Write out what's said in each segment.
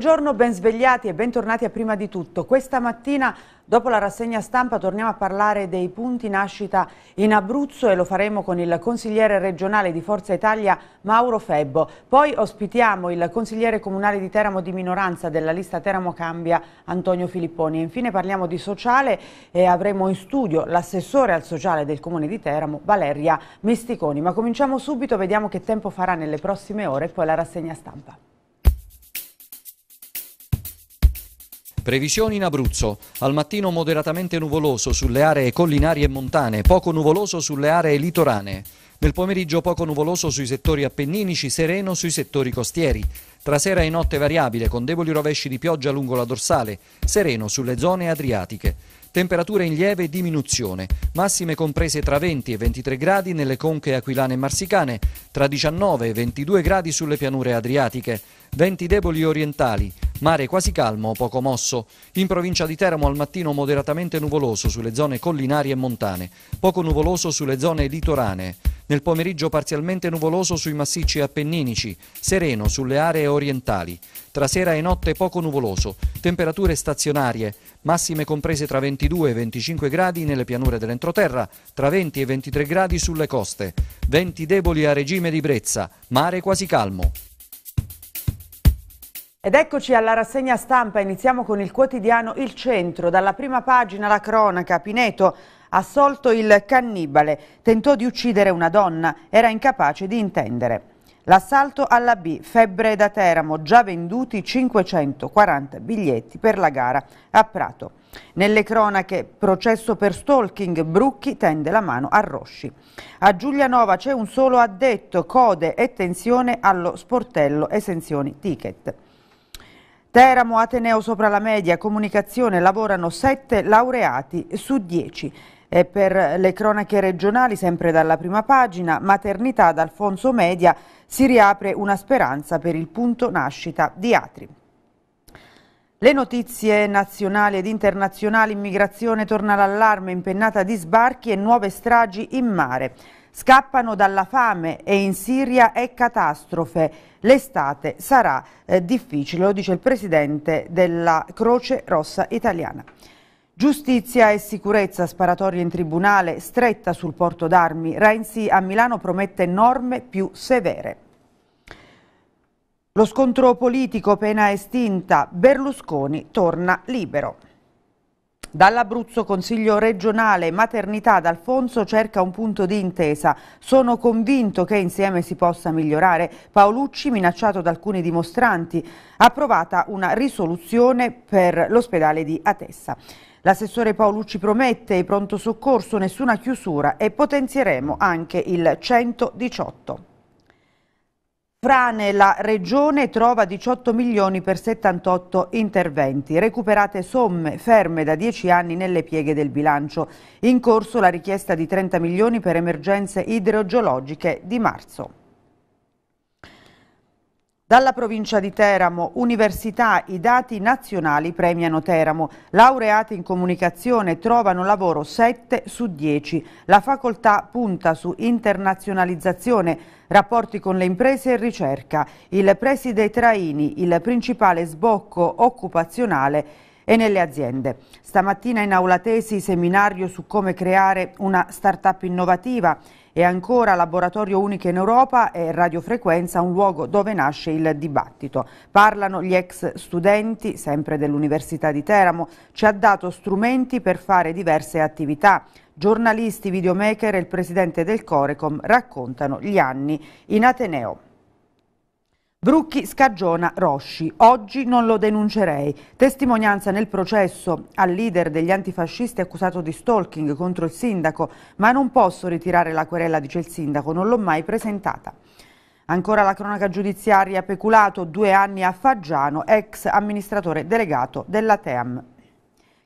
Buongiorno, ben svegliati e bentornati a Prima di Tutto. Questa mattina, dopo la rassegna stampa, torniamo a parlare dei punti nascita in Abruzzo e lo faremo con il consigliere regionale di Forza Italia, Mauro Febbo. Poi ospitiamo il consigliere comunale di Teramo di minoranza della lista Teramo Cambia, Antonio Filipponi. E infine parliamo di sociale e avremo in studio l'assessore al sociale del comune di Teramo, Valeria Misticoni. Ma cominciamo subito, vediamo che tempo farà nelle prossime ore e poi la rassegna stampa. Previsioni in Abruzzo. Al mattino moderatamente nuvoloso sulle aree collinari e montane, poco nuvoloso sulle aree litorane. Nel pomeriggio poco nuvoloso sui settori appenninici, sereno sui settori costieri. Tra sera e notte variabile con deboli rovesci di pioggia lungo la dorsale, sereno sulle zone adriatiche. Temperature in lieve diminuzione, massime comprese tra 20 e 23 gradi nelle conche aquilane e marsicane, tra 19 e 22 gradi sulle pianure adriatiche. Venti deboli orientali, mare quasi calmo, poco mosso. In provincia di Teramo al mattino moderatamente nuvoloso sulle zone collinari e montane, poco nuvoloso sulle zone litoranee. Nel pomeriggio parzialmente nuvoloso sui massicci appenninici, sereno sulle aree orientali. Tra sera e notte poco nuvoloso, temperature stazionarie, massime comprese tra 22 e 25 gradi nelle pianure dell'entroterra, tra 20 e 23 gradi sulle coste. Venti deboli a regime di brezza, mare quasi calmo. Ed eccoci alla rassegna stampa, iniziamo con il quotidiano Il Centro, dalla prima pagina la cronaca, Pineto assolto il cannibale, tentò di uccidere una donna, era incapace di intendere. L'assalto alla B, febbre da Teramo, già venduti 540 biglietti per la gara a Prato. Nelle cronache, processo per stalking, Brucchi tende la mano a Rosci. A Giulianova c'è un solo addetto, code e tensione allo sportello esenzioni ticket. Teramo, Ateneo sopra la media, comunicazione, lavorano 7 laureati su 10. E per le cronache regionali, sempre dalla prima pagina, maternità ad Alfonso Media, si riapre una speranza per il punto nascita di Atri. Le notizie nazionali ed internazionali, immigrazione torna l'allarme, impennata di sbarchi e nuove stragi in mare. Scappano dalla fame e in Siria è catastrofe l'estate sarà eh, difficile, lo dice il presidente della Croce Rossa Italiana. Giustizia e sicurezza, sparatorie in tribunale, stretta sul porto d'armi, Renzi a Milano promette norme più severe. Lo scontro politico pena estinta, Berlusconi torna libero. Dall'Abruzzo Consiglio regionale Maternità d'Alfonso cerca un punto di intesa. Sono convinto che insieme si possa migliorare. Paolucci minacciato da alcuni dimostranti. Approvata una risoluzione per l'ospedale di Atessa. L'assessore Paolucci promette i pronto soccorso, nessuna chiusura e potenzieremo anche il 118. Frane, la Regione trova 18 milioni per 78 interventi, recuperate somme ferme da 10 anni nelle pieghe del bilancio. In corso la richiesta di 30 milioni per emergenze idrogeologiche di marzo. Dalla provincia di Teramo, università, i dati nazionali premiano Teramo. Laureati in comunicazione trovano lavoro 7 su 10. La facoltà punta su internazionalizzazione Rapporti con le imprese e ricerca. Il preside Traini, il principale sbocco occupazionale e nelle aziende. Stamattina in aula tesi seminario su come creare una start-up innovativa e ancora laboratorio unico in Europa e radiofrequenza un luogo dove nasce il dibattito. Parlano gli ex studenti, sempre dell'Università di Teramo, ci ha dato strumenti per fare diverse attività, Giornalisti, videomaker e il presidente del Corecom raccontano gli anni in Ateneo. Brucchi scagiona Rosci, oggi non lo denuncerei. Testimonianza nel processo al leader degli antifascisti accusato di stalking contro il sindaco, ma non posso ritirare la querela, dice il sindaco, non l'ho mai presentata. Ancora la cronaca giudiziaria, peculato due anni a Faggiano, ex amministratore delegato della TEAM.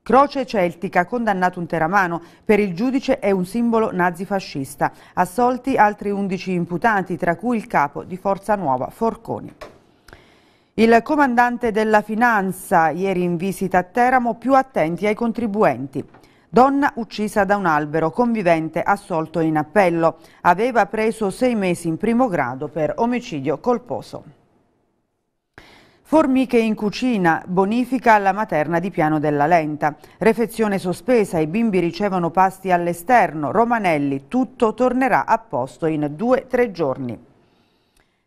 Croce celtica, condannato un teramano, per il giudice è un simbolo nazifascista. Assolti altri 11 imputati, tra cui il capo di Forza Nuova, Forconi. Il comandante della finanza, ieri in visita a Teramo, più attenti ai contribuenti. Donna uccisa da un albero, convivente assolto in appello. Aveva preso sei mesi in primo grado per omicidio colposo. Formiche in cucina, bonifica alla materna di Piano della Lenta. Refezione sospesa, i bimbi ricevono pasti all'esterno. Romanelli, tutto tornerà a posto in due o tre giorni.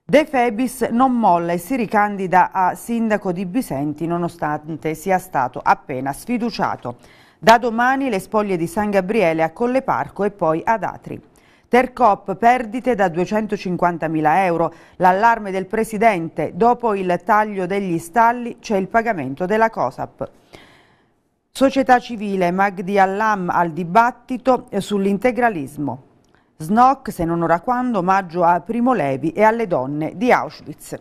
De Febis non molla e si ricandida a sindaco di Bisenti nonostante sia stato appena sfiduciato. Da domani le spoglie di San Gabriele a Colle Parco e poi ad Atri. Tercop perdite da 250.000 euro, l'allarme del Presidente, dopo il taglio degli stalli c'è il pagamento della COSAP. Società civile Magdi Allam al dibattito sull'integralismo. Snock, se non ora quando, maggio a Primo Levi e alle donne di Auschwitz.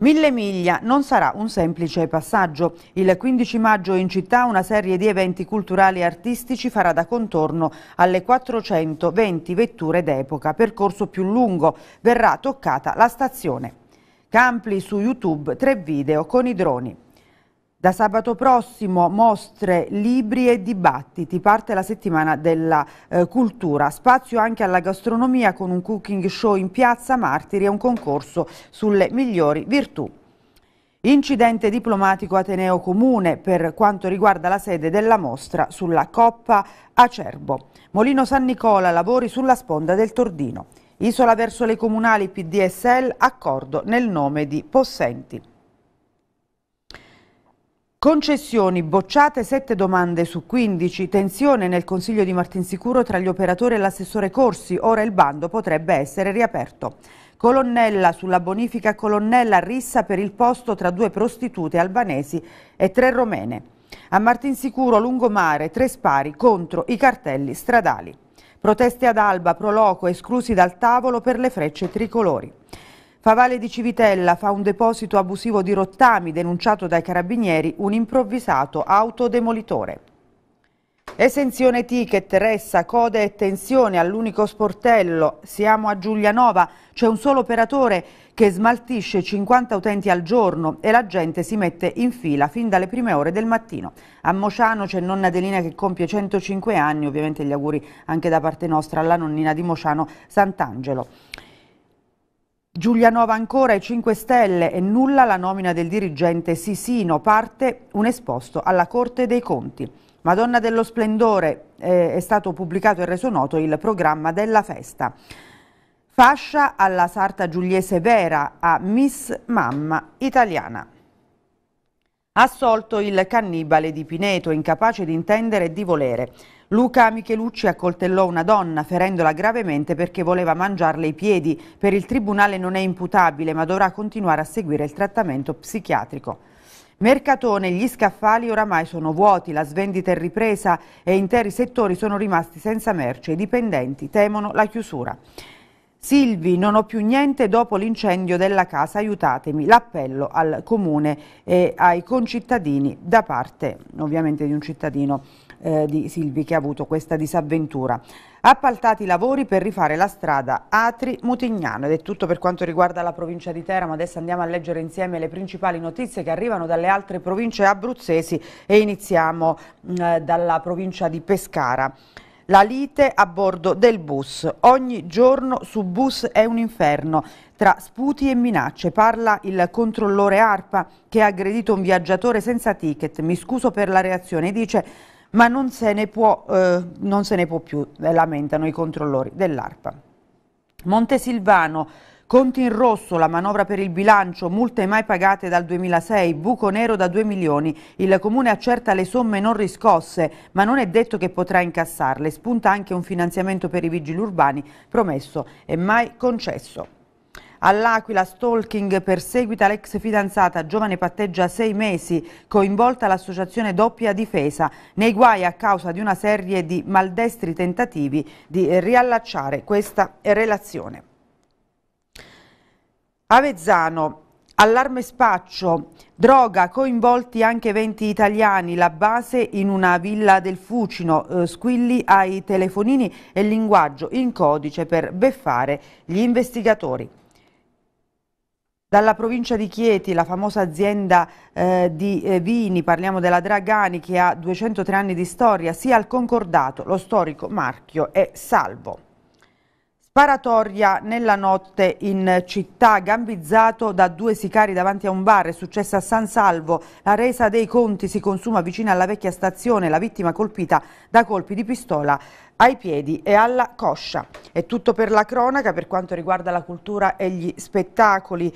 Mille miglia non sarà un semplice passaggio. Il 15 maggio in città una serie di eventi culturali e artistici farà da contorno alle 420 vetture d'epoca. Percorso più lungo verrà toccata la stazione. Campli su YouTube tre video con i droni. Da sabato prossimo mostre, libri e dibattiti, parte la settimana della eh, cultura, spazio anche alla gastronomia con un cooking show in piazza Martiri e un concorso sulle migliori virtù. Incidente diplomatico Ateneo Comune per quanto riguarda la sede della mostra sulla Coppa Acerbo. Molino San Nicola, lavori sulla sponda del Tordino. Isola verso le comunali PDSL, accordo nel nome di Possenti. Concessioni bocciate 7 domande su 15, tensione nel Consiglio di Martinsicuro tra gli operatori e l'assessore Corsi, ora il bando potrebbe essere riaperto. Colonnella sulla bonifica Colonnella rissa per il posto tra due prostitute albanesi e tre romene. A Martinsicuro lungomare tre spari contro i cartelli stradali. Proteste ad Alba, Proloco esclusi dal tavolo per le frecce tricolori. Favale di Civitella fa un deposito abusivo di rottami denunciato dai carabinieri un improvvisato autodemolitore. Esenzione ticket, ressa, code e tensione all'unico sportello. Siamo a Giulianova, c'è un solo operatore che smaltisce 50 utenti al giorno e la gente si mette in fila fin dalle prime ore del mattino. A Mociano c'è nonna Adelina che compie 105 anni, ovviamente gli auguri anche da parte nostra alla nonnina di Mociano Sant'Angelo. Giulianova ancora e 5 Stelle e nulla la nomina del dirigente Sisino, parte un esposto alla Corte dei Conti. Madonna dello Splendore eh, è stato pubblicato e reso noto il programma della festa. Fascia alla sarta Giuliese Vera a Miss Mamma Italiana. Assolto il cannibale di Pineto, incapace di intendere e di volere. Luca Michelucci accoltellò una donna ferendola gravemente perché voleva mangiarle i piedi. Per il tribunale non è imputabile ma dovrà continuare a seguire il trattamento psichiatrico. Mercatone, gli scaffali oramai sono vuoti, la svendita è ripresa e interi settori sono rimasti senza merce. I dipendenti temono la chiusura. Silvi, non ho più niente dopo l'incendio della casa, aiutatemi. L'appello al comune e ai concittadini da parte ovviamente di un cittadino eh, di Silvi che ha avuto questa disavventura. Appaltati i lavori per rifare la strada Atri-Mutignano ed è tutto per quanto riguarda la provincia di Teramo. Adesso andiamo a leggere insieme le principali notizie che arrivano dalle altre province abruzzesi e iniziamo eh, dalla provincia di Pescara. La lite a bordo del bus. Ogni giorno su bus è un inferno. Tra sputi e minacce parla il controllore ARPA che ha aggredito un viaggiatore senza ticket. Mi scuso per la reazione. Dice ma non se, può, eh, non se ne può, più, eh, lamentano i controllori dell'ARPA. Montesilvano, conti in rosso, la manovra per il bilancio, multe mai pagate dal 2006, buco nero da 2 milioni, il Comune accerta le somme non riscosse, ma non è detto che potrà incassarle, spunta anche un finanziamento per i vigili urbani promesso e mai concesso. All'Aquila stalking perseguita l'ex fidanzata, giovane patteggia sei mesi, coinvolta l'associazione Doppia Difesa, nei guai a causa di una serie di maldestri tentativi di riallacciare questa relazione. Avezzano, allarme spaccio, droga, coinvolti anche 20 italiani, la base in una villa del Fucino, eh, squilli ai telefonini e linguaggio in codice per beffare gli investigatori. Dalla provincia di Chieti, la famosa azienda eh, di eh, vini, parliamo della Dragani che ha 203 anni di storia, sia al concordato, lo storico marchio è salvo. Paratoria nella notte in città, gambizzato da due sicari davanti a un bar, è successa a San Salvo. La resa dei conti si consuma vicino alla vecchia stazione, la vittima colpita da colpi di pistola ai piedi e alla coscia. È tutto per la cronaca per quanto riguarda la cultura e gli spettacoli.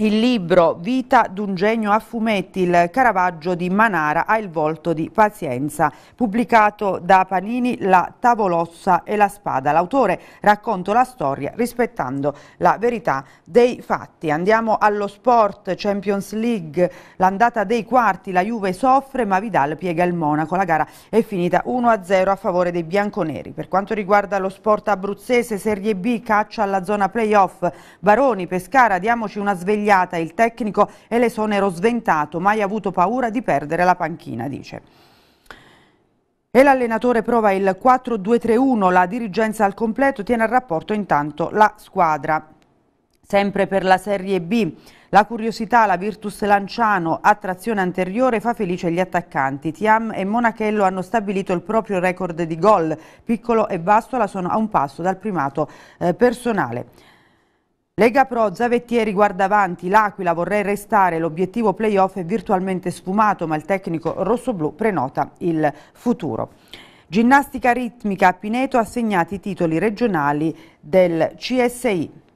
Il libro Vita d'un genio a fumetti, il Caravaggio di Manara ha il volto di pazienza, pubblicato da Panini La Tavolossa e la Spada. L'autore racconta la storia rispettando la verità dei fatti. Andiamo allo sport, Champions League, l'andata dei quarti, la Juve soffre ma Vidal piega il Monaco. La gara è finita 1-0 a favore dei bianconeri. Per quanto riguarda lo sport abruzzese, Serie B caccia alla zona playoff. Baroni, Pescara, diamoci una sveglia sbagliata, il tecnico e l'esonero sventato, mai avuto paura di perdere la panchina, dice. E l'allenatore prova il 4-2-3-1, la dirigenza al completo tiene al rapporto intanto la squadra. Sempre per la Serie B, la curiosità, la Virtus Lanciano attrazione anteriore fa felice gli attaccanti. Tiam e Monachello hanno stabilito il proprio record di gol. Piccolo e Bastola sono a un passo dal primato eh, personale. Lega Pro, Zavettieri guarda avanti, l'Aquila vorrei restare, l'obiettivo playoff è virtualmente sfumato ma il tecnico rossoblù prenota il futuro. Ginnastica ritmica, a Pineto assegnati i titoli regionali del CSI.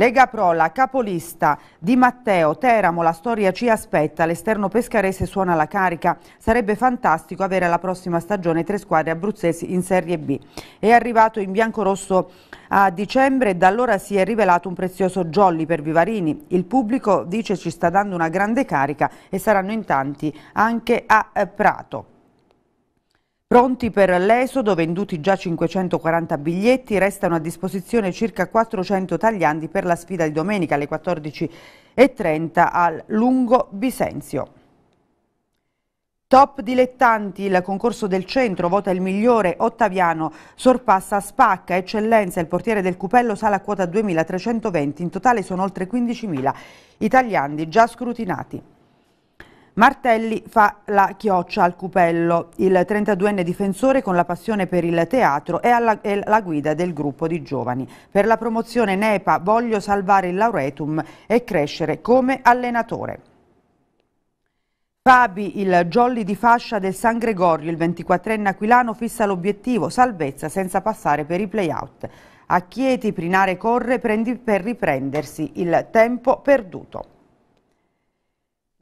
Lega Pro, la capolista di Matteo, Teramo, la storia ci aspetta, l'esterno pescarese suona la carica, sarebbe fantastico avere la prossima stagione tre squadre abruzzesi in Serie B. È arrivato in biancorosso a dicembre e da allora si è rivelato un prezioso jolly per Vivarini, il pubblico dice ci sta dando una grande carica e saranno in tanti anche a eh, Prato. Pronti per l'esodo, venduti già 540 biglietti, restano a disposizione circa 400 tagliandi per la sfida di domenica alle 14.30 al Lungo Bisenzio. Top dilettanti, il concorso del centro vota il migliore, Ottaviano sorpassa Spacca, eccellenza, il portiere del Cupello sale a quota 2.320, in totale sono oltre 15.000 i tagliandi già scrutinati. Martelli fa la chioccia al Cupello, il 32enne difensore con la passione per il teatro è alla, è la guida del gruppo di giovani. Per la promozione NEPA voglio salvare il lauretum e crescere come allenatore. Fabi, il jolly di fascia del San Gregorio, il 24enne aquilano, fissa l'obiettivo, salvezza senza passare per i playout. A Chieti, Prinare corre per riprendersi il tempo perduto.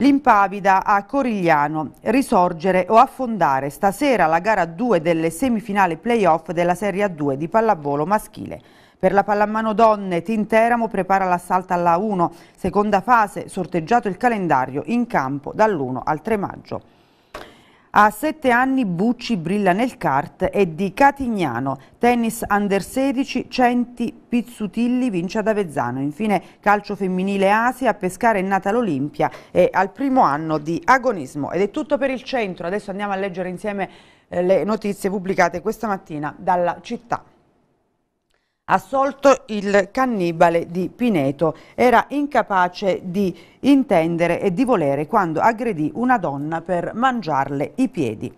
L'Impavida a Corigliano, risorgere o affondare stasera la gara 2 delle semifinali playoff della Serie A2 di pallavolo maschile. Per la pallamano donne Tinteramo prepara l'assalto alla 1, seconda fase, sorteggiato il calendario in campo dall'1 al 3 maggio. A sette anni Bucci brilla nel kart e di Catignano, tennis under 16, Centi Pizzutilli vince ad Avezzano, infine calcio femminile Asia, Pescara è nata l'Olimpia e al primo anno di agonismo. Ed è tutto per il centro, adesso andiamo a leggere insieme eh, le notizie pubblicate questa mattina dalla città assolto il cannibale di Pineto. Era incapace di intendere e di volere quando aggredì una donna per mangiarle i piedi.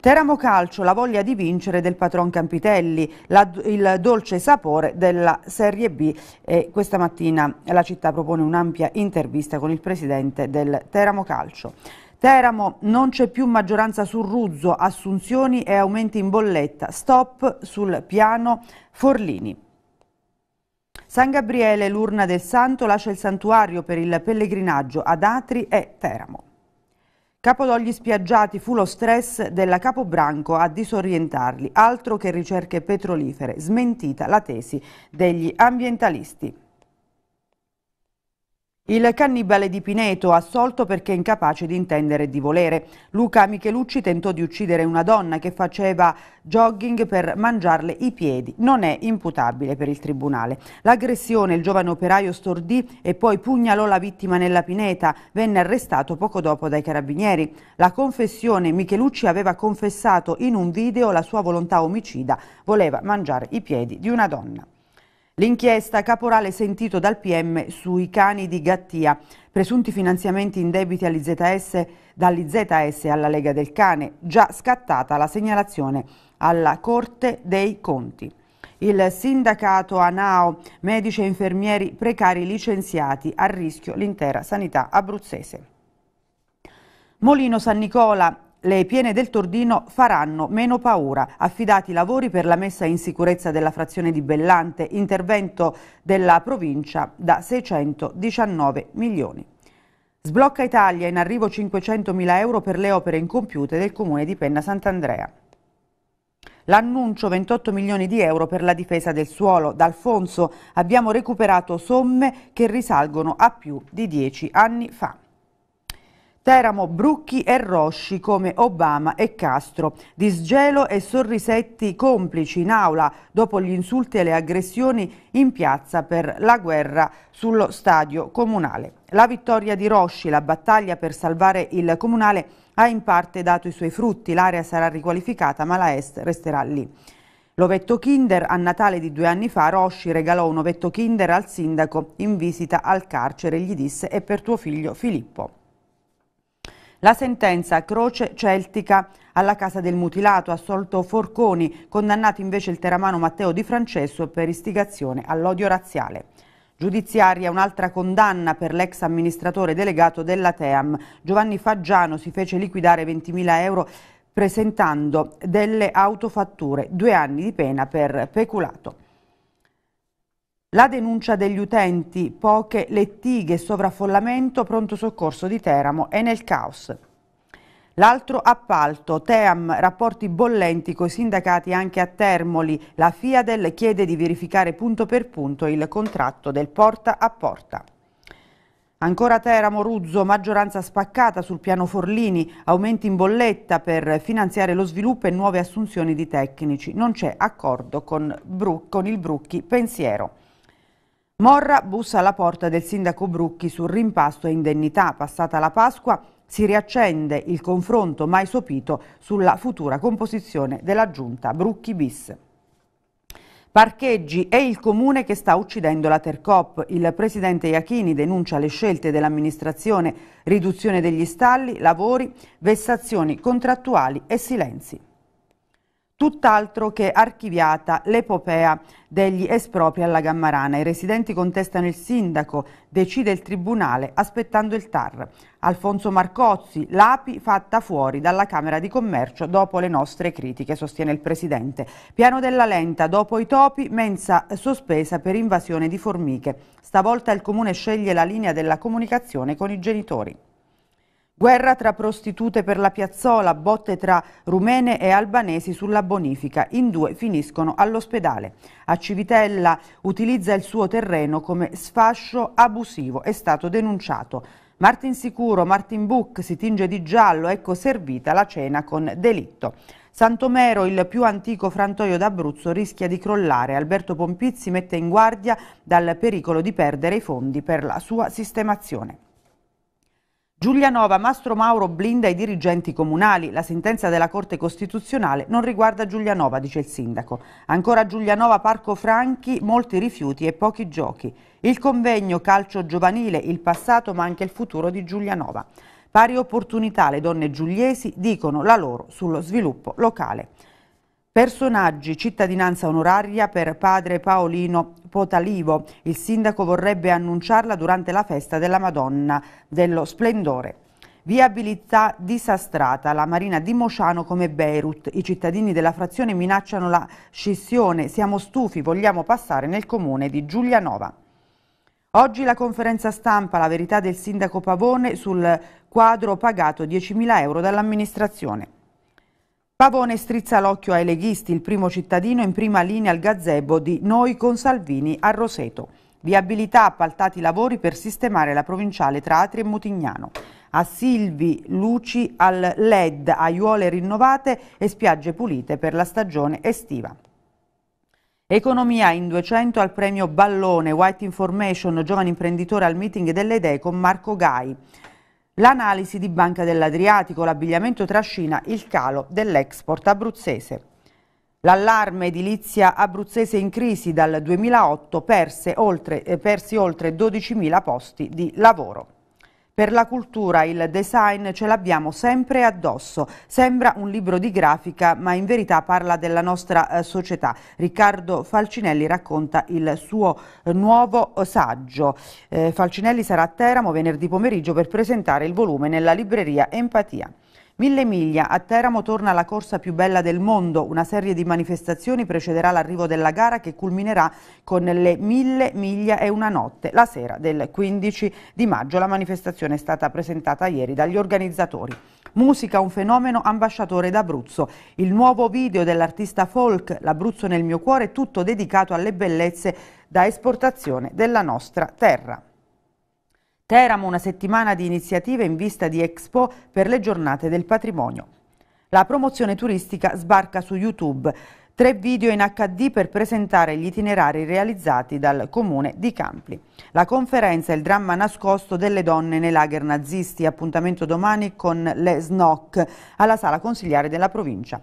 Teramo Calcio, la voglia di vincere del patron Campitelli, la, il dolce sapore della Serie B. E questa mattina la città propone un'ampia intervista con il presidente del Teramo Calcio. Teramo non c'è più maggioranza sul Ruzzo, assunzioni e aumenti in bolletta, stop sul piano Forlini. San Gabriele, l'urna del santo, lascia il santuario per il pellegrinaggio ad Atri e Teramo. Capodogli spiaggiati fu lo stress della Capobranco a disorientarli, altro che ricerche petrolifere, smentita la tesi degli ambientalisti. Il cannibale di Pineto, assolto perché incapace di intendere e di volere. Luca Michelucci tentò di uccidere una donna che faceva jogging per mangiarle i piedi. Non è imputabile per il tribunale. L'aggressione il giovane operaio stordì e poi pugnalò la vittima nella pineta. Venne arrestato poco dopo dai carabinieri. La confessione Michelucci aveva confessato in un video la sua volontà omicida. Voleva mangiare i piedi di una donna. L'inchiesta Caporale sentito dal PM sui cani di Gattia, presunti finanziamenti indebiti all'IZS dall'IZS alla Lega del Cane, già scattata la segnalazione alla Corte dei Conti. Il sindacato ANAO, medici e infermieri precari licenziati, a rischio l'intera sanità abruzzese. Molino San Nicola, le piene del Tordino faranno meno paura. Affidati lavori per la messa in sicurezza della frazione di Bellante, intervento della provincia da 619 milioni. Sblocca Italia, in arrivo 500 mila euro per le opere incompiute del comune di Penna Sant'Andrea. L'annuncio 28 milioni di euro per la difesa del suolo. Dal Fonso abbiamo recuperato somme che risalgono a più di dieci anni fa. Teramo, Brucchi e Rosci come Obama e Castro. Disgelo e sorrisetti complici in aula dopo gli insulti e le aggressioni in piazza per la guerra sullo stadio comunale. La vittoria di Rosci, la battaglia per salvare il comunale, ha in parte dato i suoi frutti. L'area sarà riqualificata ma la Est resterà lì. L'ovetto Kinder a Natale di due anni fa Rosci regalò un ovetto Kinder al sindaco in visita al carcere e gli disse è per tuo figlio Filippo. La sentenza Croce Celtica alla casa del mutilato, assolto Forconi, condannato invece il teramano Matteo Di Francesco per istigazione all'odio razziale. Giudiziaria un'altra condanna per l'ex amministratore delegato della Team. Giovanni Faggiano si fece liquidare 20.000 euro presentando delle autofatture, due anni di pena per peculato. La denuncia degli utenti, poche lettighe, sovraffollamento, pronto soccorso di Teramo è nel caos. L'altro appalto, Team, rapporti bollenti con i sindacati anche a Termoli. La Fiadel chiede di verificare punto per punto il contratto del porta a porta. Ancora Teramo, Ruzzo, maggioranza spaccata sul piano Forlini, aumenti in bolletta per finanziare lo sviluppo e nuove assunzioni di tecnici. Non c'è accordo con, con il Brucchi Pensiero. Morra bussa alla porta del sindaco Brucchi sul rimpasto e indennità. Passata la Pasqua si riaccende il confronto mai sopito sulla futura composizione della giunta Brucchi bis. Parcheggi è il comune che sta uccidendo la Tercop. Il presidente Iachini denuncia le scelte dell'amministrazione, riduzione degli stalli, lavori, vessazioni contrattuali e silenzi tutt'altro che archiviata l'epopea degli espropri alla Gammarana. I residenti contestano il sindaco, decide il tribunale aspettando il TAR. Alfonso Marcozzi, l'API fatta fuori dalla Camera di Commercio dopo le nostre critiche, sostiene il Presidente. Piano della lenta, dopo i topi, mensa sospesa per invasione di formiche. Stavolta il Comune sceglie la linea della comunicazione con i genitori. Guerra tra prostitute per la piazzola, botte tra rumene e albanesi sulla bonifica. In due finiscono all'ospedale. A Civitella utilizza il suo terreno come sfascio abusivo, è stato denunciato. Martin Sicuro, Martin Buck si tinge di giallo, ecco servita la cena con delitto. Santomero, il più antico frantoio d'Abruzzo, rischia di crollare. Alberto Pompizzi mette in guardia dal pericolo di perdere i fondi per la sua sistemazione. Giulianova, Mastro Mauro blinda i dirigenti comunali. La sentenza della Corte Costituzionale non riguarda Giulianova, dice il sindaco. Ancora Giulianova, Parco Franchi, molti rifiuti e pochi giochi. Il convegno calcio giovanile, il passato ma anche il futuro di Giulianova. Pari opportunità, le donne giuliesi dicono la loro sullo sviluppo locale. Personaggi, cittadinanza onoraria per padre Paolino Potalivo. Il sindaco vorrebbe annunciarla durante la festa della Madonna dello Splendore. Viabilità disastrata, la marina di Mociano come Beirut. I cittadini della frazione minacciano la scissione. Siamo stufi, vogliamo passare nel comune di Giulianova. Oggi la conferenza stampa, la verità del sindaco Pavone sul quadro pagato 10.000 euro dall'amministrazione. Pavone strizza l'occhio ai leghisti, il primo cittadino in prima linea al gazebo di Noi con Salvini a Roseto. Viabilità appaltati lavori per sistemare la provinciale tra Atri e Mutignano. A Silvi, luci al LED, aiuole rinnovate e spiagge pulite per la stagione estiva. Economia in 200 al premio Ballone, White Information, giovane imprenditore al meeting delle idee con Marco Gai. L'analisi di Banca dell'Adriatico, l'abbigliamento trascina il calo dell'export abruzzese. L'allarme edilizia abruzzese in crisi dal 2008 perse oltre, eh, persi oltre 12.000 posti di lavoro. Per la cultura il design ce l'abbiamo sempre addosso. Sembra un libro di grafica, ma in verità parla della nostra eh, società. Riccardo Falcinelli racconta il suo eh, nuovo saggio. Eh, Falcinelli sarà a Teramo venerdì pomeriggio per presentare il volume nella libreria Empatia. Mille miglia, a Teramo torna la corsa più bella del mondo, una serie di manifestazioni precederà l'arrivo della gara che culminerà con le mille miglia e una notte, la sera del 15 di maggio. La manifestazione è stata presentata ieri dagli organizzatori. Musica, un fenomeno ambasciatore d'Abruzzo. Il nuovo video dell'artista folk, L'Abruzzo nel mio cuore, tutto dedicato alle bellezze da esportazione della nostra terra. Teramo una settimana di iniziative in vista di Expo per le giornate del patrimonio. La promozione turistica sbarca su YouTube. Tre video in HD per presentare gli itinerari realizzati dal comune di Campli. La conferenza Il dramma nascosto delle donne nei lager nazisti. Appuntamento domani con le SNOC alla sala consigliare della provincia.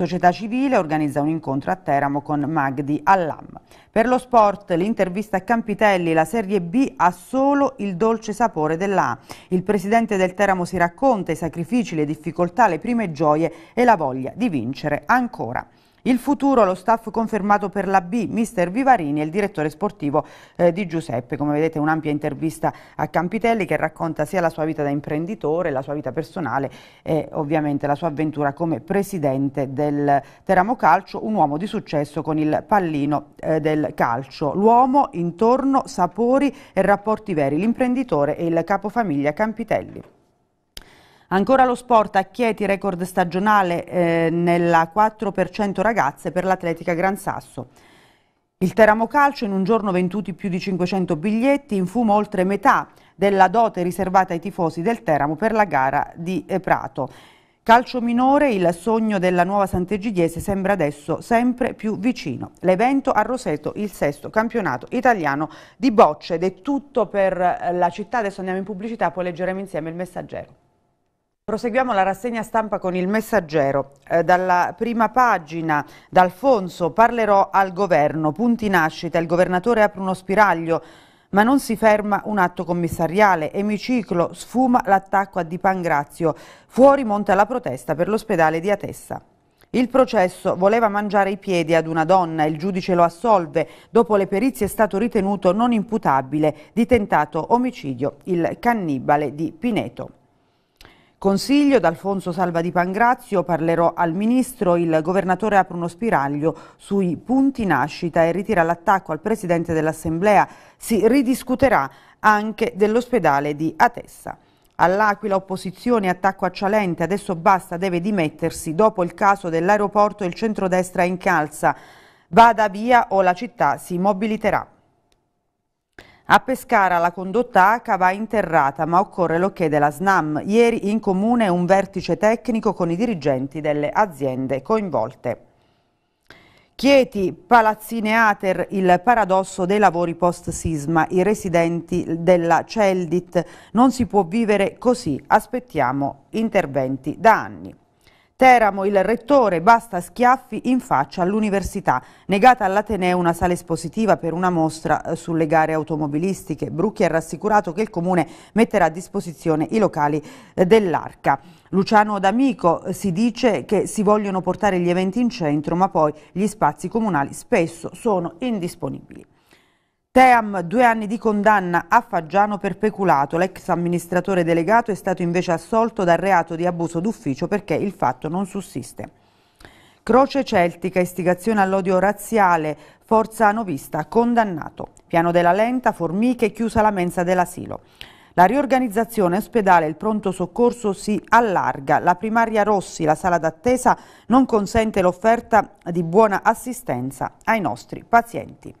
Società Civile organizza un incontro a Teramo con Magdi Allam. Per lo sport, l'intervista a Campitelli, la Serie B ha solo il dolce sapore dell'A. Il presidente del Teramo si racconta i sacrifici, le difficoltà, le prime gioie e la voglia di vincere ancora. Il futuro lo staff confermato per la B, mister Vivarini e il direttore sportivo eh, di Giuseppe. Come vedete un'ampia intervista a Campitelli che racconta sia la sua vita da imprenditore, la sua vita personale e ovviamente la sua avventura come presidente del Teramo Calcio, un uomo di successo con il pallino eh, del calcio. L'uomo intorno, sapori e rapporti veri, l'imprenditore e il capofamiglia Campitelli. Ancora lo sport a Chieti, record stagionale eh, nella 4% ragazze per l'Atletica Gran Sasso. Il Teramo Calcio in un giorno venduti più di 500 biglietti, in fumo oltre metà della dote riservata ai tifosi del Teramo per la gara di eh, Prato. Calcio minore, il sogno della nuova Sant'Egidiese sembra adesso sempre più vicino. L'evento a Roseto, il sesto campionato italiano di bocce ed è tutto per eh, la città. Adesso andiamo in pubblicità, poi leggeremo insieme il messaggero. Proseguiamo la rassegna stampa con il messaggero. Eh, dalla prima pagina, D'Alfonso, parlerò al governo, punti nascita, il governatore apre uno spiraglio, ma non si ferma un atto commissariale, emiciclo, sfuma l'attacco a Di Pangrazio, fuori monta la protesta per l'ospedale di Atessa. Il processo voleva mangiare i piedi ad una donna, il giudice lo assolve, dopo le perizie è stato ritenuto non imputabile di tentato omicidio il cannibale di Pineto. Consiglio d'Alfonso Salva di Pangrazio parlerò al Ministro, il Governatore apre uno spiraglio sui punti nascita e ritira l'attacco al Presidente dell'Assemblea. Si ridiscuterà anche dell'ospedale di Atessa. All'Aquila opposizione attacco a Cialente, adesso basta, deve dimettersi dopo il caso dell'aeroporto il centrodestra incalza. Vada via o la città si mobiliterà. A Pescara la condotta H va interrata, ma occorre l'ok che della SNAM. Ieri in comune un vertice tecnico con i dirigenti delle aziende coinvolte. Chieti, Palazzine Ater, il paradosso dei lavori post-sisma, i residenti della Celdit, non si può vivere così, aspettiamo interventi da anni. Teramo, il rettore, basta schiaffi in faccia all'università. Negata all'Ateneo una sala espositiva per una mostra eh, sulle gare automobilistiche. Brucchi ha rassicurato che il Comune metterà a disposizione i locali eh, dell'Arca. Luciano D'Amico eh, si dice che si vogliono portare gli eventi in centro, ma poi gli spazi comunali spesso sono indisponibili. Team, due anni di condanna a Faggiano per peculato. L'ex amministratore delegato è stato invece assolto dal reato di abuso d'ufficio perché il fatto non sussiste. Croce Celtica, istigazione all'odio razziale, Forza Novista, condannato. Piano della Lenta, Formiche, chiusa la mensa dell'asilo. La riorganizzazione ospedale e il pronto soccorso si allarga. La primaria Rossi, la sala d'attesa, non consente l'offerta di buona assistenza ai nostri pazienti.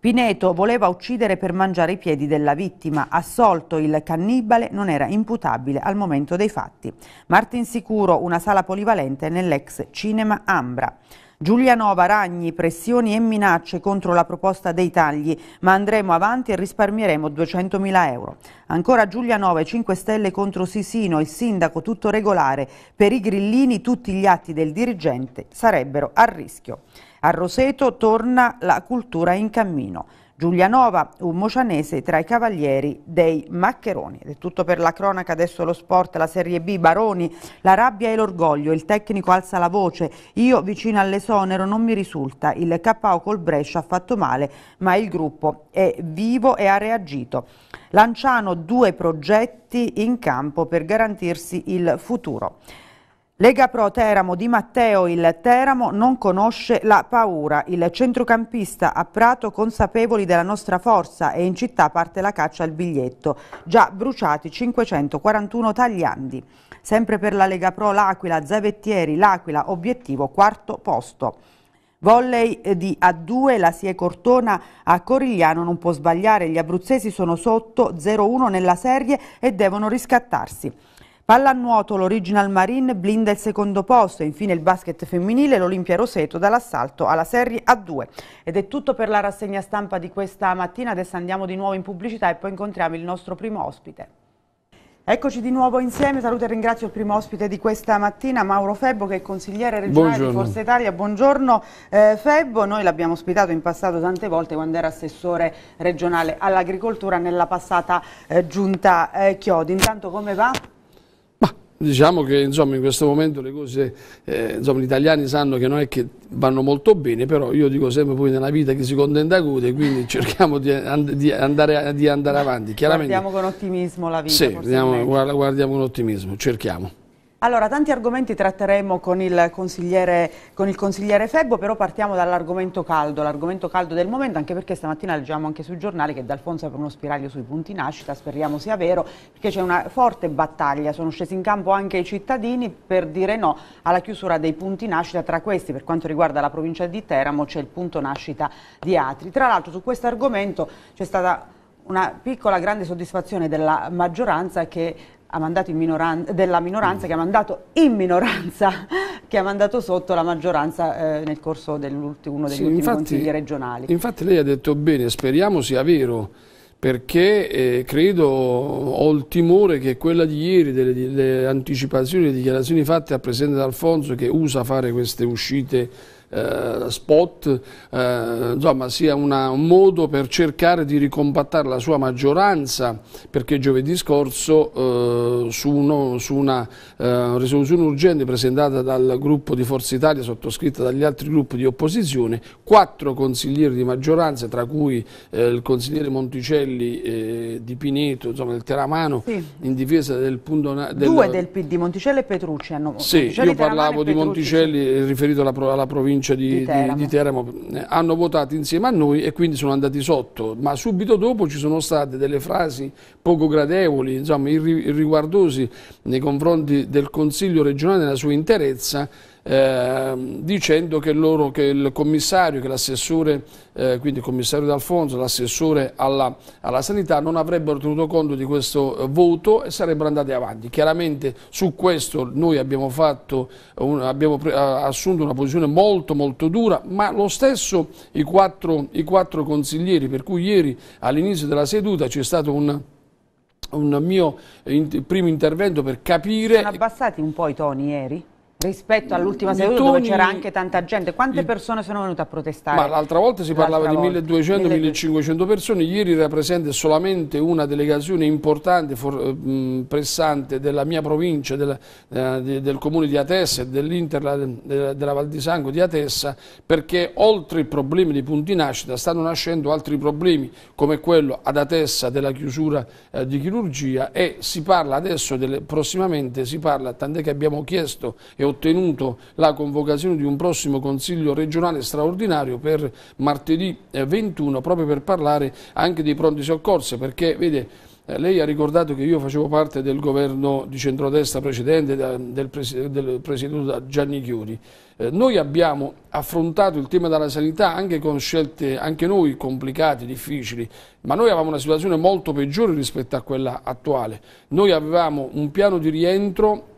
Pineto voleva uccidere per mangiare i piedi della vittima. Assolto il cannibale non era imputabile al momento dei fatti. Martin Sicuro, una sala polivalente nell'ex cinema Ambra. Giulianova, ragni, pressioni e minacce contro la proposta dei tagli, ma andremo avanti e risparmieremo 200.000 euro. Ancora Giulianova e 5 Stelle contro Sisino, il sindaco tutto regolare, per i grillini tutti gli atti del dirigente sarebbero a rischio. A Roseto torna la cultura in cammino. Giulianova, un mocianese tra i cavalieri dei Maccheroni. Ed è tutto per la cronaca, adesso lo sport, la Serie B, Baroni, la rabbia e l'orgoglio, il tecnico alza la voce, io vicino all'esonero non mi risulta, il KO col Brescia ha fatto male, ma il gruppo è vivo e ha reagito. Lanciano due progetti in campo per garantirsi il futuro. Lega Pro Teramo di Matteo, il Teramo non conosce la paura. Il centrocampista a Prato consapevoli della nostra forza e in città parte la caccia al biglietto. Già bruciati 541 tagliandi. Sempre per la Lega Pro L'Aquila, Zavettieri, L'Aquila, obiettivo quarto posto. Volley eh, di A2, la Sie Cortona a Corigliano non può sbagliare, gli abruzzesi sono sotto 0-1 nella serie e devono riscattarsi. Pallanuoto l'Original Marine blinda il secondo posto, infine il basket femminile l'Olimpia Roseto dall'assalto alla Serie a 2. Ed è tutto per la rassegna stampa di questa mattina, adesso andiamo di nuovo in pubblicità e poi incontriamo il nostro primo ospite. Eccoci di nuovo insieme, saluto e ringrazio il primo ospite di questa mattina, Mauro Febbo che è consigliere regionale Buongiorno. di Forza Italia. Buongiorno eh, Febbo, noi l'abbiamo ospitato in passato tante volte quando era assessore regionale all'agricoltura nella passata eh, giunta eh, Chiodi. Intanto come va? Diciamo che insomma, in questo momento le cose, eh, insomma, gli italiani sanno che non è che vanno molto bene, però io dico sempre poi nella vita che si contenta cute, quindi cerchiamo di, and di, andare, di andare, avanti. Guardiamo con ottimismo la vita. Sì, guardiamo, guardiamo con ottimismo, cerchiamo. Allora, tanti argomenti tratteremo con il consigliere, con il consigliere Febbo, però partiamo dall'argomento caldo, l'argomento caldo del momento, anche perché stamattina leggiamo anche sui giornali che D'Alfonso apre uno spiraglio sui punti nascita, speriamo sia vero, perché c'è una forte battaglia, sono scesi in campo anche i cittadini per dire no alla chiusura dei punti nascita, tra questi per quanto riguarda la provincia di Teramo c'è il punto nascita di Atri. Tra l'altro su questo argomento c'è stata una piccola grande soddisfazione della maggioranza che ha minoranza, della minoranza mm. che ha mandato in minoranza, che ha mandato sotto la maggioranza eh, nel corso degli ultimi infatti, consigli regionali. Infatti lei ha detto bene, speriamo sia vero, perché eh, credo, ho il timore che quella di ieri, delle, delle anticipazioni e dichiarazioni fatte al Presidente D'Alfonso che usa fare queste uscite eh, spot, eh, insomma sia una, un modo per cercare di ricompattare la sua maggioranza, perché giovedì scorso eh, su, uno, su, una eh, risoluzione urgente presentata dal gruppo di Forza Italia, sottoscritta dagli altri gruppi di opposizione, quattro consiglieri di maggioranza, tra cui eh, il consigliere Monticelli di Pineto, insomma del Teramano, sì. in difesa del punto... Del... Due del PD, Monticelli e Petrucci hanno... Sì, Monticelli, io parlavo di Monticelli riferito alla, alla provincia provincia di, di, Teramo. di, Teramo. Eh, hanno votato insieme a noi e quindi sono andati sotto, ma subito dopo ci sono state delle frasi poco gradevoli, insomma irri, irriguardose nei confronti del Consiglio regionale nella sua interezza Ehm, dicendo che, loro, che, il commissario, che l'assessore, eh, quindi il commissario D'Alfonso, l'assessore alla, alla, sanità non avrebbero tenuto conto di questo eh, voto e sarebbero andati avanti. Chiaramente su questo noi abbiamo, fatto, un, abbiamo assunto una posizione molto molto dura, ma lo stesso i quattro, i quattro consiglieri, per cui ieri all'inizio della seduta c'è stato un un mio primo intervento per capire... Sono abbassati un po' i toni ieri? rispetto mm, all'ultima seduta dove c'era anche tanta gente. Quante persone sono venute a protestare? Ma l'altra volta si parlava volta. di 1200-1500 persone, ieri era presente solamente una delegazione importante, for, mh, mm, pressante della mia provincia, della, eh, di, del comune di Atessa e dell'Inter de, della Val di Sango di Atessa, perché oltre i problemi dei punti nascita stanno nascendo altri problemi come quello ad Atessa della chiusura eh, di chirurgia e si parla adesso, delle, prossimamente si parla, tant'è che abbiamo chiesto e ottenuto la convocazione di un prossimo Consiglio regionale straordinario per martedì 21 eh, proprio per parlare anche dei pronti soccorsi perché vede eh, lei ha ricordato che io facevo parte del governo di centrodestra precedente, del, presieduto da Gianni Chiodi. Eh, noi abbiamo affrontato il tema della sanità anche con scelte, anche noi, complicate, difficili, ma noi avevamo una situazione molto peggiore rispetto a quella attuale. Noi avevamo un piano di rientro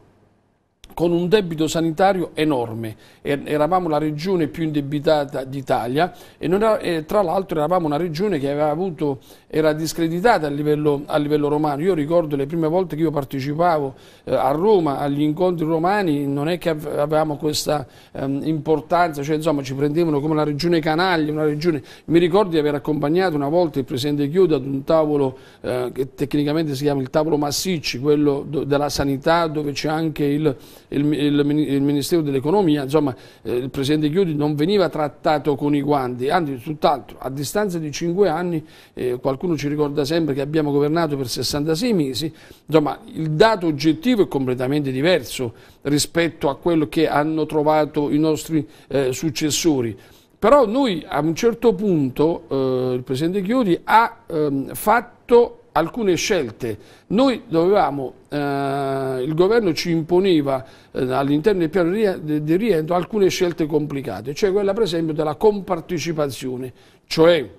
con un debito sanitario enorme, eravamo la regione più indebitata d'Italia e, e, tra l'altro eravamo una regione che avuto, era discreditata a livello, a livello, romano. Io ricordo le prime volte che io partecipavo eh, a Roma agli incontri romani, non è che avevamo questa ehm, importanza, cioè insomma ci prendevano come la regione canaglia, una regione... Mi ricordo di aver accompagnato una volta il presidente Chiodo ad un tavolo eh, che tecnicamente si chiama il tavolo Massicci, quello della sanità dove c'è anche il il, il, il Ministero dell'Economia, insomma eh, il Presidente Chiodi non veniva trattato con i guanti, anzi tutt'altro, a distanza di cinque anni, eh, qualcuno ci ricorda sempre che abbiamo governato per 66 mesi, insomma il dato oggettivo è completamente diverso rispetto a quello che hanno trovato i nostri eh, successori. Però noi a un certo punto, eh, il Presidente Chiodi ha ehm, fatto alcune scelte. Noi dovevamo, eh, il governo ci imponeva eh, all'interno del piano di rientro alcune scelte complicate, cioè quella per esempio della compartecipazione, cioè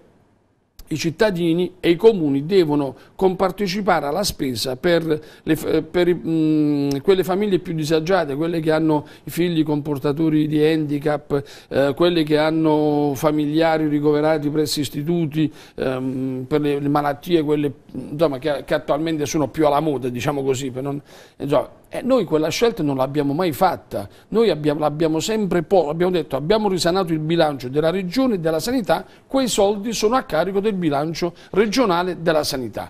i cittadini e i comuni devono compartecipare alla spesa per, le, eh, per mh, mm, quelle famiglie più disagiate, quelle che hanno i figli con portatori di handicap, eh, quelle che hanno familiari ricoverati presso istituti ehm, per le, le, malattie, quelle insomma, che, che, attualmente sono più alla moda, diciamo così, per non, insomma, eh, noi quella scelta non l'abbiamo mai fatta, noi abbiamo, l'abbiamo sempre po- abbiamo detto abbiamo risanato il bilancio della regione e della sanità, quei soldi sono a carico del bilancio regionale della sanità.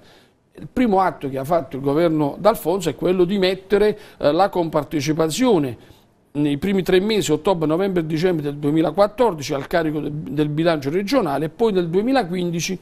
Il primo atto che ha fatto il governo D'Alfonso è quello di mettere eh, la compartecipazione nei primi tre mesi, ottobre, novembre e dicembre del 2014, al carico del bilancio regionale e poi nel 2015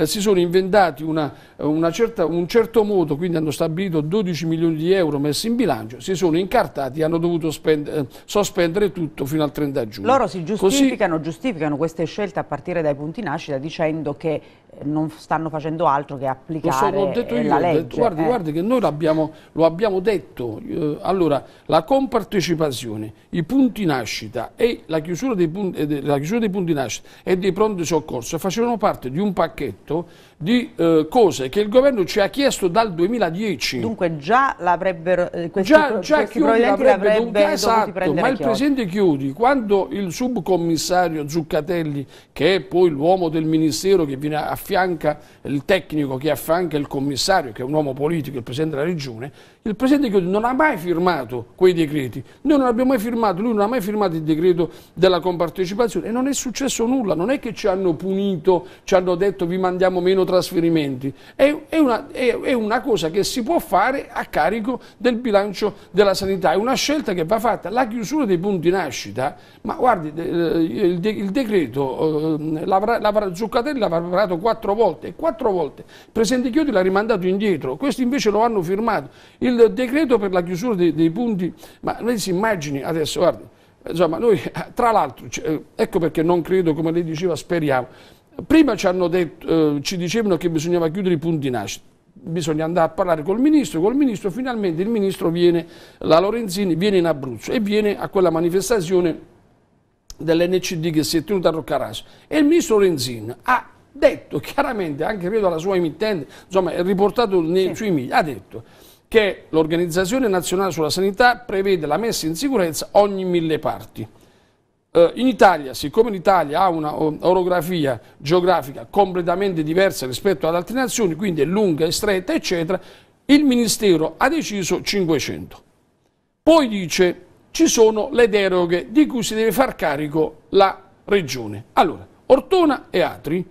eh, si sono inventati una, una certa, un certo modo, quindi hanno stabilito 12 milioni di euro messi in bilancio, si sono incartati e hanno dovuto spendere, eh, sospendere tutto fino al 30 giugno. Loro si giustificano, Così, giustificano queste scelte a partire dai punti nascita dicendo che eh, non stanno facendo altro che applicare so, detto io, legge. Detto, guardi, eh. guardi che noi abbiamo, lo abbiamo detto. allora, la compartecipazione, i punti nascita e la chiusura dei punti, la chiusura dei punti nascita e dei pronti soccorso facevano parte di un pacchetto fatto di eh, cose che il governo ci ha chiesto dal 2010. Dunque già l'avrebbero, eh, questi, già, pro, già questi l'avrebbe dovuto, esatto, ma il Presidente Chiudi, quando il subcommissario Zuccatelli, che è poi l'uomo del Ministero che viene affianca, il tecnico che affianca il commissario, che è un uomo politico, il Presidente della Regione, il Presidente Chiudi non ha mai firmato quei decreti. Noi non abbiamo mai firmato, lui non ha mai firmato il decreto della compartecipazione e non è successo nulla, non è che ci hanno punito, ci hanno detto vi mandiamo meno trasferimenti. È, è, una, è, è, una, cosa che si può fare a carico del bilancio della sanità, è una scelta che va fatta. La chiusura dei punti nascita, ma guardi, eh, il, de, il decreto eh, Zuccatelli l'ha preparato quattro volte e quattro volte. Il Presidente Chiodi l'ha rimandato indietro, questi invece lo hanno firmato. Il decreto per la chiusura dei, dei punti, ma lei si immagini adesso, guardi, insomma noi tra l'altro, cioè, ecco perché non credo, come lei diceva, speriamo, Prima ci, detto, eh, ci dicevano che bisognava chiudere i punti nascita bisogna andare a parlare col ministro, col ministro finalmente il ministro viene, la Lorenzini viene in Abruzzo e viene a quella manifestazione dell'NCD che si è tenuta a Roccaraso e il ministro Lorenzini ha detto chiaramente, anche credo alla sua emittente, insomma è riportato nei sì. suoi media, ha detto che l'Organizzazione Nazionale sulla Sanità prevede la messa in sicurezza ogni mille parti. Eh, in Italia, siccome l'Italia ha una orografia geografica completamente diversa rispetto ad altre nazioni, quindi è lunga e stretta, eccetera, il Ministero ha deciso 500. Poi dice ci sono le deroghe di cui si deve far carico la Regione. Allora, Ortona e Atri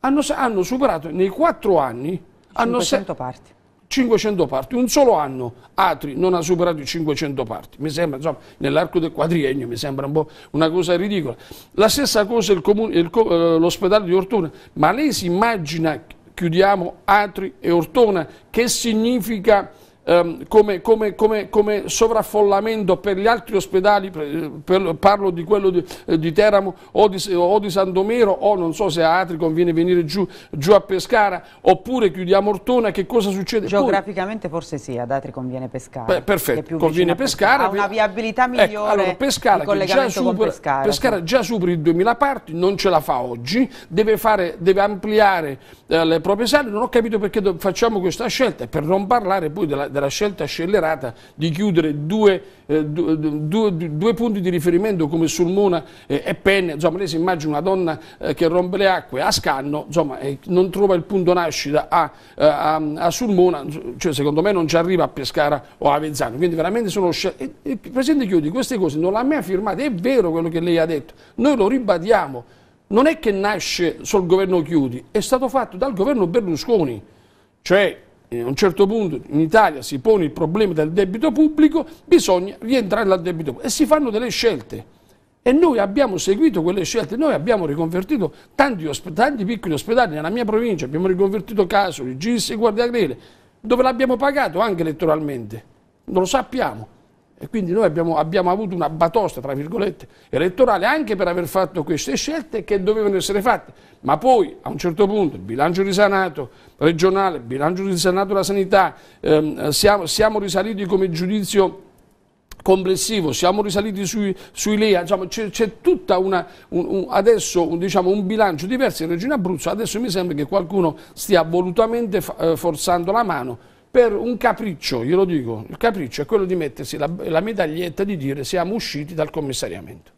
hanno, hanno superato nei quattro anni 500 hanno, parti. 500 parti, un solo anno Atri non ha superato i 500 parti, mi sembra, insomma, nell'arco del quadriennio mi sembra un po' una cosa ridicola. La stessa cosa eh, l'ospedale di Ortona, ma lei si immagina, chiudiamo Atri e Ortona, che significa ehm, come, come, come, come, sovraffollamento per gli altri ospedali, per, per, parlo di quello di, eh, di Teramo o di, o di, Sandomero o non so se a Atri conviene venire giù, giù, a Pescara oppure chiudiamo Ortona, che cosa succede? Geograficamente Poi, forse sì, ad Atri conviene Pescara. Beh, perfetto, conviene Pescara. Ha una viabilità ecco, migliore ecco, allora, Pescara, già supera, Pescara, Pescara sì. già supera i 2000 parti, non ce la fa oggi, deve, fare, deve ampliare alle proprie sale, non ho capito perché facciamo questa scelta, per non parlare poi della, della scelta scellerata di chiudere due, eh, due, due, due, punti di riferimento come Sulmona eh, e Penne, insomma lei si immagina una donna eh, che rompe le acque a Scanno, insomma non trova il punto nascita a, eh, a, a Sulmona, cioè, secondo me non ci arriva a Pescara o a Vezzano, quindi veramente sono scelte. Presidente Chiudi queste cose non le ha mai firmate, è vero quello che lei ha detto, noi lo ribadiamo non è che nasce sul governo Chiudi, è stato fatto dal governo Berlusconi, cioè eh, a un certo punto in Italia si pone il problema del debito pubblico, bisogna rientrare dal debito pubblico e si fanno delle scelte. E noi abbiamo seguito quelle scelte, noi abbiamo riconvertito tanti, tanti piccoli ospedali nella mia provincia, abbiamo riconvertito Casoli, Gis e Guardiagrele, dove l'abbiamo pagato anche elettoralmente, non lo sappiamo. E quindi noi abbiamo, abbiamo avuto una batosta, tra virgolette, elettorale anche per aver fatto queste scelte che dovevano essere fatte. Ma poi, a un certo punto, il bilancio risanato regionale, il bilancio risanato della sanità, ehm, siamo, siamo risaliti come giudizio complessivo, siamo risaliti sui, sui Lea, diciamo, c'è, tutta una, un, un, adesso un, diciamo, un, bilancio diverso in Regione Abruzzo, adesso mi sembra che qualcuno stia volutamente eh, forzando la mano per un capriccio, glielo dico, il capriccio è quello di mettersi la, la medaglietta di dire siamo usciti dal commissariamento.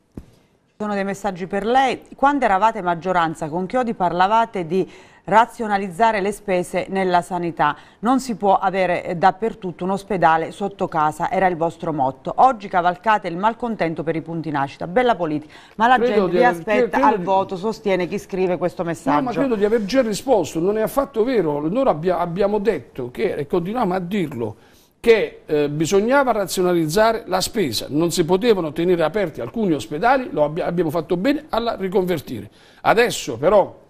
sono dei messaggi per lei. Quando eravate maggioranza con Chiodi parlavate di razionalizzare le spese nella sanità. Non si può avere eh, dappertutto un ospedale sotto casa, era il vostro motto. Oggi cavalcate il malcontento per i punti nascita. Bella politica, ma la credo gente vi aspetta al di... voto, sostiene chi scrive questo messaggio. No, ma credo di aver già risposto, non è affatto vero. Noi abbia, abbiamo detto che, e continuiamo a dirlo, che eh, bisognava razionalizzare la spesa, non si potevano tenere aperti alcuni ospedali, lo abbi abbiamo fatto bene a riconvertire. Adesso però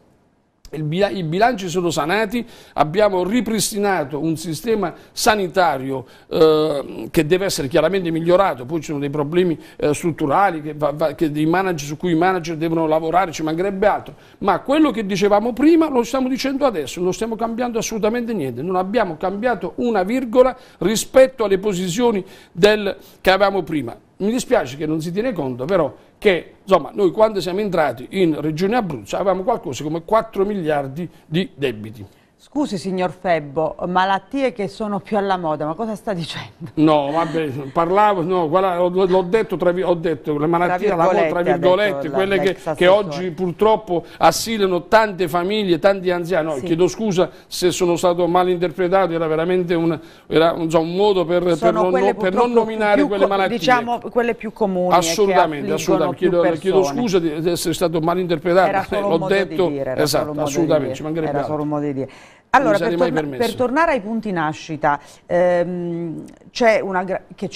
i bilanci sono sanati, abbiamo ripristinato un sistema sanitario eh, che deve essere chiaramente migliorato, poi ci sono dei problemi eh, strutturali che va, va, che manager, su cui i manager devono lavorare, ci mancherebbe altro, ma quello che dicevamo prima lo stiamo dicendo adesso, non stiamo cambiando assolutamente niente, non abbiamo cambiato una virgola rispetto alle posizioni del, che avevamo prima mi dispiace che non si tiene conto però che insomma, noi quando siamo entrati in Regione Abruzzo avevamo qualcosa come 4 miliardi di debiti. Scusi signor Febbo, malattie che sono più alla moda, ma cosa sta dicendo? No, vabbè, parlavo, no, l'ho detto, tra, ho detto, le malattie alla moda, tra virgolette, quelle che, che, oggi purtroppo assilano tante famiglie, tanti anziani. No, sì. Chiedo scusa se sono stato malinterpretato, era veramente un, era, insomma, un modo per, per, non, per non, nominare quelle malattie. Diciamo quelle più comuni. Assolutamente, assolutamente. Chiedo, chiedo, scusa di essere stato malinterpretato, eh, l'ho detto. Di dire, esatto, assolutamente, ci mancherebbe altro. solo un modo di dire. Allora, per, torna per, tornare ai punti nascita, ehm, c'è una,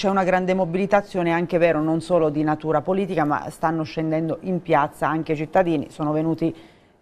una, grande mobilitazione, anche vero, non solo di natura politica, ma stanno scendendo in piazza anche i cittadini, sono venuti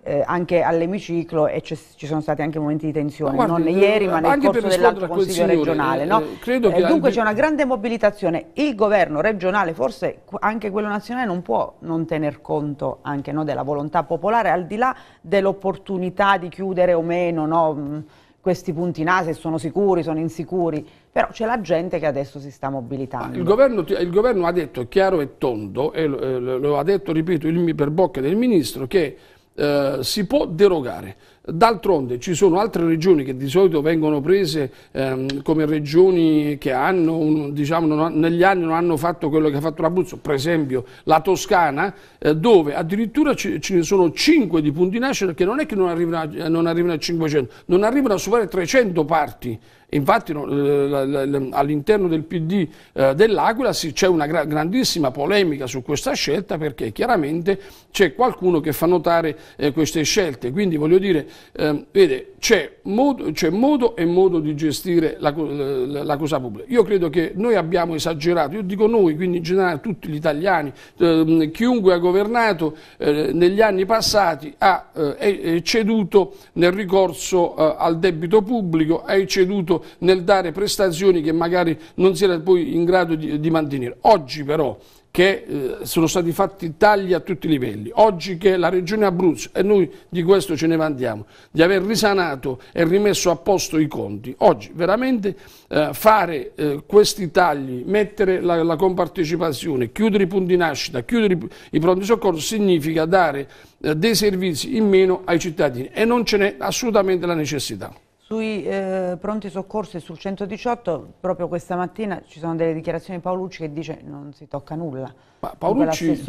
eh, anche all'emiciclo e ci sono stati anche momenti di tensione, guardi, non eh, ieri ma nel corso dell'altro Consiglio regionale. Eh, no? eh, eh dunque c'è una grande mobilitazione, il governo regionale, forse anche quello nazionale, non può non tener conto anche no, della volontà popolare, al di là dell'opportunità di chiudere o meno no, mm, questi punti nasi, sono sicuri, sono insicuri, però c'è la gente che adesso si sta mobilitando. Il governo, il governo ha detto chiaro e tondo, e eh, lo, lo ha detto, ripeto, il, per bocca del Ministro, che eh, si può derogare. D'altronde ci sono altre regioni che di solito vengono prese ehm, come regioni che hanno, un, diciamo, non, negli anni non hanno fatto quello che ha fatto l'Abruzzo, per esempio la Toscana, eh, dove addirittura ci, ce ne sono 5 di punti nascita che non è che non arrivano, eh, non arrivano a 500, non arrivano a superare 300 parti. Infatti all'interno del PD eh, dell'Aquila c'è una grandissima polemica su questa scelta perché chiaramente c'è qualcuno che fa notare eh, queste scelte. Quindi voglio dire eh, vede, c'è modo, modo, e modo di gestire la, la, la, cosa pubblica. Io credo che noi abbiamo esagerato, io dico noi, quindi in generale tutti gli italiani, eh, chiunque ha governato eh, negli anni passati ha eh, ceduto nel ricorso eh, al debito pubblico, ha ceduto nel dare prestazioni che magari non si era poi in grado di, di mantenere. Oggi però che eh, sono stati fatti tagli a tutti i livelli. Oggi che la Regione Abruzzo, e noi di questo ce ne vantiamo, di aver risanato e rimesso a posto i conti, oggi veramente eh, fare eh, questi tagli, mettere la, la, compartecipazione, chiudere i punti nascita, chiudere i, i pronti soccorso, significa dare eh, dei servizi in meno ai cittadini e non ce n'è assolutamente la necessità. Sui eh, pronti soccorsi e sul 118, proprio questa mattina ci sono delle dichiarazioni di Paolucci che dice non si tocca nulla. Ma Paolucci, ci,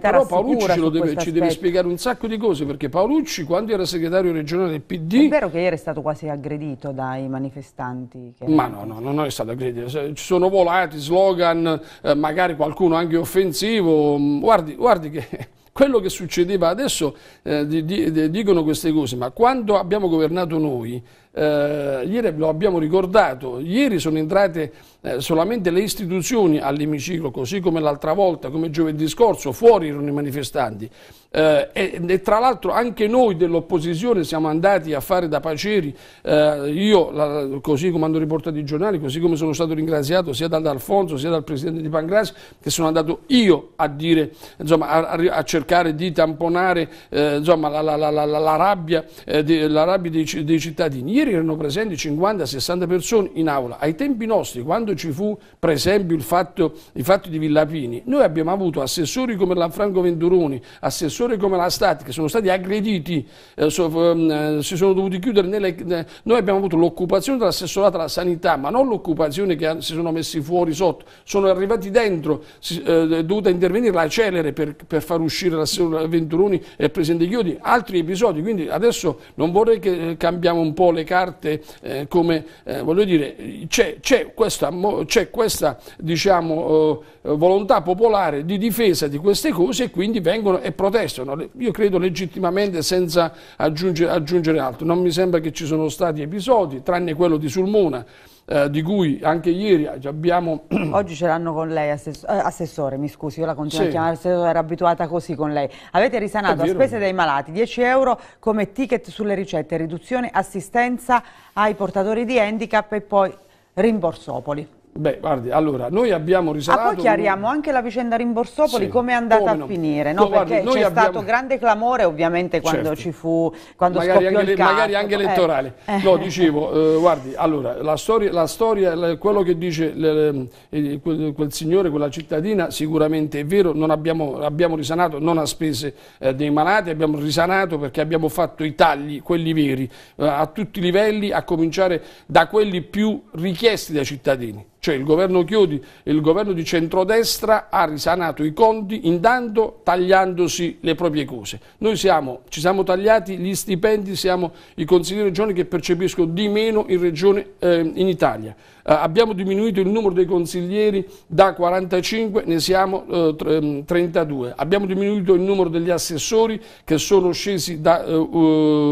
però Paolucci ci deve, ci deve spiegare un sacco di cose, perché Paolucci quando era segretario regionale del PD... È vero che ieri è stato quasi aggredito dai manifestanti. Che... Ma no, no, non è stato aggredito. Ci sono volati, slogan, eh, magari qualcuno anche offensivo. Guardi, guardi che quello che succedeva adesso eh, di, di, dicono queste cose, ma quando abbiamo governato noi eh, ieri lo abbiamo ricordato, ieri sono entrate eh, solamente le istituzioni all'emiciclo, così come l'altra volta, come giovedì scorso, fuori erano i manifestanti. Eh, e, e, tra l'altro anche noi dell'opposizione siamo andati a fare da paceri, eh, io la, così come hanno riportato i giornali, così come sono stato ringraziato sia da dall'Alfonso sia dal presidente di Pancrasi, che sono andato io a dire, insomma, a, a cercare di tamponare eh, insomma, la, la, la, rabbia, eh, di, rabbia dei, dei, cittadini. Ieri ieri erano presenti 50-60 persone in aula. Ai tempi nostri, quando ci fu per esempio il fatto, il fatto di Villapini, noi abbiamo avuto assessori come Lanfranco Venturoni, assessori come la Stati, che sono stati aggrediti, eh, so, mm, eh, si sono dovuti chiudere. Nelle, eh, noi abbiamo avuto l'occupazione dell'assessorato alla sanità, ma non l'occupazione che si sono messi fuori sotto, sono arrivati dentro, si, eh, è dovuta intervenire la celere per, per far uscire l'assessore Venturoni e il Presidente Chiodi, altri episodi. Quindi adesso non vorrei che eh, cambiamo un po' le carte carte eh, come, eh, voglio dire, c'è, questa, questa diciamo, eh, volontà popolare di difesa di queste cose e quindi vengono e protestano, io credo legittimamente senza aggiungere, aggiungere altro. Non mi sembra che ci sono stati episodi, tranne quello di Sulmona, eh, di cui anche ieri abbiamo... Oggi ce l'hanno con lei, assess eh, assessore, mi scusi, io la continuo sì. a chiamare assessore, era abituata così con lei. Avete risanato a spese dei malati 10 euro come ticket sulle ricette, riduzione assistenza ai portatori di handicap e poi rimborsopoli. Beh, guardi, allora, noi abbiamo ah, risalato... Ma poi chiariamo anche la vicenda Rimborsopoli, sì, come è andata a no. finire, no? no Perché c'è abbiamo... stato grande clamore, ovviamente, quando certo. ci fu... Quando magari, anche, le, magari anche eh. elettorale. Eh. No, dicevo, eh, guardi, allora, la storia, la storia la, quello che dice le, le, eh, quel, quel, signore, quella cittadina, sicuramente è vero, abbiamo, abbiamo, risanato non a spese eh, dei malati, abbiamo risanato perché abbiamo fatto i tagli, quelli veri, eh, a tutti i livelli, a cominciare da quelli più richiesti dai cittadini cioè il governo Chiodi, e il governo di centrodestra ha risanato i conti intanto tagliandosi le proprie cose. Noi siamo, ci siamo tagliati gli stipendi, siamo i consiglieri regionali che percepiscono di meno in, regione, eh, in Italia. Eh, abbiamo diminuito il numero dei consiglieri da 45, ne siamo eh, 32. Mm, abbiamo diminuito il numero degli assessori che sono scesi da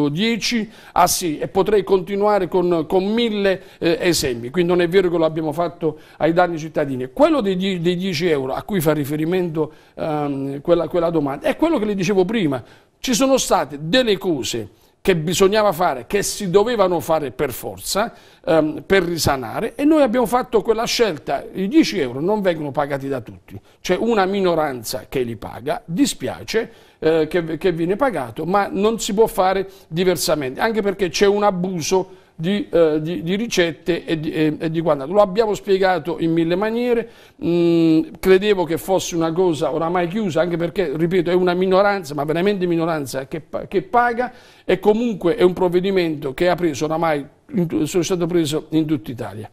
10 a 6 e potrei continuare con, con mille eh, esempi. Quindi non è vero che lo abbiamo fatto fatto ai danni cittadini. Quello dei, dei 10 euro a cui fa riferimento ehm, quella, quella domanda è quello che le dicevo prima. Ci sono state delle cose che bisognava fare, che si dovevano fare per forza, ehm, per risanare e noi abbiamo fatto quella scelta, i 10 euro non vengono pagati da tutti, c'è una minoranza che li paga, dispiace eh, che, che viene pagato, ma non si può fare diversamente, anche perché c'è un abuso di, eh, di, di ricette e di, e, e di, guadagno. Lo abbiamo spiegato in mille maniere, mh, mm, credevo che fosse una cosa oramai chiusa, anche perché, ripeto, è una minoranza, ma veramente minoranza, che, che paga e comunque è un provvedimento che ha preso oramai, sono stato preso in tutta Italia.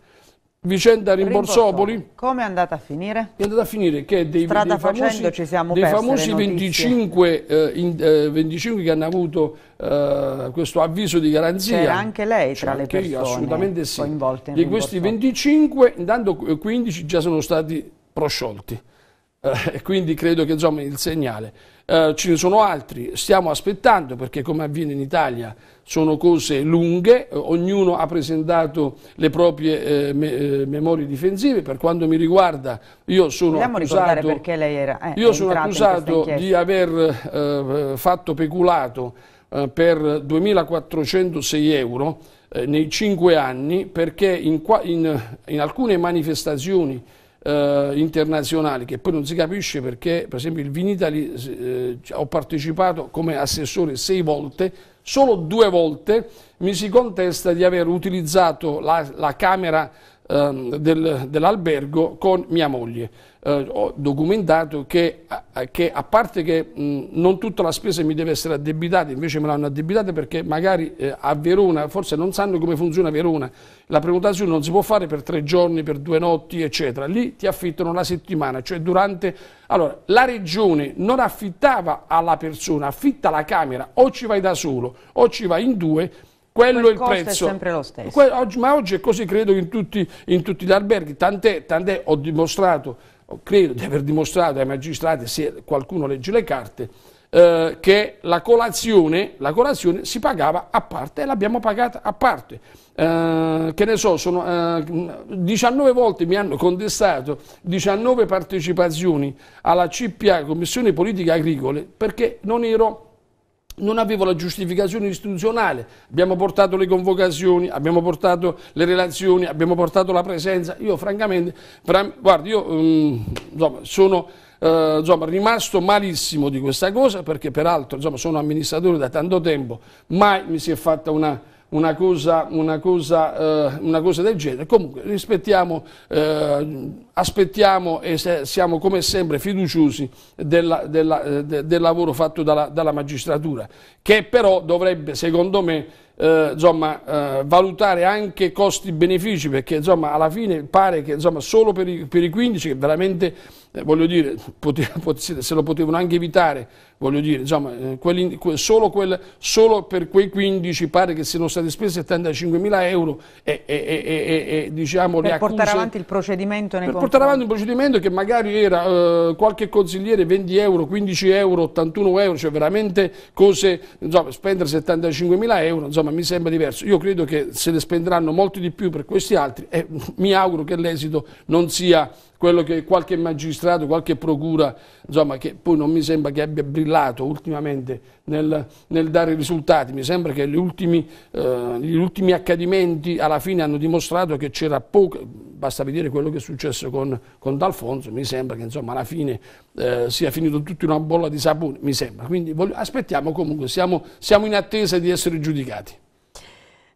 Vicenda Rimborsopoli. Come è andata a finire? È andata a finire che dei, dei famosi, dei famosi 25, eh, in, eh, 25, che hanno avuto eh, questo avviso di garanzia. C'era anche lei tra le persone io, assolutamente sì. coinvolte. Di questi 25, intanto 15 già sono stati prosciolti. Eh, quindi credo che insomma il segnale eh, ce ne sono altri, stiamo aspettando perché come avviene in Italia sono cose lunghe, eh, ognuno ha presentato le proprie eh, me, eh, memorie difensive, per quanto mi riguarda io sono Vogliamo accusato, era, io sono accusato di aver fatto peculato per 2.406 euro nei cinque anni perché in, in, in alcune manifestazioni eh, internazionali che poi non si capisce perché per esempio il Vinitali eh, ho partecipato come assessore sei volte, solo due volte mi si contesta di aver utilizzato la, la camera eh, del, dell'albergo con mia moglie eh, ho documentato che a, che, a parte che mh, non tutta la spesa mi deve essere addebitata, invece me l'hanno addebitata perché magari eh, a Verona, forse non sanno come funziona Verona, la prenotazione non si può fare per tre giorni, per due notti, eccetera. Lì ti affittano la settimana, cioè durante... Allora, la regione non affittava alla persona, affitta la camera, o ci vai da solo, o ci vai in due, quello Quel è il prezzo. è sempre lo stesso. ma oggi è così, credo, in tutti, in tutti gli alberghi, tant'è, tant'è ho dimostrato credo di aver dimostrato ai magistrati, se qualcuno legge le carte, eh, che la colazione, la colazione, si pagava a parte e l'abbiamo pagata a parte. Eh, che ne so, sono, eh, 19 volte mi hanno contestato 19 partecipazioni alla CPA, Commissione Politiche Agricole, perché non ero non avevo la giustificazione istituzionale. Abbiamo portato le convocazioni, abbiamo portato le relazioni, abbiamo portato la presenza. Io francamente, fra, guarda, io um, insomma, sono... Eh, insomma, rimasto malissimo di questa cosa perché peraltro insomma, sono amministratore da tanto tempo, mai mi si è fatta una, una cosa, una cosa, eh, una cosa del genere. Comunque rispettiamo, eh, aspettiamo e siamo come sempre fiduciosi della, della, eh, del lavoro fatto dalla, dalla, magistratura, che però dovrebbe, secondo me, eh, insomma, eh, valutare anche costi-benefici, perché insomma, alla fine pare che insomma, solo per i, per i 15, che veramente eh, voglio dire, pote, se lo potevano anche evitare, voglio dire, insomma, eh, quelli, que, solo, quel, solo, per quei 15 pare che siano state spese 75 mila euro e, e, e, e diciamo, per accuse, portare avanti il procedimento nei per portare avanti un procedimento che magari era eh, qualche consigliere 20 euro, 15 euro, 81 euro, cioè veramente cose, insomma, spendere 75 mila euro, insomma, mi sembra diverso. Io credo che se ne spenderanno molti di più per questi altri e mi auguro che l'esito non sia quello che qualche magistrato, qualche procura, insomma, che poi non mi sembra che abbia brillato ultimamente nel, nel dare risultati, mi sembra che gli ultimi, eh, gli ultimi accadimenti alla fine hanno dimostrato che c'era poco, basta vedere quello che è successo con, con D'Alfonso, mi sembra che insomma, alla fine eh, sia finito tutto in una bolla di sapone, mi sembra, quindi voglio, aspettiamo comunque, siamo, siamo in attesa di essere giudicati.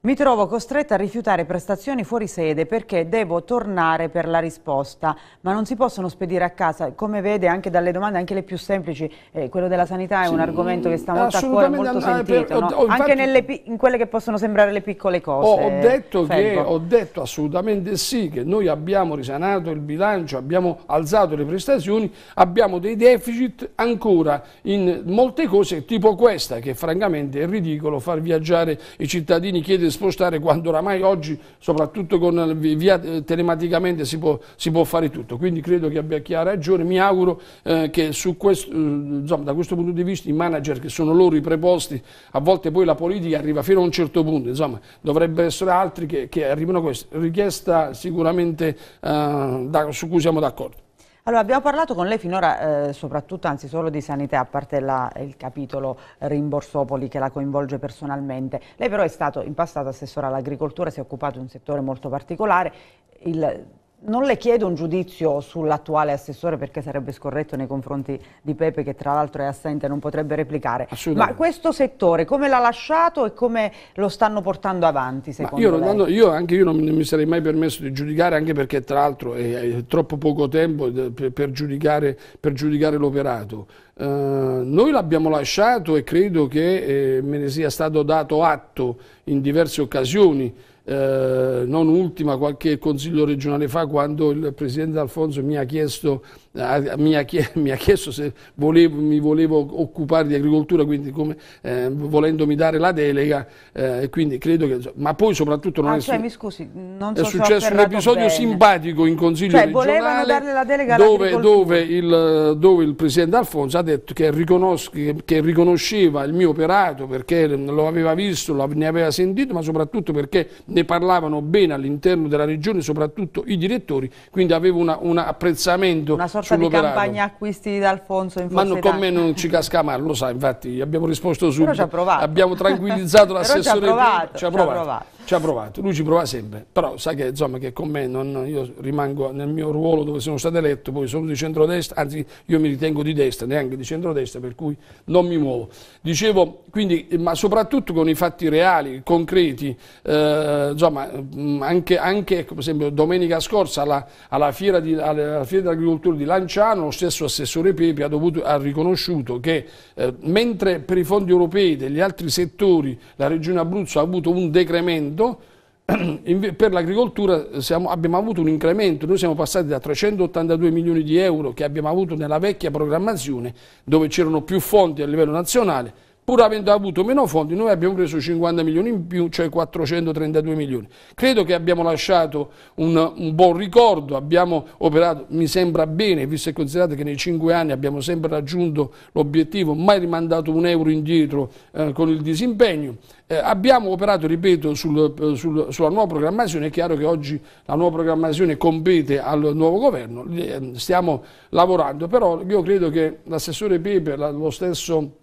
Mi trovo costretta a rifiutare prestazioni fuori sede perché devo tornare per la risposta, ma non si possono spedire a casa. Come vede anche dalle domande, anche le più semplici, eh, quello della sanità è un argomento che sta molto a cuore, molto eh, sentito, per, ho, ho, infatti, anche nelle, in quelle che possono sembrare le piccole cose. Ho, ho detto che, ho detto assolutamente sì, che noi abbiamo risanato il bilancio, abbiamo alzato le prestazioni, abbiamo dei deficit ancora in molte cose, tipo questa, che francamente è ridicolo far viaggiare i cittadini, chiedere spostare quando oramai oggi, soprattutto con, eh, via, eh, telematicamente, si può, si può, fare tutto. Quindi credo che abbia chi ha ragione. Mi auguro eh, che questo, eh, insomma, da questo punto di vista i manager, che sono loro i preposti, a volte poi la politica arriva fino a un certo punto, insomma, dovrebbero essere altri che, che arrivano a questa richiesta sicuramente eh, da, su cui siamo d'accordo. Allora, abbiamo parlato con lei finora eh, soprattutto, anzi solo di sanità, a parte la, il capitolo Rimborsopoli che la coinvolge personalmente. Lei però è stato in passato assessore all'agricoltura, si è occupato di un settore molto particolare. Il non le chiedo un giudizio sull'attuale assessore perché sarebbe scorretto nei confronti di Pepe che tra l'altro è assente e non potrebbe replicare, ma questo settore come l'ha lasciato e come lo stanno portando avanti secondo ma io, io anche io non mi sarei mai permesso di giudicare anche perché tra l'altro è, è, troppo poco tempo eh, per, per giudicare, l'operato. Eh, noi l'abbiamo lasciato e credo che eh, me ne sia stato dato atto in diverse occasioni eh, non ultima qualche consiglio regionale fa quando il Presidente Alfonso mi ha chiesto eh, mi ha, chiesto se volevo, mi volevo occupare di agricoltura, quindi come, eh, volendomi dare la delega, eh, quindi credo che... Ma poi soprattutto non ah, è, cioè, su- scusi, non so successo un episodio bene. simpatico in Consiglio cioè, regionale darle la delega dove, dove, il, dove il Presidente Alfonso ha detto che, riconos- che, riconosceva il mio operato perché lo aveva visto, lo, ne aveva sentito, ma soprattutto perché ne parlavano bene all'interno della regione, soprattutto i direttori, quindi avevo un apprezzamento sorta di campagna acquisti di D'Alfonso in Ma no, con me non ci casca mai, lo sa, infatti abbiamo risposto subito. Però ci ha provato. Abbiamo tranquillizzato l'assessore. Ci ha provato. Ci ha provato. Ci ha provato, lui ci prova sempre, però sa che, insomma, che con me non, io rimango nel mio ruolo dove sono stato eletto, poi sono di centrodestra, anzi io mi ritengo di destra, neanche di centrodestra, per cui non mi muovo. Dicevo, quindi, ma soprattutto con i fatti reali, concreti, eh, insomma, mm, anche, anche ecco, per esempio, domenica scorsa alla, alla fiera dell'agricoltura di Lanciano, lo stesso assessore Pepi ha, dovuto, ha riconosciuto che eh, mentre per i fondi europei degli altri settori la Regione Abruzzo ha avuto un decremento caldo, per l'agricoltura siamo, abbiamo avuto un incremento, noi siamo passati da 382 milioni di euro che abbiamo avuto nella vecchia programmazione dove c'erano più fondi a livello nazionale pur avendo avuto meno fondi, noi abbiamo preso 50 milioni in più, cioè 432 milioni. Credo che abbiamo lasciato un, un buon ricordo, abbiamo operato, mi sembra bene, visto e considerato che nei 5 anni abbiamo sempre raggiunto l'obiettivo, mai rimandato un euro indietro eh, con il disimpegno. Eh, abbiamo operato, ripeto, sul, sul, sulla nuova programmazione, è chiaro che oggi la nuova programmazione compete al nuovo governo, eh, stiamo lavorando, però io credo che l'assessore Pepe, lo stesso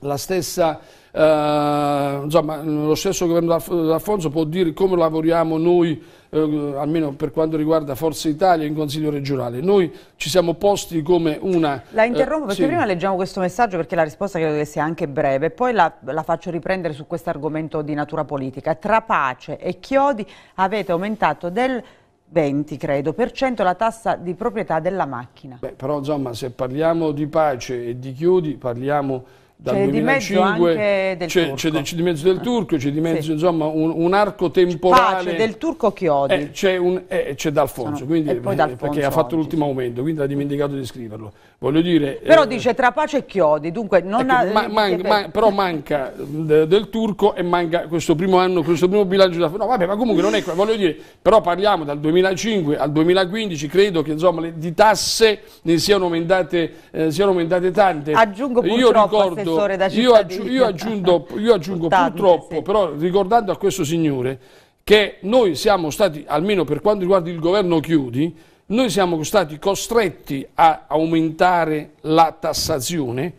la Stessa, eh, insomma, lo stesso governo d'Alfonso può dire come lavoriamo noi, eh, almeno per quanto riguarda Forza Italia in Consiglio regionale. Noi ci siamo posti come una... La interrompo eh, perché sì. prima leggiamo questo messaggio perché la risposta credo che sia anche breve, poi la, la faccio riprendere su questo argomento di natura politica. Tra Pace e Chiodi avete aumentato del 20 credo, per cento la tassa di proprietà della macchina. Beh, però insomma se parliamo di pace e di chiodi parliamo dal c'è 2005 c'è, c'è, c'è, di mezzo del ah, turco, c'è di mezzo sì. insomma un, un, arco temporale. Pace del turco Chiodi. Eh, c'è, un, eh, c'è D'Alfonso, Sono, quindi, eh, D'Alfonso perché ha fatto oggi. l'ultimo aumento, quindi ha dimenticato di scriverlo. Voglio dire, però eh, dice tra Pace e Chiodi, dunque non ecco, ha, ma, eh, man, ma, però manca del turco e manca questo primo anno, questo primo bilancio. no vabbè, ma comunque non è qua, voglio dire, però parliamo dal 2005 al 2015, credo che insomma le, di tasse ne siano aumentate, eh, siano aumentate tante. Aggiungo purtroppo, Io ricordo, aggiungendo, io, aggi io, aggiungo, io aggiungo purtroppo, sì. però ricordando a questo signore che noi siamo stati, almeno per quanto riguarda il governo Chiudi, noi siamo stati costretti a aumentare la tassazione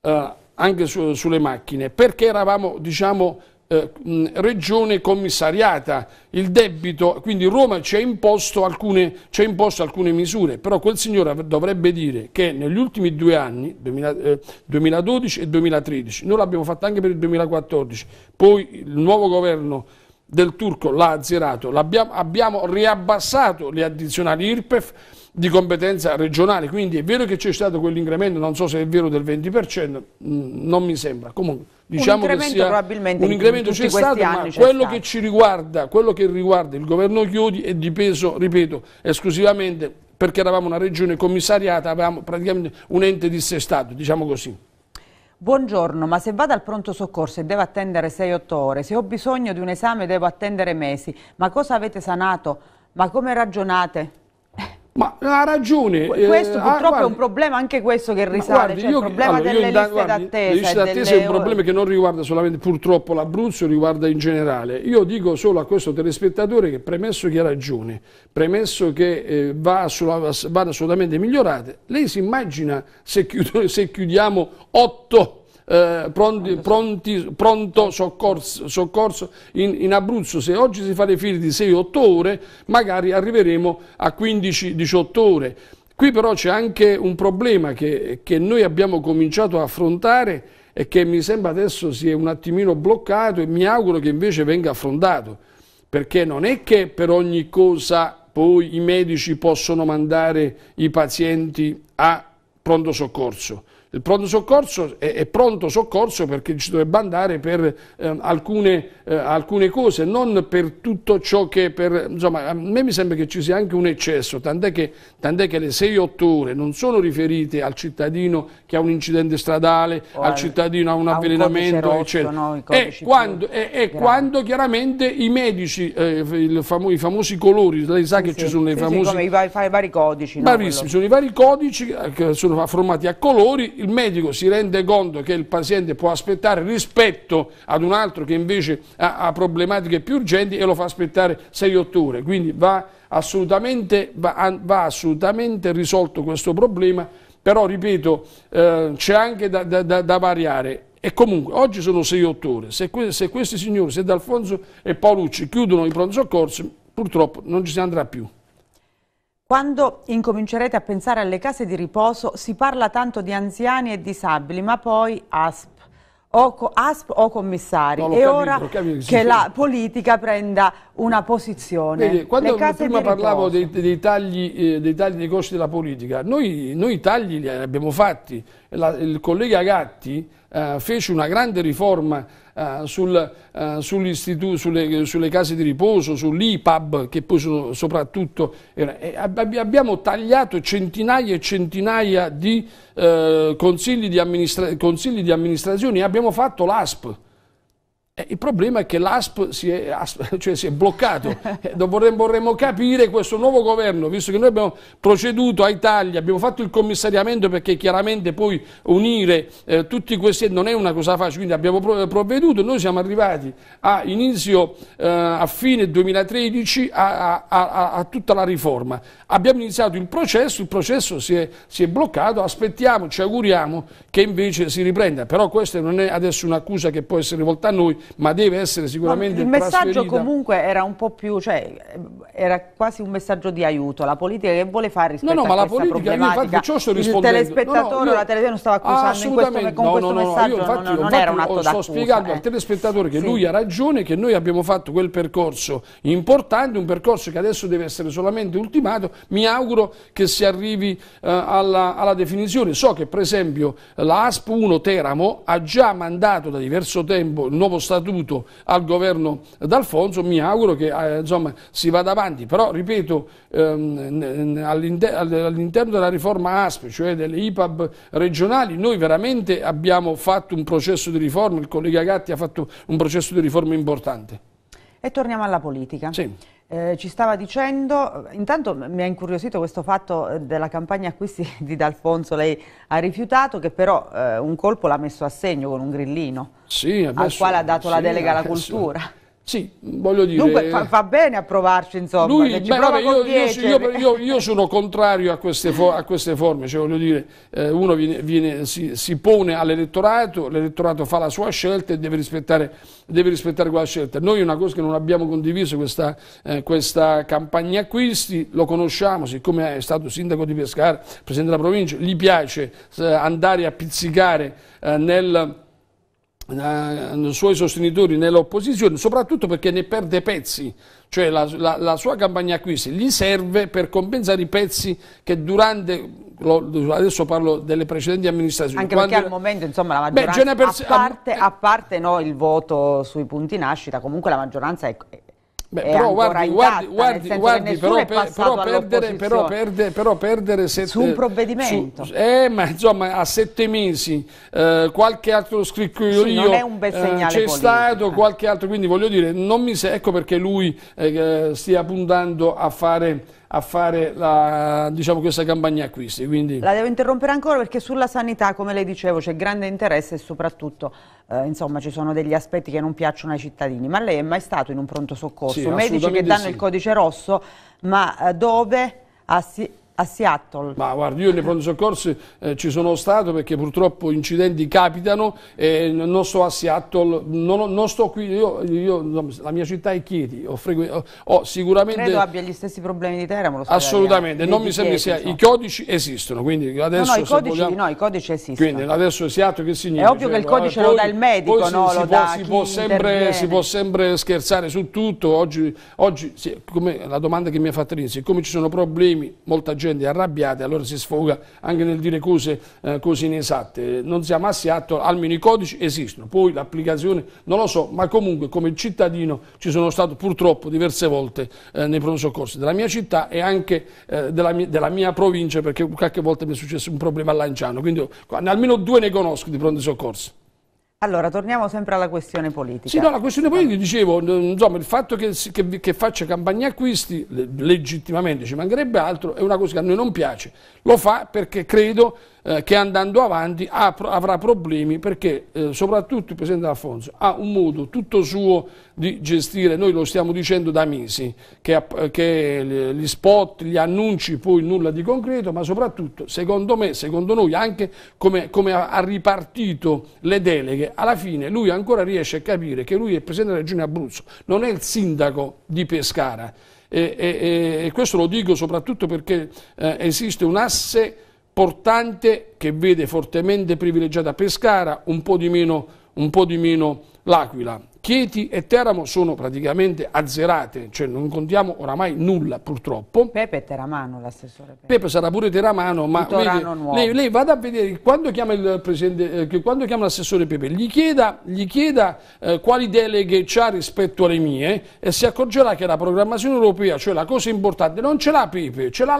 eh, anche su, sulle macchine perché eravamo, diciamo, eh, regione commissariata, il debito, quindi Roma ci ha, imposto alcune, ci ha imposto alcune misure, però quel signore dovrebbe dire che negli ultimi due anni, 2012 eh, e 2013, noi l'abbiamo fatto anche per il 2014, poi il nuovo governo del turco l'ha azzerato, abbiamo, abbiamo riabbassato le addizionali IRPEF di competenza regionale, quindi è vero che c'è stato quell'incremento, non so se è vero del 20%, non mi sembra, comunque diciamo un incremento, sia, un incremento c'è stato, ma quello stato. che ci riguarda, quello che riguarda il governo Chiodi è di peso, ripeto, esclusivamente perché eravamo una regione commissariata, avevamo praticamente un ente di sé stato, diciamo così. Buongiorno, ma se vado al pronto soccorso e devo attendere 6-8 ore, se ho bisogno di un esame devo attendere mesi, ma cosa avete sanato? Ma come ragionate? Ma ha ragione. Questo eh, ah, purtroppo ah, guardi, è un problema anche questo che risale, guardi, cioè io, il problema allora, delle liste guardi, d'attesa. Le liste d'attesa delle... è un problema che non riguarda solamente purtroppo l'Abruzzo, riguarda in generale. Io dico solo a questo telespettatore che premesso che ha ragione, premesso che eh, va vanno assolutamente migliorate, lei si immagina se, chiudo, se chiudiamo otto eh, pronti, pronti, pronto soccorso, soccorso in, in, Abruzzo. Se oggi si fa dei fili di 6-8 ore, magari arriveremo a 15-18 ore. Qui però c'è anche un problema che, che noi abbiamo cominciato a affrontare e che mi sembra adesso si è un attimino bloccato e mi auguro che invece venga affrontato, perché non è che per ogni cosa poi i medici possono mandare i pazienti a pronto soccorso. Il pronto soccorso è, è pronto soccorso perché ci dovrebbe andare per eh, alcune, eh, alcune, cose, non per tutto ciò che per, insomma, a me mi sembra che ci sia anche un eccesso, tant'è che, tant che, le 6-8 ore non sono riferite al cittadino che ha un incidente stradale, o al cittadino ha un avvelenamento, eccetera. No, e quando, quando, chiaramente i medici, eh, famo, i famosi colori, lei sa sì, che sì. ci sono dei sì, famosi... Sì, come i, vari, i vari codici. Bravissimi, no, sono i vari codici eh, che sono formati a colori, il medico si rende conto che il paziente può aspettare rispetto ad un altro che invece ha, ha problematiche più urgenti e lo fa aspettare 6-8 ore. Quindi va assolutamente, va, va assolutamente risolto questo problema, però ripeto eh, c'è anche da, da, da, da variare. E comunque oggi sono 6-8 ore, se, que se questi signori, se D'Alfonso e Paolucci chiudono i pronto soccorso, purtroppo non ci si andrà più. Quando incomincerete a pensare alle case di riposo si parla tanto di anziani e disabili, ma poi ASP o ASP o commissari. è ora capito, sì, che la politica prenda una posizione. Vedi, quando prima parlavo dei, dei, tagli, eh, dei, tagli, dei costi della politica, noi, i tagli li abbiamo fatti. La, il collega Gatti eh, fece una grande riforma uh, sul, uh, sulle, sulle, case di riposo, sull'IPAB, che poi sono, soprattutto eh, eh abbiamo tagliato centinaia e centinaia di, uh, consigli, di consigli di amministrazione abbiamo fatto l'ASP. Eh, il problema è che l'ASP si è, cioè si è bloccato. Eh, vorremmo, vorremmo, capire questo nuovo governo, visto che noi abbiamo proceduto ai tagli, abbiamo fatto il commissariamento perché chiaramente poi unire eh, tutti questi non è una cosa facile, quindi abbiamo provveduto, noi siamo arrivati a inizio, eh, a fine 2013 a, a, a, a, tutta la riforma. Abbiamo iniziato il processo, il processo si è, si è bloccato, aspettiamo, ci auguriamo che invece si riprenda. Però questa non è adesso un'accusa che può essere rivolta a noi, ma deve essere sicuramente ma Il messaggio comunque era un po' più, cioè, era quasi un messaggio di aiuto, la politica che vuole fare rispetto no, no, a questa politica, problematica. Infatti, ciò sto il telespettatore no, no, io, la televisione stava accusando in questo, con no, questo no, messaggio, io, infatti, non, non infatti, era un atto d'accusa. Sto spiegando eh. al telespettatore che sì. lui ha ragione, che noi abbiamo fatto quel percorso importante, un percorso che adesso deve essere solamente ultimato, mi auguro che si arrivi eh, alla, alla definizione. So che per esempio la asp 1 Teramo ha già mandato da diverso tempo il nuovo Stato statuto al governo d'Alfonso, mi auguro che eh, insomma, si vada avanti, però ripeto ehm, all'interno della riforma ASP, cioè delle IPAB regionali, noi veramente abbiamo fatto un processo di riforma, il collega Gatti ha fatto un processo di riforma importante. E torniamo alla politica. Sì. Eh, ci stava dicendo, intanto mi ha incuriosito questo fatto eh, della campagna acquisti di D'Alfonso, lei ha rifiutato che però eh, un colpo l'ha messo a segno con un grillino, sì, al quale ha dato sì, la delega alla cultura. Sì, voglio dire... Dunque fa, fa bene a provarci, insomma, lui, beh, vabbè, io, io, io, io, sono contrario a queste, a queste forme, cioè, voglio dire, eh, uno viene, viene, si, si, pone all'elettorato, l'elettorato fa la sua scelta e deve rispettare, deve rispettare, quella scelta. Noi una cosa che non abbiamo condiviso, questa, eh, questa campagna acquisti, lo conosciamo, siccome è stato sindaco di Pescara, presidente della provincia, gli piace eh, andare a pizzicare eh, nel eh, suoi sostenitori nell'opposizione, soprattutto perché ne perde pezzi, cioè la, la, la sua campagna acquisti gli serve per compensare i pezzi che durante adesso parlo delle precedenti amministrazioni. Anche perché Quando... al momento insomma la maggioranza, Beh, a, parte, a parte no, il voto sui punti nascita, comunque la maggioranza è, Beh, però guardi, intatta, guardi, guardi, guardi però, però, perdere, però, perdere, però perdere sette, su un eh, provvedimento su, eh, ma insomma a sette mesi eh, qualche altro scritto io, sì, io eh, c'è politico. stato eh. qualche altro quindi voglio dire non mi se, ecco perché lui stia puntando a fare a fare la, diciamo, questa campagna acquisti. Quindi... La devo interrompere ancora perché sulla sanità, come le dicevo, c'è grande interesse e soprattutto eh, insomma, ci sono degli aspetti che non piacciono ai cittadini. Ma lei è mai stato in un pronto soccorso? Sì, Medici che danno sì. il codice rosso, ma eh, dove a Seattle. Ma guarda, io nei pronto soccorsi eh, ci sono stato perché purtroppo incidenti capitano e non sto a Seattle, non, non sto qui, io, io, la mia città è Chieti, ho, ho, ho sicuramente... Credo abbia gli stessi problemi di Teramo, lo so. Assolutamente, non mi sembra sia... So. I codici esistono, quindi adesso... No, no, i codici, vogliamo... no, i codici esistono. Quindi adesso Seattle che significa? È ovvio cioè, che il cioè, codice poi, lo dà il medico, si, no? Si, può, si, può sempre, si, può, sempre, scherzare su tutto, oggi, oggi sì, come la domanda che mi ha fatto Rinzi, siccome ci sono problemi, molta gente gente arrabbiata allora si sfoga anche nel dire cose, eh, cose inesatte. Non siamo assi atto, almeno i codici esistono, poi l'applicazione non lo so, ma comunque come cittadino ci sono stato purtroppo diverse volte eh, nei pronto soccorsi della mia città e anche eh, della, mia, della, mia, provincia perché qualche volta mi è successo un problema a Lanciano, quindi almeno due ne conosco di pronto soccorsi. Allora, torniamo sempre alla questione politica. Sì, no, la questione politica, dicevo, insomma, il fatto che, che, che faccia campagna acquisti, legittimamente ci mancherebbe altro, è una cosa che a noi non piace. Lo fa perché credo eh, che andando avanti avrà problemi perché eh, soprattutto il Presidente Alfonso ha un modo tutto suo di gestire, noi lo stiamo dicendo da mesi, che, che gli spot, gli annunci poi nulla di concreto, ma soprattutto secondo me, secondo noi anche come, come ha ripartito le deleghe, alla fine lui ancora riesce a capire che lui è il Presidente della Regione Abruzzo, non è il sindaco di Pescara. E, e, e questo lo dico soprattutto perché eh, esiste un asse importante che vede fortemente privilegiata Pescara, un po' di meno, un po di meno l'Aquila. Chieti e Teramo sono praticamente azzerate, cioè non contiamo oramai nulla purtroppo. Pepe è Teramano l'assessore. Pepe. Pepe sarà pure Teramano, ma vede, lei, lei, vada a vedere quando chiama, eh, l'assessore eh, Pepe, gli chieda, gli chieda eh, quali deleghe ha rispetto alle mie e si accorgerà che la programmazione europea, cioè la cosa importante, non ce l'ha Pepe, ce l'ha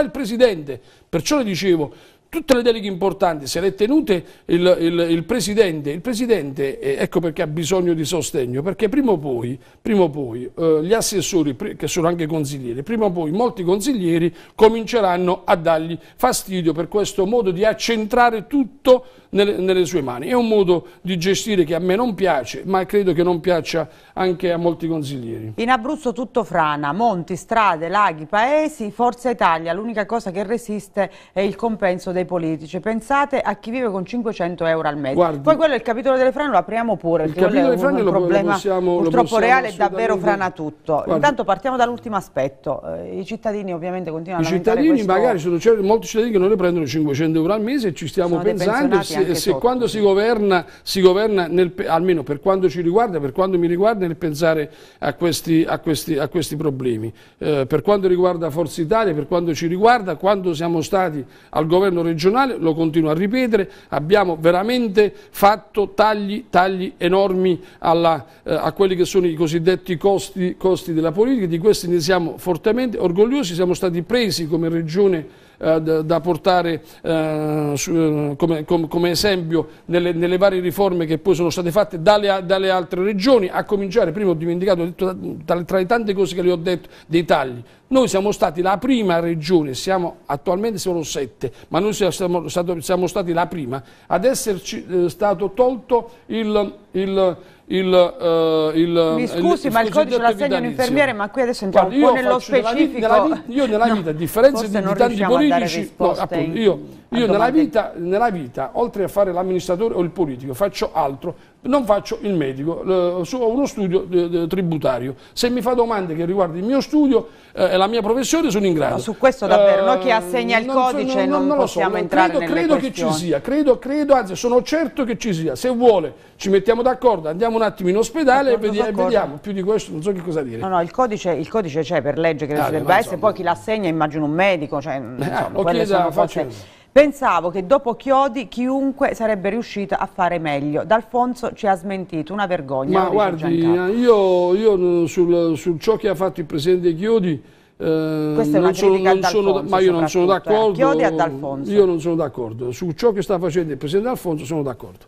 il Presidente. Perciò le dicevo, tutte le deleghe importanti, se le tenute il, il, il Presidente, il Presidente eh, ecco perché ha bisogno di sostegno, perché prima o poi, prima o poi eh, gli assessori, che sono anche consiglieri, prima o poi molti consiglieri cominceranno a dargli fastidio per questo modo di accentrare tutto nelle, nelle sue mani. È un modo di gestire che a me non piace, ma credo che non piaccia anche a molti consiglieri. In Abruzzo tutto frana, monti, strade, laghi, paesi, Forza Italia, l'unica cosa che resiste è il compenso dei dei politici, pensate a chi vive con 500 euro al mese. Guardi, Poi quello è il capitolo delle frane, lo apriamo pure, il capitolo delle frane è un lo, problema lo possiamo, purtroppo reale e davvero frana tutto. Guardi, Intanto partiamo dall'ultimo aspetto, eh, i cittadini ovviamente continuano I a I cittadini questo... magari, sono molti cittadini che non ne prendono 500 euro al mese e ci stiamo sono pensando e se, se quando si governa, si governa nel, almeno per quanto ci riguarda, per quanto mi riguarda, nel pensare a questi, a questi, a questi problemi. Eh, per quanto riguarda Forza Italia, per quanto ci riguarda, quando siamo stati al governo regionale, regionale, lo continuo a ripetere, abbiamo veramente fatto tagli, tagli enormi alla, eh, a quelli che sono i cosiddetti costi, costi della politica, di questi ne siamo fortemente orgogliosi, siamo stati presi come regione eh, da portare eh, su, eh, come, come, come, esempio nelle, nelle, varie riforme che poi sono state fatte dalle, dalle altre regioni, a cominciare, prima ho dimenticato, ho detto, tra, tra le tante cose che le ho detto, dei tagli, noi siamo stati la prima regione, siamo, attualmente sono sette, ma noi siamo, stato, siamo stati la prima ad esserci eh, stato tolto il... il il, eh, il, Mi eh, scusi, il, ma il codice l'assegno infermiere ma qui adesso entriamo Guarda, un po' nello specifico. Nella nella io nella vita, a differenza di, tanti politici, no, appunto, io io nella vita, nella vita, oltre a fare l'amministratore o il politico, faccio altro, non faccio il medico, ho uno studio eh, eh, tributario. Se mi fa domande che riguardano il mio studio eh, e la mia professione sono in grado. Ma su questo davvero, eh, noi chi assegna il codice non, non, non possiamo so, entrare credo, credo che ci sia, credo, credo, anzi sono certo che ci sia. Se vuole ci mettiamo d'accordo, andiamo un attimo in ospedale e vediamo, vediamo, Più di questo non so che cosa dire. No, no, il codice, c'è per legge, credo ah, ci debba essere, poi chi l'assegna immagino un medico. Cioè, eh, insomma, lo chieda, sono cose... Pensavo che dopo Chiodi chiunque sarebbe riuscito a fare meglio. D'Alfonso ci ha smentito, una vergogna. Ma guardi, io, io sul, sul, ciò che ha fatto il Presidente Chiodi, eh, non sono, non sono, ma io non sono eh. d'accordo. Eh. Chiodi ad Alfonso. Io non sono d'accordo. Su ciò che sta facendo il Presidente Alfonso sono d'accordo.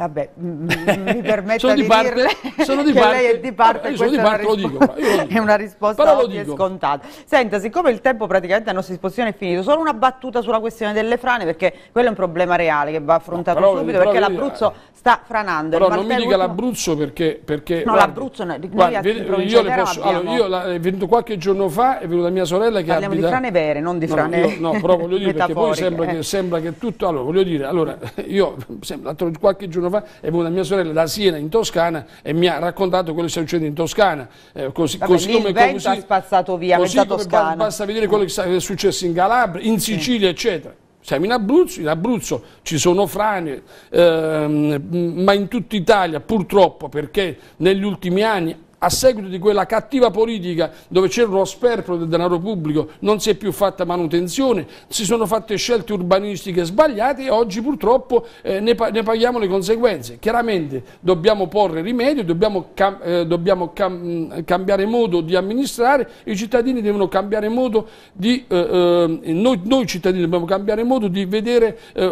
Vabbè, mi permetto di, di parte, dirle sono di che parte, lei è di parte, vabbè, ah, di parte è, una dico, è una risposta ovvia e scontata. Senta, siccome il tempo praticamente a nostra disposizione è finito, solo una battuta sulla questione delle frane, perché quello è un problema reale che va affrontato però, subito, però, perché l'Abruzzo sta franando. Però non mi dica l'Abruzzo perché, perché... No, l'Abruzzo, io, le posso, allora, io è venuto qualche giorno fa, è venuta mia sorella che Parliamo abita... Parliamo di frane vere, non di frane No, no, no però voglio dire, perché poi sembra che, eh. sembra che tutto... Allora, voglio dire, allora, io qualche giorno fa fa, è venuta mia sorella da Siena in Toscana e mi ha raccontato quello che sta succedendo in Toscana. Eh, così, Vabbè, così come, così, ha spazzato via, così come Toscana. basta vedere quello che è successo in Calabria, in Sicilia, sì. eccetera. Siamo in Abruzzo, in Abruzzo ci sono frane, ehm, ma in tutta Italia purtroppo perché negli ultimi anni a seguito di quella cattiva politica dove c'era uno sperpero del denaro pubblico, non si è più fatta manutenzione, si sono fatte scelte urbanistiche sbagliate e oggi purtroppo eh, ne, ne, paghiamo le conseguenze. Chiaramente dobbiamo porre rimedio, dobbiamo, cam eh, dobbiamo cam mm, cambiare modo di amministrare, i cittadini devono cambiare modo di, eh, eh noi, noi, cittadini dobbiamo cambiare modo di vedere eh,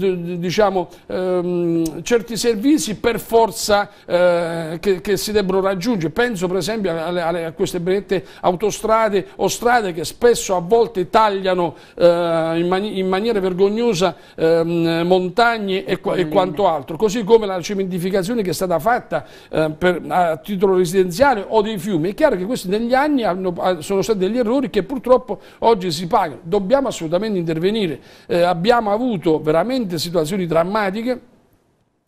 eh, diciamo, ehm, certi servizi per forza che, che si debbono raggiungere oggi. Penso per esempio alle, alle, a queste benedette autostrade o strade che spesso a volte tagliano eh, in, mani in, maniera vergognosa eh, montagne e, e, quanto altro, così come la cementificazione che è stata fatta eh, per, a titolo residenziale o dei fiumi. È chiaro che questi negli anni hanno, ah, sono stati degli errori che purtroppo oggi si pagano. Dobbiamo assolutamente intervenire. Eh, abbiamo avuto veramente situazioni drammatiche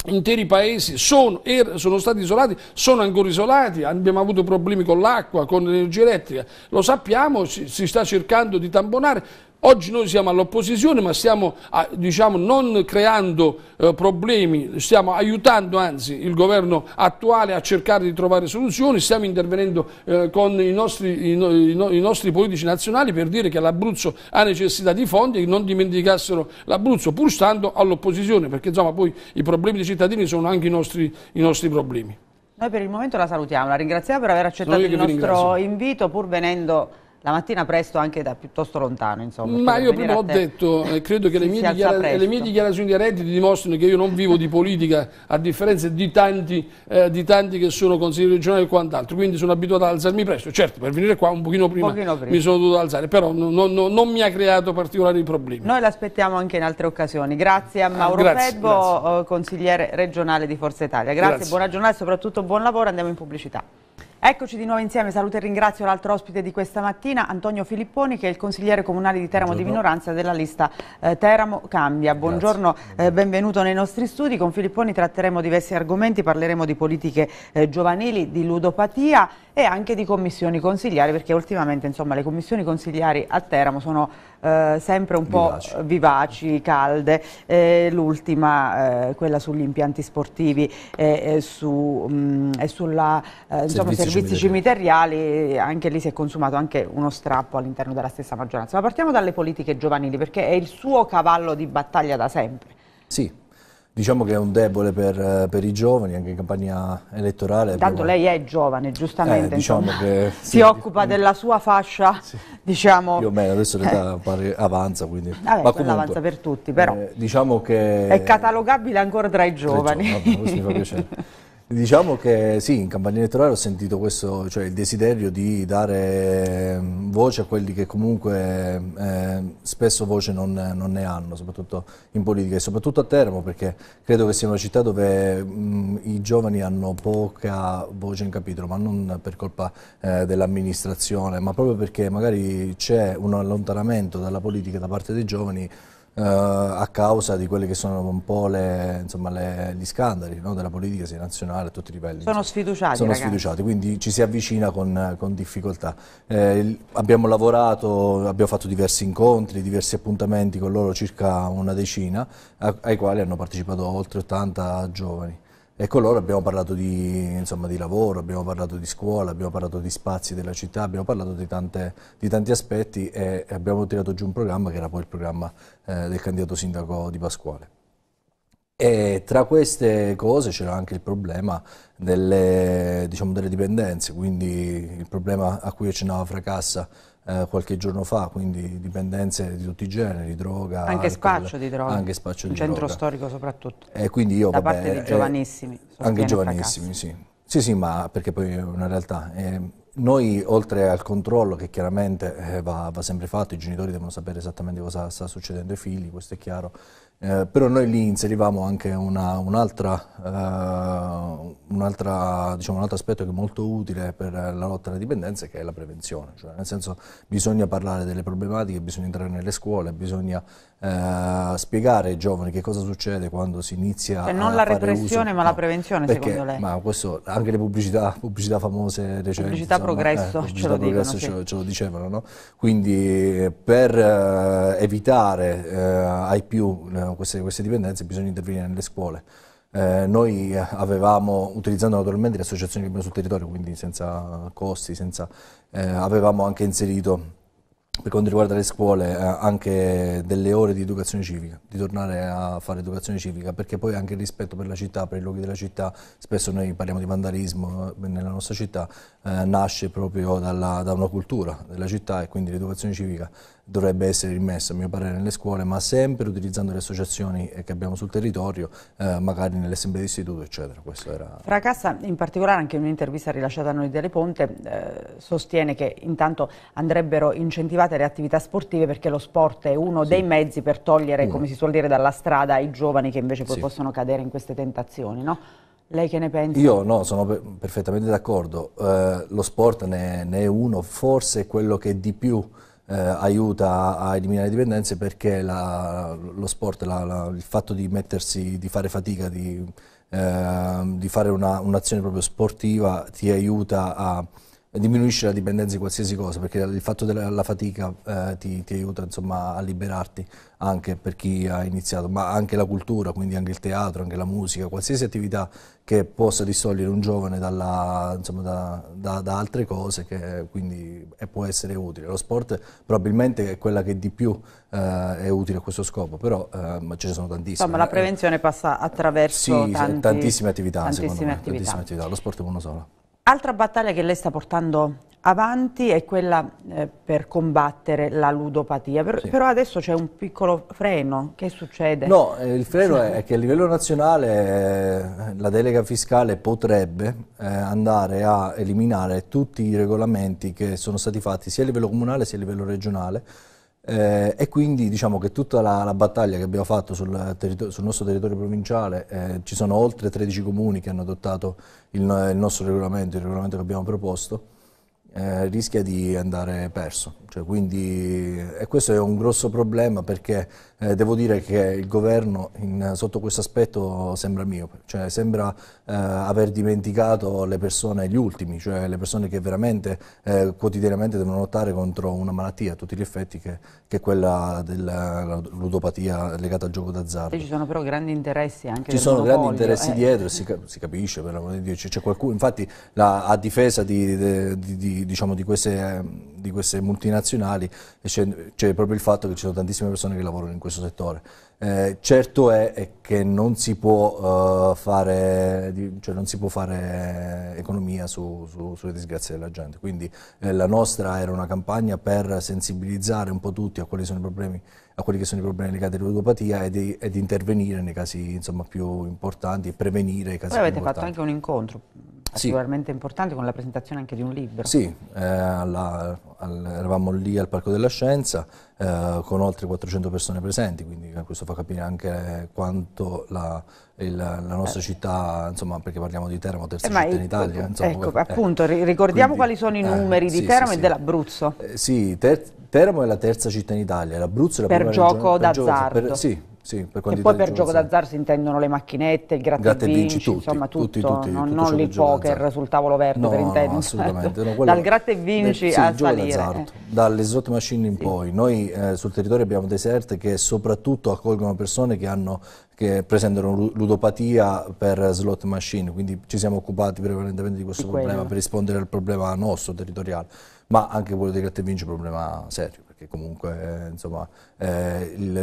interi paesi sono, er, sono, stati isolati, sono ancora isolati, abbiamo avuto problemi con l'acqua, con l'energia elettrica, lo sappiamo, si, si sta cercando di tamponare, Oggi noi siamo all'opposizione ma stiamo diciamo, non creando eh, problemi, stiamo aiutando anzi il governo attuale a cercare di trovare soluzioni, stiamo intervenendo eh, con i nostri, i, i, i nostri, politici nazionali per dire che l'Abruzzo ha necessità di fondi e non dimenticassero l'Abruzzo pur stando all'opposizione perché insomma, poi i problemi dei cittadini sono anche i nostri, i nostri problemi. Noi per il momento la salutiamo, la ringraziamo per aver accettato il nostro invito pur venendo la mattina presto anche da piuttosto lontano. Insomma, Ma io prima ho detto, credo che le mie, le mie, dichiarazioni di redditi dimostrino che io non vivo di politica, a differenza di tanti, eh, di tanti che sono consiglieri regionali e quant'altro, quindi sono abituato ad alzarmi presto. Certo, per venire qua un pochino prima, un pochino prima. mi sono dovuto alzare, però no, no, no, non mi ha creato particolari problemi. Noi l'aspettiamo anche in altre occasioni. Grazie a ah, Mauro ah, Febbo, eh, consigliere regionale di Forza Italia. Grazie, grazie. buona giornata e soprattutto buon lavoro. Andiamo in pubblicità. Eccoci di nuovo insieme, saluto e ringrazio l'altro ospite di questa mattina, Antonio Filipponi che è il consigliere comunale di Teramo Buongiorno. di minoranza della lista eh, Teramo Cambia. Buongiorno, eh, benvenuto nei nostri studi, con Filipponi tratteremo diversi argomenti, parleremo di politiche eh, giovanili, di ludopatia e anche di commissioni consigliari perché ultimamente insomma, le commissioni consigliari a Teramo sono eh, sempre un po' vivaci, vivaci calde, eh, l'ultima eh, quella sugli impianti sportivi e, su, mh, mm, sulla, eh, insomma, servizi, servizi cimiteriali. cimiteriali. anche lì si è consumato anche uno strappo all'interno della stessa maggioranza. Ma partiamo dalle politiche giovanili perché è il suo cavallo di battaglia da sempre. Sì, Diciamo che è un debole per, eh, per, i giovani, anche in campagna elettorale. Tanto lei è giovane, giustamente. Eh, diciamo che, sì, si occupa di... della sua fascia, sì. diciamo... Più o meno, adesso l'età eh. avanza, quindi... Vabbè, Ma comunque, avanza per tutti, però. Eh, diciamo che... È catalogabile ancora tra i giovani. Tra i giovani vabbè, questo mi fa piacere. Diciamo che sì, in campagna elettorale ho sentito questo, cioè il desiderio di dare ehm, voce a quelli che comunque eh, spesso voce non, non, ne hanno, soprattutto in politica e soprattutto a Teramo, perché credo che sia una città dove mh, mm, i giovani hanno poca voce in capitolo, ma non per colpa eh, dell'amministrazione, ma proprio perché magari c'è un allontanamento dalla politica da parte dei giovani eh, a causa di quelli che sono un po' le, insomma, le, gli scandali no? della politica sia nazionale a tutti i livelli. Sono insomma. sfiduciati. Sono ragazzi. sfiduciati, quindi ci si avvicina con, con difficoltà. Eh, abbiamo lavorato, abbiamo fatto diversi incontri, diversi appuntamenti con loro, circa una decina, a, ai quali hanno partecipato oltre 80 giovani. E con loro abbiamo parlato di, insomma, di, lavoro, abbiamo parlato di scuola, abbiamo parlato di spazi della città, abbiamo parlato di, tante, di tanti aspetti e abbiamo tirato giù un programma che era poi il programma eh, del candidato sindaco di Pasquale. E tra queste cose c'era anche il problema delle, diciamo, delle, dipendenze, quindi il problema a cui accennava Fracassa eh, qualche giorno fa, quindi dipendenze di tutti i generi, droga. Anche alcol, spaccio di droga. Anche spaccio di Un centro droga. storico soprattutto. E quindi io, da vabbè, parte di eh, giovanissimi. Anche giovanissimi, sì. Sì, sì, ma perché poi è una realtà. Eh, noi, oltre al controllo che chiaramente eh, va, va, sempre fatto, i genitori devono sapere esattamente cosa sta succedendo ai figli, questo è chiaro, eh, però noi lì inserivamo anche un'altra, un eh, un diciamo, un altro aspetto che è molto utile per la lotta alle dipendenze che è la prevenzione, cioè, nel senso bisogna parlare delle problematiche, bisogna entrare nelle scuole, bisogna eh, spiegare ai giovani che cosa succede quando si inizia cioè, a non la repressione uso. ma no, la ah, prevenzione perché, secondo lei? Ma questo, anche le pubblicità, pubblicità famose recenti, pubblicità insomma, eh, progresso, eh, pubblicità ce, progresso lo dicono, ce, sì. ce, lo dicevano, no? quindi per eh, evitare ai più abbiano queste, queste dipendenze bisogna intervenire nelle scuole. Eh, noi avevamo, utilizzando naturalmente le associazioni che abbiamo sul territorio, quindi senza costi, senza, eh, avevamo anche inserito per quanto riguarda le scuole eh, anche delle ore di educazione civica, di tornare a fare educazione civica, perché poi anche il rispetto per la città, per i luoghi della città, spesso noi parliamo di vandalismo eh, nella nostra città, eh, nasce proprio dalla, da una cultura della città e quindi l'educazione civica dovrebbe essere rimesso, a mio parere, nelle scuole, ma sempre utilizzando le associazioni eh, che abbiamo sul territorio, eh, magari nelle assemblee di istituto, eccetera. Questo era... Fracassa, in particolare anche in un'intervista rilasciata a noi delle Ponte, eh, sostiene che intanto andrebbero incentivate le attività sportive perché lo sport è uno sì. dei mezzi per togliere, uno. come si suol dire, dalla strada i giovani che invece poi sì. possono cadere in queste tentazioni, no? Lei che ne pensa? Io no, sono perfettamente d'accordo. Eh, lo sport ne, ne, è uno, forse quello che di più eh, aiuta a eliminare le dipendenze perché la, lo sport, la, la, il fatto di mettersi, di fare fatica, di, eh, di fare un'azione proprio sportiva ti aiuta a diminuisce la dipendenza di qualsiasi cosa, perché il fatto della fatica eh, ti, ti, aiuta insomma, a liberarti anche per chi ha iniziato, ma anche la cultura, quindi anche il teatro, anche la musica, qualsiasi attività che possa distogliere un giovane dalla, insomma, da, da, da, altre cose che quindi può essere utile. Lo sport probabilmente è quella che di più eh, è utile a questo scopo, però eh, ce ne sono tantissime. Insomma, la eh, prevenzione passa attraverso sì, tanti, tantissime attività, tantissime me, attività. tantissime attività. Lo sport è uno solo. Altra battaglia che lei sta portando avanti è quella eh, per combattere la ludopatia, per, sì. però adesso c'è un piccolo freno, che succede? No, eh, il freno sì. è che a livello nazionale eh, la delega fiscale potrebbe eh, andare a eliminare tutti i regolamenti che sono stati fatti sia a livello comunale sia a livello regionale, eh, e quindi diciamo che tutta la, la battaglia che abbiamo fatto sul, sul nostro territorio provinciale, eh, ci sono oltre 13 comuni che hanno adottato il, il nostro regolamento, il regolamento che abbiamo proposto, eh, rischia di andare perso. Cioè, quindi, e questo è un grosso problema perché eh, devo dire che il governo in, sotto questo aspetto sembra miope, cioè sembra eh, aver dimenticato le persone, gli ultimi, cioè le persone che veramente eh, quotidianamente devono lottare contro una malattia a tutti gli effetti che, che è quella della ludopatia legata al gioco d'azzardo. Ci sono però grandi interessi anche Ci sono grandi interessi eh. dietro, si, si, capisce per l'amor di Dio, c'è qualcuno, infatti la, a difesa di, di, di, diciamo, di queste, queste multinazionali c'è proprio il fatto che ci sono tantissime persone che lavorano in questo questo settore. Eh, certo è, è, che non si può, uh, fare, cioè non si può fare, economia su, su, sulle disgrazie della gente, quindi eh, la nostra era una campagna per sensibilizzare un po' tutti a quelli, problemi, a quelli che sono i problemi legati all'udopatia ed, ed intervenire nei casi insomma, più importanti e prevenire i casi Poi più importanti. Poi avete fatto anche un incontro particolarmente sì. importante con la presentazione anche di un libro. Sì, eh, alla, al, eravamo lì al Parco della Scienza eh, con oltre 400 persone presenti, quindi questo fa capire anche quanto la, il, la nostra eh. città, insomma, perché parliamo di Teramo, terza eh, città in Italia. Eh, insomma, ecco, eh. appunto, ricordiamo quindi, quali sono i numeri di sì, Teramo sì, e dell'Abruzzo. sì, ter Teramo è la terza città in Italia, l'Abruzzo è la per prima gioco regione, per gioco d'azzardo. Sì, sì, per che poi per gioco d'azzardo si intendono le macchinette, il gratta, gratta e vinci, vinci tutti, insomma tutto, tutti, tutti, non, tutto non il poker sul tavolo verde no, per intenderci. No, assolutamente. No, Dal gratta e vinci eh, sì, a salire. Eh. Dalle slot machine in sì. poi. Noi eh, sul territorio abbiamo deserte che soprattutto accolgono persone che hanno che presentano ludopatia per slot machine, quindi ci siamo occupati prevalentemente di questo di problema quello. per rispondere al problema nostro territoriale, ma anche quello dei gratta e vinci è un problema serio perché comunque eh, insomma, eh, il,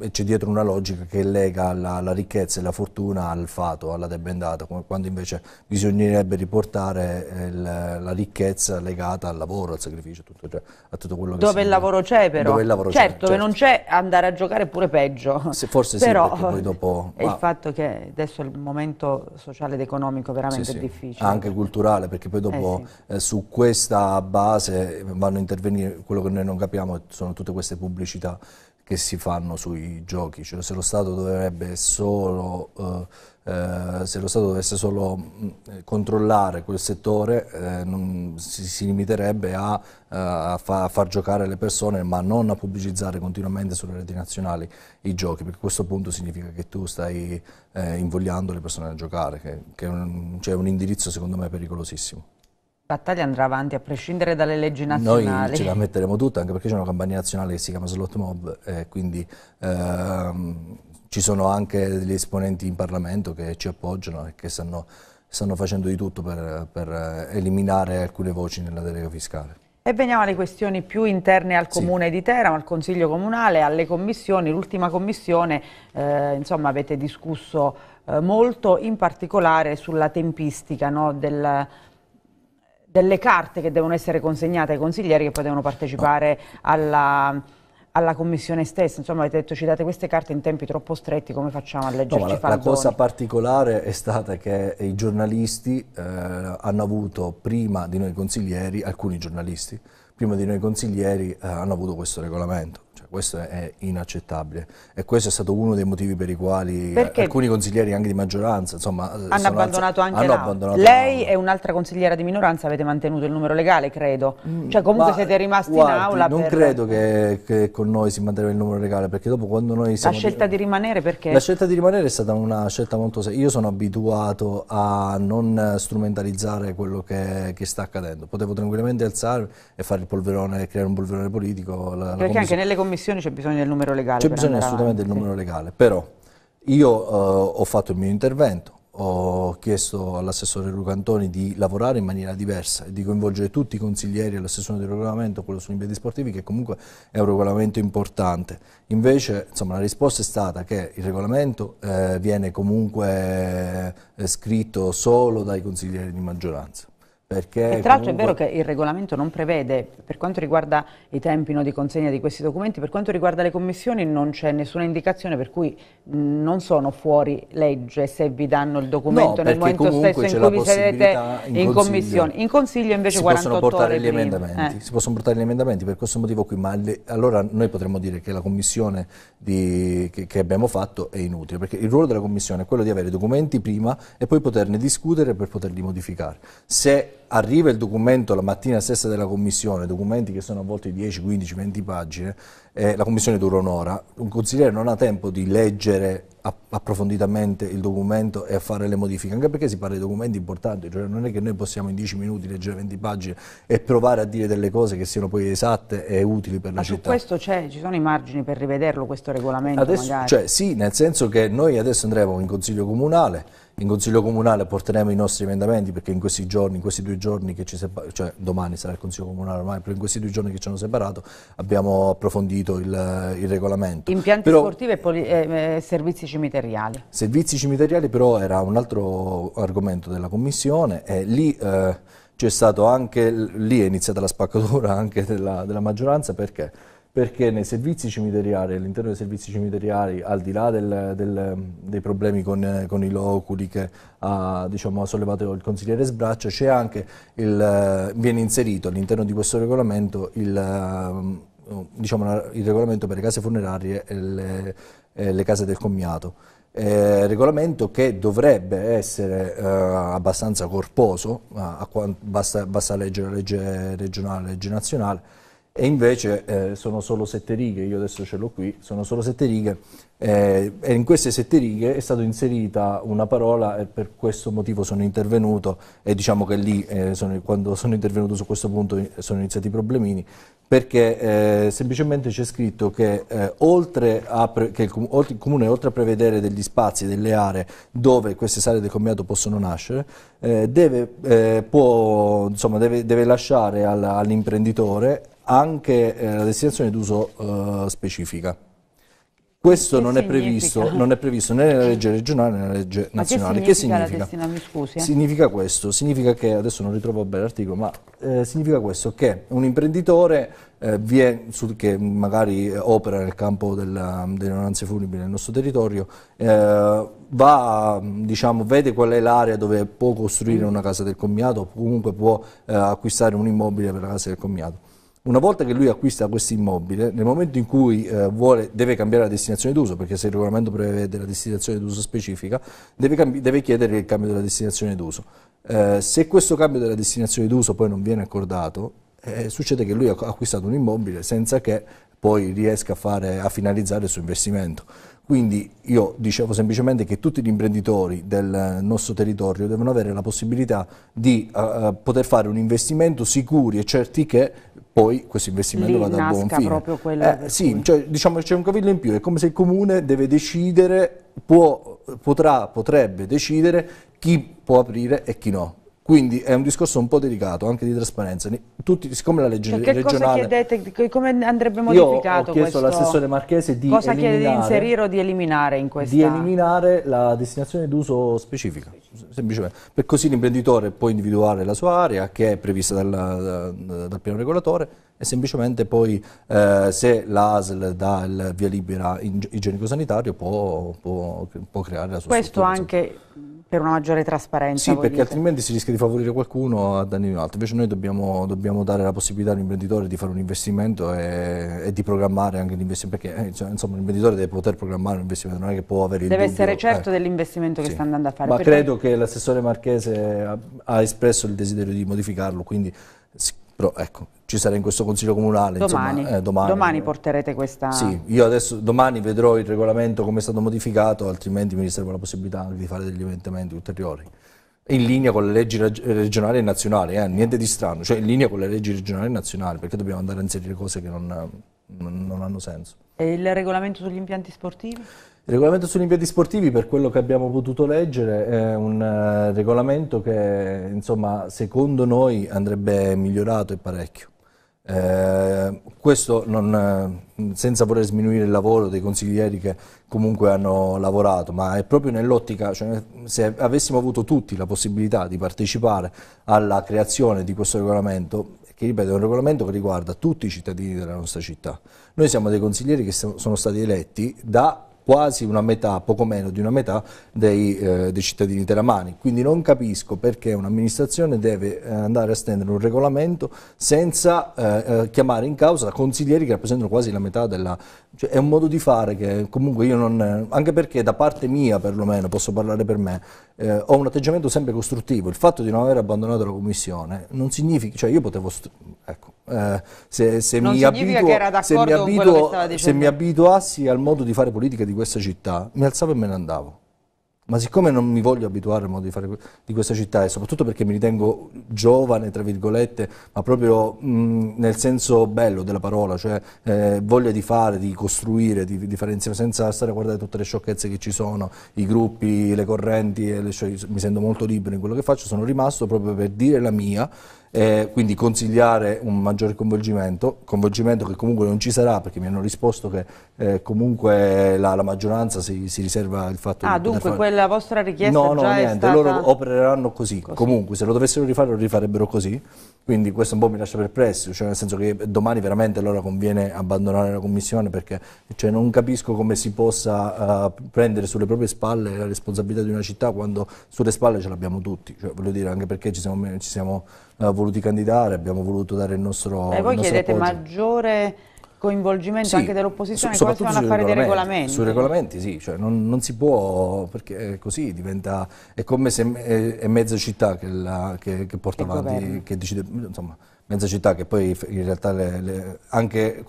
il, c'è dietro una logica che lega la, la, ricchezza e la fortuna al fato, alla debendata, quando invece bisognerebbe riportare eh, il, la ricchezza legata al lavoro, al sacrificio, tutto, cioè, a tutto quello che Dove il lavoro c'è però, dove il lavoro certo, c'è, certo. non c'è andare a giocare è pure peggio. Se, forse però, sì, poi dopo... È il fatto che adesso il momento sociale ed economico veramente sì, è sì. difficile. Anche culturale, perché poi dopo eh, eh, su questa base vanno a intervenire quello che noi non capiamo sono, tutte queste pubblicità che si fanno sui giochi, cioè se lo Stato dovrebbe solo, eh, eh, se lo Stato dovesse solo mm, controllare quel settore eh, non, si, si, limiterebbe a, eh, a, fa, a, far giocare le persone ma non a pubblicizzare continuamente sulle reti nazionali i giochi, perché a questo punto significa che tu stai eh, invogliando le persone a giocare, che, che è un, cioè un indirizzo secondo me pericolosissimo battaglia andrà avanti a prescindere dalle leggi nazionali. Noi ce la metteremo tutta, anche perché c'è una campagna nazionale che si chiama Slot Mob, eh, quindi ehm, ci sono anche degli esponenti in Parlamento che ci appoggiano e che stanno, stanno facendo di tutto per, per eh, eliminare alcune voci nella delega fiscale. E veniamo alle questioni più interne al Comune sì. di Teramo, al Consiglio Comunale, alle commissioni. L'ultima commissione, eh, insomma, avete discusso eh, molto, in particolare sulla tempistica no, del delle carte che devono essere consegnate ai consiglieri che poi devono partecipare no. alla alla commissione stessa, insomma avete detto ci date queste carte in tempi troppo stretti, come facciamo a leggerci no, la, la, cosa particolare è stata che i giornalisti eh, hanno avuto prima di noi consiglieri, alcuni giornalisti, prima di noi consiglieri eh, hanno avuto questo regolamento. Questo è inaccettabile e questo è stato uno dei motivi per i quali Perché alcuni consiglieri anche di maggioranza insomma, hanno abbandonato anche hanno abbandonato Lei e un'altra consigliera di minoranza avete mantenuto il numero legale, credo. Mm, cioè comunque siete rimasti guardi, in aula Non per... credo che, che, con noi si manteneva il numero legale perché dopo quando noi siamo... La scelta di, di rimanere perché? La scelta di rimanere è stata una scelta molto Io sono abituato a non strumentalizzare quello che, che sta accadendo. Potevo tranquillamente alzare e fare il polverone, creare un polverone politico. La, Perché la anche nelle commissioni commissioni c'è bisogno del numero legale. C'è bisogno assolutamente avanti. del numero legale, però io uh, ho fatto il mio intervento, ho chiesto all'assessore Lucantoni di lavorare in maniera diversa e di coinvolgere tutti i consiglieri all'assessore del regolamento, quello sugli impianti sportivi, che comunque è un regolamento importante. Invece insomma, la risposta è stata che il regolamento eh, viene comunque eh, scritto solo dai consiglieri di maggioranza. Perché e tra l'altro comunque... è vero che il regolamento non prevede, per quanto riguarda i tempi no, di consegna di questi documenti, per quanto riguarda le commissioni non c'è nessuna indicazione per cui non sono fuori legge se vi danno il documento no, nel momento stesso in cui vi sedete in, in commissione. In consiglio invece si 48 possono portare gli emendamenti, eh. Si possono portare gli emendamenti per questo motivo qui, ma le, allora noi potremmo dire che la commissione di, che, che abbiamo fatto è inutile, perché il ruolo della commissione è quello di avere i documenti prima e poi poterne discutere per poterli modificare. Se arriva il documento la mattina stessa della commissione, documenti che sono a volte 10, 15, 20 pagine, eh, la commissione dura un'ora, un consigliere non ha tempo di leggere approfonditamente il documento e fare le modifiche, anche perché si parla di documenti importanti, cioè non è che noi possiamo in 10 minuti leggere 20 pagine e provare a dire delle cose che siano poi esatte e utili per Ma la città. Ma su questo ci sono i margini per rivederlo questo regolamento? Adesso, cioè, sì, nel senso che noi adesso andremo in consiglio comunale, in Consiglio Comunale porteremo i nostri emendamenti perché in questi giorni, in questi due giorni che ci separano, cioè domani sarà il Consiglio Comunale ormai, però in questi due giorni che ci hanno separato abbiamo approfondito il, il regolamento. Impianti però, sportivi e eh, eh, servizi cimiteriali. Servizi cimiteriali però era un altro argomento della Commissione e lì... Eh, c'è stato anche, lì è iniziata la spaccatura anche della, della maggioranza perché perché nei servizi cimiteriari, all'interno dei servizi cimiteriari, al di là del, del, dei problemi con, con, i loculi che ha diciamo, sollevato il consigliere Sbraccio, c'è il, viene inserito all'interno di questo regolamento il, diciamo, il, regolamento per le case funerarie e le, e le case del commiato. Eh, regolamento che dovrebbe essere eh, abbastanza corposo, basta, basta leggere la legge regionale, la legge nazionale, e invece eh, sono solo sette righe, io adesso ce l'ho qui, sono solo sette righe eh, e in queste sette righe è stata inserita una parola e per questo motivo sono intervenuto e diciamo che lì eh, sono, quando sono intervenuto su questo punto eh, sono iniziati i problemini perché eh, semplicemente c'è scritto che, eh, oltre pre- che il, com- oltre, il, Comune oltre a prevedere degli spazi, delle aree dove queste sale del commiato possono nascere, deve, può, insomma, deve, deve lasciare alla, all'imprenditore anche eh, la destinazione d'uso eh, specifica. Questo non è, previsto, non è, previsto, né nella legge regionale né nella legge nazionale. Che significa? Che significa? scusi, eh? significa questo, significa che, adesso non ritrovo bene l'articolo, ma eh, significa questo, che un imprenditore eh, è, su, che magari eh, opera nel campo della, mm, delle onoranze funebri nel nostro territorio, eh, va, mm, diciamo, vede qual è l'area dove può costruire mm. una casa del commiato o comunque può eh, acquistare un immobile per la casa del commiato una volta che lui acquista questo immobile, nel momento in cui eh, vuole, deve cambiare la destinazione d'uso, perché se il regolamento prevede la destinazione d'uso specifica, deve, deve, chiedere il cambio della destinazione d'uso. Eh, se questo cambio della destinazione d'uso poi non viene accordato, eh, succede che lui ha acquistato un immobile senza che poi riesca a, fare, a finalizzare il suo investimento. Quindi io dicevo semplicemente che tutti gli imprenditori del nostro territorio devono avere la possibilità di uh, poter fare un investimento sicuri e certi che poi questo investimento Lì vada a buon fine. proprio quello. Eh, sì, cui... cioè, diciamo c'è un cavillo in più, è come se il comune deve decidere, può, potrà, potrebbe decidere chi può aprire e chi no. Quindi è un discorso un po' delicato anche di trasparenza. Tutti, siccome la legge cioè, che regionale. Cosa chiedete? Come andrebbe modificato? Io ho chiesto all'assessore Marchese di. Cosa chiede di inserire o di eliminare in questa? Di eliminare la destinazione d'uso specifica. Semplicemente. Per così l'imprenditore può individuare la sua area che è prevista dal, dal piano regolatore e semplicemente poi eh, se l'ASL dà il via libera igienico-sanitario può, può, può creare la sua Questo struttura. Questo anche per una maggiore trasparenza. Sì, perché dite? altrimenti si rischia di favorire qualcuno a danni di un altro. Invece noi dobbiamo, dobbiamo dare la possibilità all'imprenditore di fare un investimento e, e di programmare anche l'investimento, perché cioè, insomma, l'imprenditore deve poter programmare un investimento, non è che può avere il Deve dubbio, essere eh. certo eh. dell'investimento che sì. sta andando a fare. Ma credo che l'assessore Marchese ha, ha espresso il desiderio di modificarlo, quindi però ecco, ci sarà in questo Consiglio Comunale. Domani, insomma, eh, domani, domani porterete questa... Sì, io adesso domani vedrò il regolamento come è stato modificato, altrimenti mi riservo la possibilità di fare degli eventamenti ulteriori. In linea con le leggi regionali e nazionali, eh, niente di strano, cioè in linea con le leggi regionali e nazionali, perché dobbiamo andare a inserire cose che non, non hanno senso. E il regolamento sugli impianti sportivi? Il regolamento sugli impianti sportivi, per quello che abbiamo potuto leggere, è un eh, regolamento che insomma, secondo noi andrebbe migliorato e parecchio. Eh, questo non, eh, senza voler sminuire il lavoro dei consiglieri che comunque hanno lavorato, ma è proprio nell'ottica, cioè, se avessimo avuto tutti la possibilità di partecipare alla creazione di questo regolamento, che ripeto è un regolamento che riguarda tutti i cittadini della nostra città, noi siamo dei consiglieri che sono stati eletti da quasi una metà, poco meno di una metà dei, eh, dei cittadini teramani. Quindi non capisco perché un'amministrazione deve eh, andare a stendere un regolamento senza eh, eh, chiamare in causa consiglieri che rappresentano quasi la metà della... Cioè, è un modo di fare che comunque io non... anche perché da parte mia perlomeno, posso parlare per me, eh, ho un atteggiamento sempre costruttivo. Il fatto di non aver abbandonato la commissione non significa... cioè io potevo... ecco, eh, se, se, mi abituo, se, mi abituo, se mi abituassi al modo di fare politica di questo questa città, mi alzavo e me ne andavo. Ma siccome non mi voglio abituare al modo di fare di questa città e soprattutto perché mi ritengo giovane, tra virgolette, ma proprio mh, nel senso bello della parola, cioè eh, voglia di fare, di costruire, di, di, fare insieme senza stare a guardare tutte le sciocchezze che ci sono, i gruppi, le correnti, le cioè, mi sento molto libero in quello che faccio, sono rimasto proprio per dire la mia eh, quindi consigliare un maggiore coinvolgimento, coinvolgimento che comunque non ci sarà perché mi hanno risposto che eh, comunque la, la maggioranza si, si, riserva il fatto ah, di... Ah dunque fare... quella vostra richiesta no, no, niente, stata... loro opereranno così. così, comunque se lo dovessero rifare lo rifarebbero così, quindi questo un po' mi lascia perplesso, cioè nel senso che domani veramente allora conviene abbandonare la commissione perché cioè, non capisco come si possa uh, prendere sulle proprie spalle la responsabilità di una città quando sulle spalle ce l'abbiamo tutti, cioè, voglio dire anche perché ci siamo, ci siamo uh, voluti candidare, abbiamo voluto dare il nostro... E voi chiedete appoggio. maggiore coinvolgimento sì, anche dell'opposizione, so, quasi vanno a fare dei regolamenti. Sui regolamenti sì, cioè non, non, si può, perché così diventa, è come se è, è mezza città che, la, che, che porta il avanti, governo. che decide, insomma, mezza città che poi in realtà le, le, anche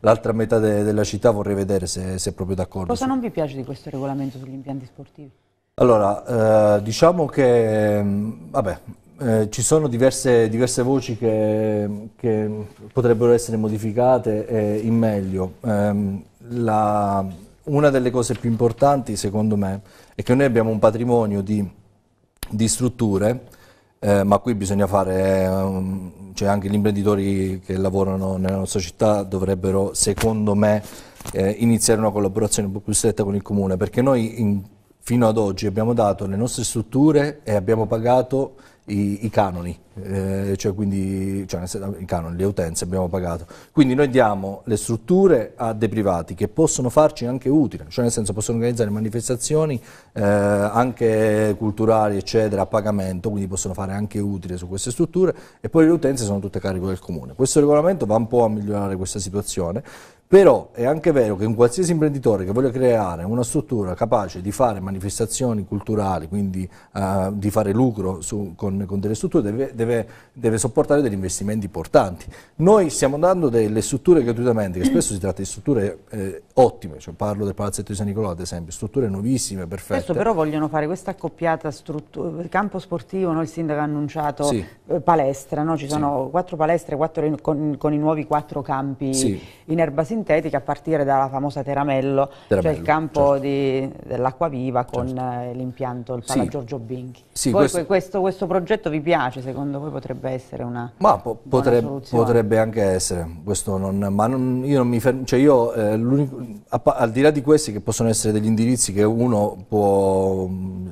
l'altra metà de, della città vorrei vedere se, se è proprio d'accordo. Cosa su. non vi piace di questo regolamento sugli impianti sportivi? Allora, eh, diciamo che, mm, vabbè, eh, ci sono diverse, diverse voci che, che, potrebbero essere modificate eh, in meglio. Eh, la, una delle cose più importanti, secondo me, è che noi abbiamo un patrimonio di, di strutture, eh, ma qui bisogna fare, ehm, cioè anche gli imprenditori che lavorano nella nostra città dovrebbero, secondo me, eh, iniziare una collaborazione un po' più stretta con il comune, perché noi in, fino ad oggi abbiamo dato le nostre strutture e abbiamo pagato i, i canoni, eh, cioè quindi cioè, i canoni, le utenze abbiamo pagato. Quindi noi diamo le strutture a dei privati che possono farci anche utile, cioè nel senso possono organizzare manifestazioni eh, anche culturali eccetera a pagamento, quindi possono fare anche utile su queste strutture e poi le utenze sono tutte a carico del comune. Questo regolamento va un po' a migliorare questa situazione però è anche vero che un qualsiasi imprenditore che voglia creare una struttura capace di fare manifestazioni culturali, quindi uh, di fare lucro su, con, con, delle strutture, deve, deve, deve, sopportare degli investimenti importanti. Noi stiamo dando delle strutture gratuitamente, che spesso si tratta di strutture eh, ottime, cioè parlo del Palazzetto di San Nicolò ad esempio, strutture nuovissime, perfette. Adesso però vogliono fare questa accoppiata campo sportivo, no? il sindaco ha annunciato sì. Eh, palestra, no? ci sono sì. quattro palestre quattro, con, con, i nuovi quattro campi sì. in erba sindaco sintetiche a partire dalla famosa Teramello, Teramello cioè il campo certo. viva con certo. Eh, l'impianto, il Pala sì. Giorgio Binchi. Sì, voi, questo, questo, questo, progetto vi piace? Secondo voi potrebbe essere una Ma po potrebbe, potrebbe, anche essere, non, ma non, io non mi fermo, cioè io, eh, al di là di questi che possono essere degli indirizzi che uno può mm,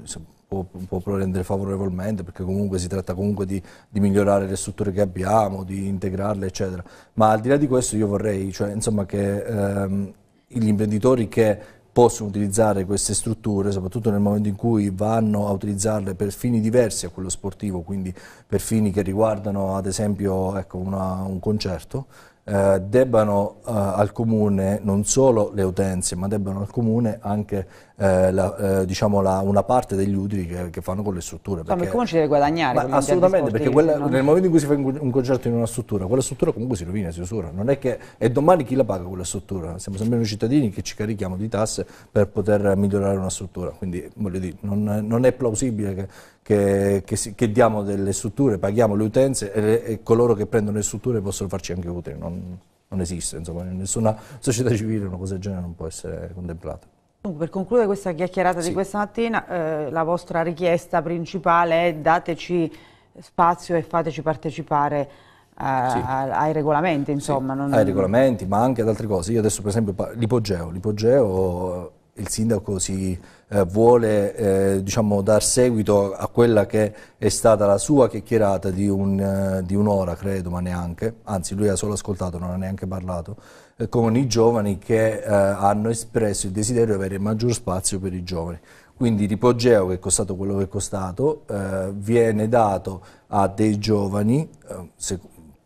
può, può, prendere favorevolmente perché comunque si tratta comunque di, di, migliorare le strutture che abbiamo, di integrarle eccetera. Ma al di là di questo io vorrei cioè, insomma, che ehm, gli imprenditori che possono utilizzare queste strutture, soprattutto nel momento in cui vanno a utilizzarle per fini diversi a quello sportivo, quindi per fini che riguardano ad esempio ecco, una, un concerto, eh, debbano eh, al Comune non solo le utenze, ma debbano al Comune anche eh, la, eh, diciamo la, una parte degli utili che, che, fanno con le strutture. Perché, ma il Comune ci deve guadagnare. assolutamente, perché quella, non... nel momento in cui si fa un, concerto in una struttura, quella struttura comunque si rovina, si usura. Non è che, e domani chi la paga quella struttura? Siamo sempre noi cittadini che ci carichiamo di tasse per poter migliorare una struttura. Quindi voglio dire, non, non è plausibile che, che, che, che, diamo delle strutture, paghiamo le utenze e, le, e, coloro che prendono le strutture possono farci anche utili. Non, non esiste, insomma, in nessuna società civile una cosa del genere non può essere contemplata. Per concludere questa chiacchierata sì. di questa mattina, eh, la vostra richiesta principale è dateci spazio e fateci partecipare a, eh, sì. ai regolamenti, insomma. Sì, non... Ai regolamenti, ma anche ad altre cose. Io adesso per esempio l'ipogeo, l'ipogeo il sindaco si eh, vuole eh, diciamo, dar seguito a quella che è stata la sua chiacchierata di, eh, un'ora, un credo, ma neanche, anzi lui ha solo ascoltato, non ha neanche parlato, eh, con i giovani che eh, hanno espresso il desiderio di avere maggior spazio per i giovani. Quindi l'ipogeo, che è costato quello che è costato, viene dato a dei giovani, se,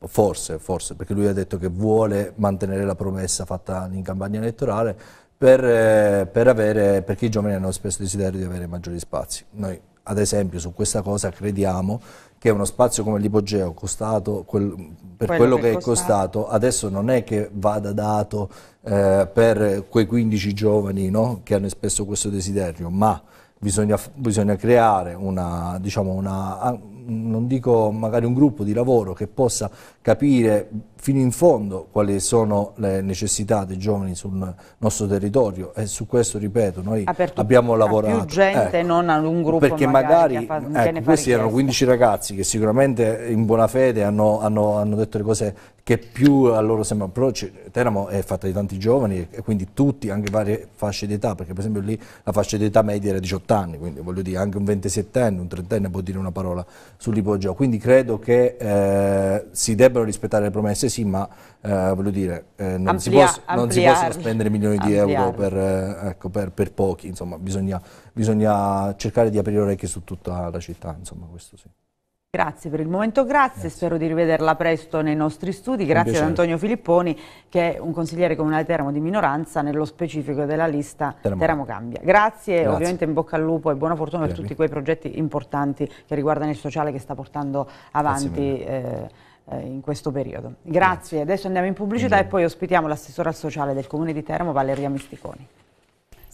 forse, forse, perché lui ha detto che vuole mantenere la promessa fatta in campagna elettorale, per, eh, per avere, perché i giovani hanno spesso desiderio di avere maggiori spazi. Noi ad esempio su questa cosa crediamo che uno spazio come l'ipogeo costato quel, per quello, quello che, che è costato. costato adesso non è che vada dato eh, per quei 15 giovani no? che hanno espresso questo desiderio ma bisogna, bisogna creare una, diciamo una, non dico magari un gruppo di lavoro che possa capire fino in fondo quali sono le necessità dei giovani sul nostro territorio e su questo ripeto noi Apertura, ah, abbiamo lavorato più gente ecco, non a un gruppo perché magari, magari ecco, questi erano 15 ragazzi che sicuramente in buona fede hanno, hanno, hanno detto le cose che più a loro sembra, però Teramo è fatta di tanti giovani e quindi tutti, anche varie fasce d'età, perché per esempio lì la fascia d'età media era 18 anni, quindi voglio dire anche un 27enne, un 30enne può dire una parola sull'ipogeo, quindi credo che eh, si debbano rispettare le promesse, sì, ma eh, voglio dire, eh, non, Amplia, si può, non, si possono spendere milioni di ampliarli. euro per, eh, ecco, per, per, pochi, insomma bisogna, bisogna cercare di aprire orecchie su tutta la città, insomma questo sì. Grazie per il momento, grazie. grazie. Spero di rivederla presto nei nostri studi. Grazie ad Antonio Filipponi, che è un consigliere comunale Teramo di minoranza, nello specifico della lista Teramo, Teramo Cambia. Grazie, grazie, ovviamente in bocca al lupo e buona fortuna per tutti quei progetti importanti che riguardano il sociale che sta portando avanti eh, eh, in questo periodo. Grazie. grazie. adesso andiamo in pubblicità Buongiorno. e poi ospitiamo l'assessora sociale del Comune di Teramo, Valeria Misticoni.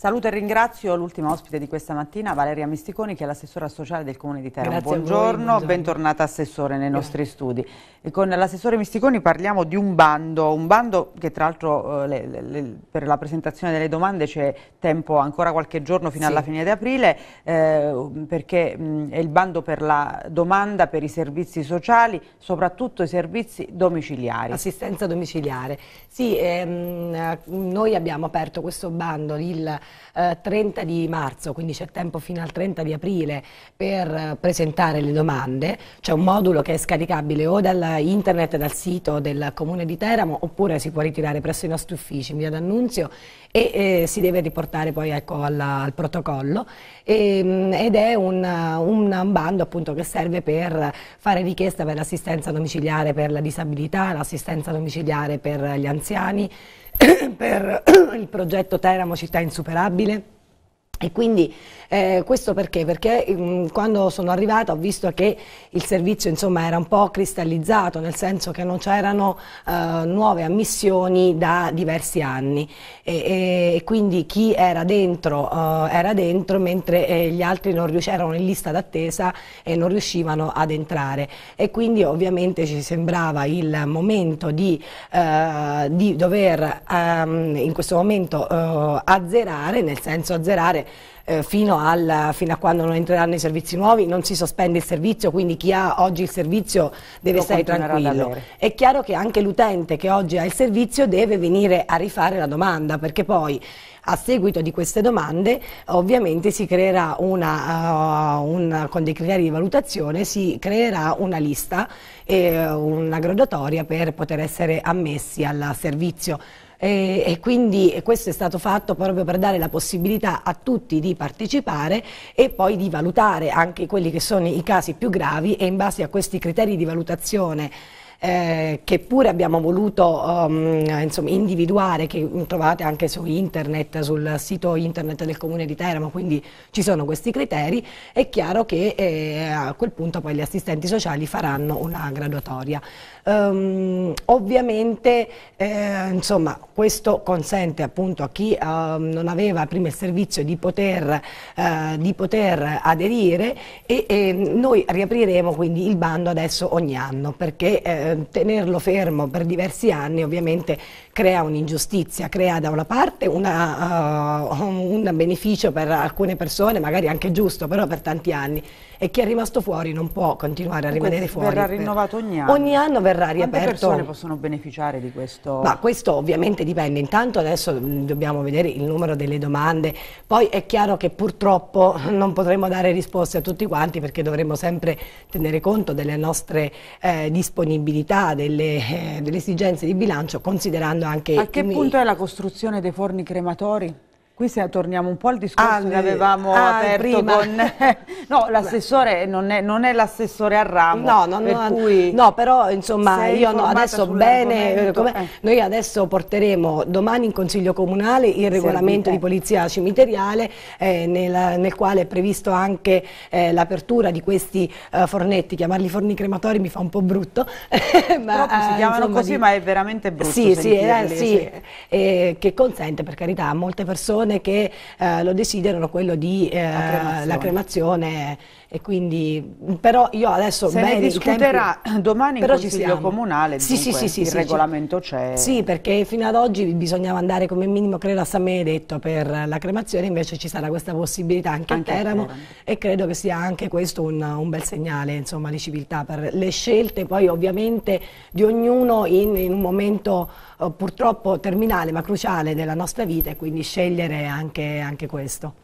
Saluto e ringrazio l'ultima ospite di questa mattina, Valeria Misticoni, che è l'assessora sociale del Comune di Teramo. Buongiorno, buongiorno, bentornata assessore nei nostri studi. E con l'assessore Misticoni parliamo di un bando, un bando che tra l'altro eh, per la presentazione delle domande c'è tempo ancora qualche giorno fino sì. alla fine di aprile, eh, perché mh, è il bando per la domanda per i servizi sociali, soprattutto i servizi domiciliari. Assistenza domiciliare. Sì, ehm, noi abbiamo aperto questo bando il eh, 30 di marzo, quindi c'è tempo fino al 30 di aprile per eh, presentare le domande. C'è un modulo che è scaricabile o da internet, dal sito del Comune di Teramo, oppure si può ritirare presso i nostri uffici in via d'annunzio e eh, si deve riportare poi ecco, alla, al protocollo e, ehm, ed è un, un, bando appunto che serve per fare richiesta per l'assistenza domiciliare per la disabilità, l'assistenza domiciliare per gli anziani, per il progetto Teramo Città Insuperabile? E quindi eh, questo perché? Perché mh, mm, quando sono arrivata ho visto che il servizio insomma, era un po' cristallizzato, nel senso che non c'erano eh, nuove ammissioni da diversi anni e, e quindi chi era dentro eh, era dentro mentre eh, gli altri erano in lista d'attesa e non riuscivano ad entrare e quindi ovviamente ci sembrava il momento di, eh, di dover ehm, in questo momento eh, azzerare, nel senso azzerare eh, fino, al, fino, a quando non entreranno i servizi nuovi non si sospende il servizio, quindi chi ha oggi il servizio deve Lo stare tranquillo. È chiaro che anche l'utente che oggi ha il servizio deve venire a rifare la domanda, perché poi a seguito di queste domande ovviamente si creerà una, uh, un, con dei criteri di valutazione si creerà una lista e eh, una gradatoria per poter essere ammessi al servizio e, e quindi e questo è stato fatto proprio per dare la possibilità a tutti di partecipare e poi di valutare anche quelli che sono i casi più gravi e in base a questi criteri di valutazione eh, che pure abbiamo voluto um, insomma, individuare, che trovate anche su internet, sul sito internet del Comune di Teramo, quindi ci sono questi criteri, è chiaro che eh, a quel punto poi gli assistenti sociali faranno una graduatoria. Um, ovviamente eh, insomma, questo consente appunto a chi um, non aveva prima il servizio di poter, uh, di poter aderire e, e, noi riapriremo quindi il bando adesso ogni anno perché eh, tenerlo fermo per diversi anni ovviamente crea un'ingiustizia, crea da una parte una, uh, un beneficio per alcune persone, magari anche giusto, però per tanti anni e chi è rimasto fuori non può continuare a rimanere fuori. Verrà rinnovato ogni anno? Ogni anno verrà riaperto. Quante persone possono beneficiare di questo? Ma questo ovviamente dipende, intanto adesso mm, dobbiamo vedere il numero delle domande, poi è chiaro che purtroppo non potremo dare risposte a tutti quanti perché dovremo sempre tenere conto delle nostre eh, disponibilità, delle, eh, delle esigenze di bilancio considerando anche... A che mi... punto è la costruzione dei forni crematori? Qui se torniamo un po' al discorso ah, che avevamo ah, aperto prima. con... no, l'assessore non è, è l'assessore a ramo. No, no, per no, cui... no, però insomma io no, adesso bene... Eh, come, eh. Noi adesso porteremo domani in Consiglio Comunale il regolamento Servite. di polizia cimiteriale eh, nel, nel, quale è previsto anche eh, l'apertura di questi eh, fornetti. Chiamarli forni crematori mi fa un po' brutto. ma, si eh, chiamano insomma, così di... ma è veramente brutto Sì, sì, sì, sì. che consente per carità a molte persone persone che eh, lo desiderano quello di eh, la cremazione e quindi però io adesso se bene, ne discuterà tempi, domani in consiglio comunale sì, dunque, sì, sì, il sì, regolamento c'è sì perché fino ad oggi bisognava andare come minimo credo a San Benedetto per la cremazione invece ci sarà questa possibilità anche, anche a, Teramo, a, Teramo, e credo che sia anche questo un, un bel segnale insomma di civiltà per le scelte poi ovviamente di ognuno in, in un momento oh, purtroppo terminale ma cruciale della nostra vita e quindi scegliere anche, anche questo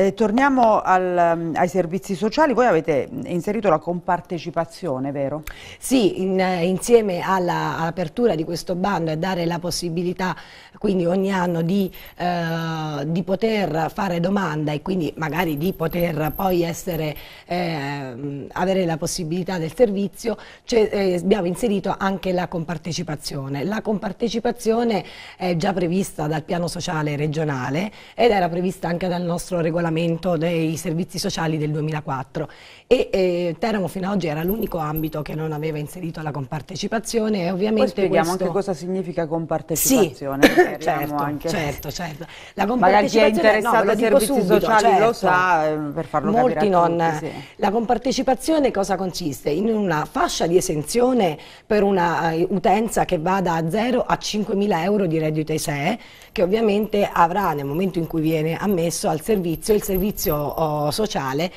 eh, torniamo al, mm, ai servizi sociali, voi avete inserito la compartecipazione, vero? Sì, in, eh, insieme all'apertura di questo bando e dare la possibilità quindi ogni anno di, eh, di, poter fare domanda e quindi magari di poter poi essere, eh, avere la possibilità del servizio, eh, abbiamo inserito anche la compartecipazione. La compartecipazione è già prevista dal piano sociale regionale ed era prevista anche dal nostro regolamento dei servizi sociali del 2004 e eh, Teramo fino ad oggi era l'unico ambito che non aveva inserito la compartecipazione e ovviamente Poi spieghiamo questo... anche cosa significa compartecipazione. Sì. Certo, certo, anche. Certo, certo. La compartecipazione, Magari chi è interessato no, ai servizi subito, sociali certo. lo sa eh, per farlo Molti non. Tutti, sì. La compartecipazione cosa consiste? In una fascia di esenzione per una uh, utenza che va da 0 a 5.000 euro di reddito ISEE che ovviamente avrà nel momento in cui viene ammesso al servizio il servizio uh, sociale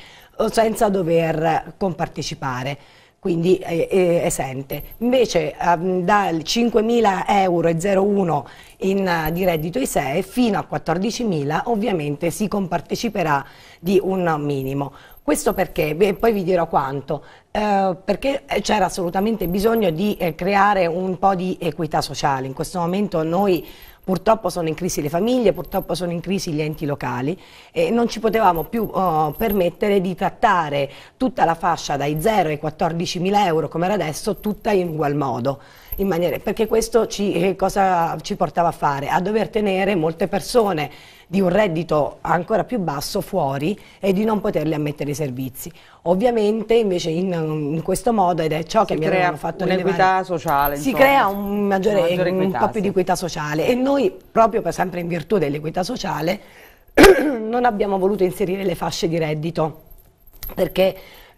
senza dover compartecipare quindi eh, eh, è, esente. Invece um, dal 5.000 euro e 0,1 in, eh, di reddito ISEE fino a 14.000 ovviamente si comparteciperà di un minimo. Questo perché? Beh, poi vi dirò quanto. Eh, perché c'era assolutamente bisogno di eh, creare un po' di equità sociale. In questo momento noi purtroppo sono in crisi le famiglie, purtroppo sono in crisi gli enti locali e non ci potevamo più oh, permettere di trattare tutta la fascia dai 0 ai 14 mila euro come era adesso tutta in ugual modo. In maniera, perché questo ci, eh, cosa ci portava a fare? A dover tenere molte persone di un reddito ancora più basso fuori e di non poterli ammettere i servizi. Ovviamente invece in, in questo modo, ed è ciò si che mi avevano fatto rilevare, sociale. Si insomma. crea un, maggiore, maggiore equità, un po' più sì. di equità sociale e noi proprio per sempre in virtù dell'equità sociale non abbiamo voluto inserire le fasce di reddito perché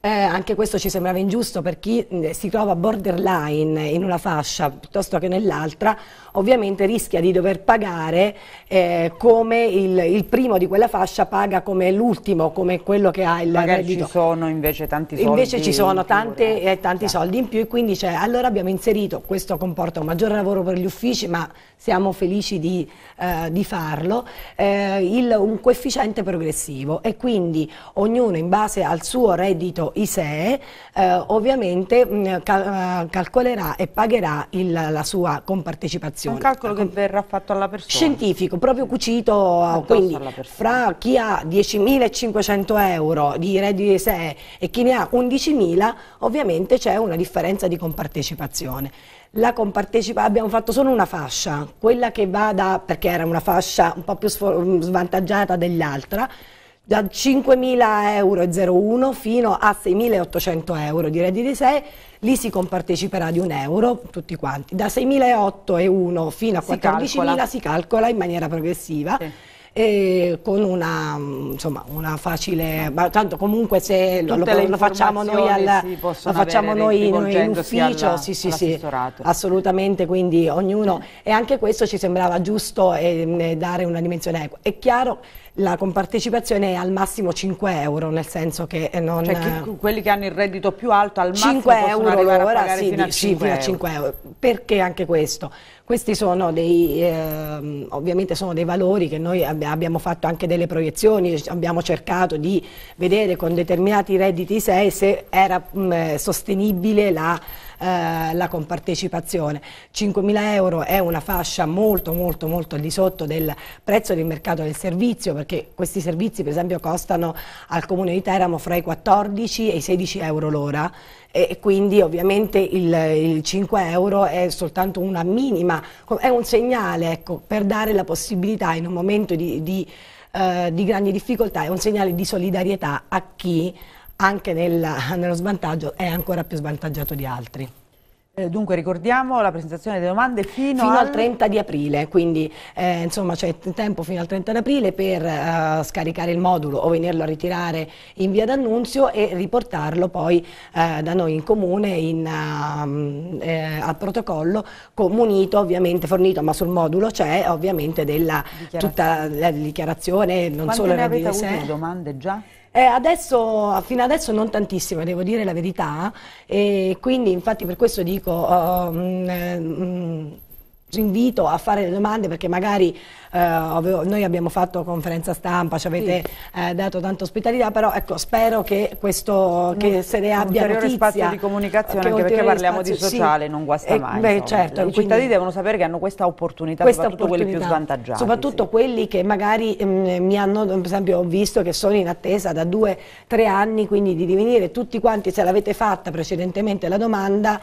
eh, anche questo ci sembrava ingiusto per chi si trova borderline in una fascia piuttosto che nell'altra, ovviamente rischia di dover pagare eh, come il, il, primo di quella fascia paga come l'ultimo, come quello che ha il Magari reddito. ci sono invece tanti soldi Invece ci sono tante, eh, tanti certo. soldi in più e quindi cioè, allora abbiamo inserito, questo comporta un maggior lavoro per gli uffici ma siamo felici di, eh, di farlo, eh, il, un coefficiente progressivo e quindi ognuno in base al suo reddito ISEE eh, ovviamente mh, mm, cal eh, calcolerà e pagherà il, la sua compartecipazione. Un calcolo che ecco. verrà fatto alla persona? Scientifico, proprio mm. cucito, eh, Addosso quindi fra chi ha 10.500 euro di reddito ISEE e chi ne ha 11.000 ovviamente c'è una differenza di compartecipazione. abbiamo fatto solo una fascia, quella che va da, perché era una fascia un po' più svantaggiata dell'altra, da 5.000 euro e 0,1 fino a 6.800 euro di reddito di sé, lì si comparteciperà di un euro tutti quanti. Da 6.800 e 1 fino a 14.000 si, si calcola in maniera progressiva. Sì. Eh, con una, insomma, una facile, ma tanto comunque se lo, lo, facciamo noi, al, lo facciamo noi, noi in ufficio, alla, sì, sì, sì, assolutamente, quindi ognuno, sì. e anche questo ci sembrava giusto eh, dare una dimensione equa. È chiaro la compartecipazione è al massimo 5 euro, nel senso che eh, non... Cioè chi, eh, quelli che hanno il reddito più alto al massimo 5 euro arrivare ora, a pagare sì, fino, a 5 euro. 5 euro. Perché anche questo? Questi sono dei, eh, ovviamente sono dei valori che noi ab abbiamo fatto anche delle proiezioni, abbiamo cercato di vedere con determinati redditi 6 se era mh, sostenibile la eh, la compartecipazione. 5.000 euro è una fascia molto molto molto al di sotto del prezzo del mercato del servizio perché questi servizi per esempio costano al Comune di Teramo fra i 14 e i 16 euro l'ora e quindi ovviamente il, il, 5 euro è soltanto una minima, è un segnale ecco, per dare la possibilità in un momento di, di, eh, di grandi difficoltà, è un segnale di solidarietà a chi anche nella, nello svantaggio è ancora più svantaggiato di altri. Eh, dunque ricordiamo la presentazione delle domande fino, fino al... al... 30 di aprile, quindi eh, insomma c'è tempo fino al 30 di aprile per eh, scaricare il modulo o venirlo a ritirare in via d'annunzio e riportarlo poi eh, da noi in comune in, uh, al protocollo munito ovviamente, fornito ma sul modulo c'è ovviamente della dichiarazione. tutta la dichiarazione. Non Quante solo ne avete avuto di domande già? Eh, adesso, fino adesso non tantissime, devo dire la verità, eh, e quindi infatti per questo dico... Uh, oh, mh, mm, eh, mh, mm, invito a fare le domande perché magari eh, avevo, noi abbiamo fatto conferenza stampa, ci avete sì. eh, dato tanta ospitalità, però ecco, spero che, questo, che se ne abbia un notizia. spazio di comunicazione, anche perché parliamo spazio, di sociale, sì. non guasta e, eh, mai. Beh, certo, I cittadini devono sapere che hanno questa opportunità, questa soprattutto opportunità, quelli più svantaggiati. Soprattutto sì. quelli che magari mh, mm, mi hanno, per esempio ho visto che sono in attesa da due, tre anni, quindi di divenire tutti quanti, se l'avete fatta precedentemente la domanda,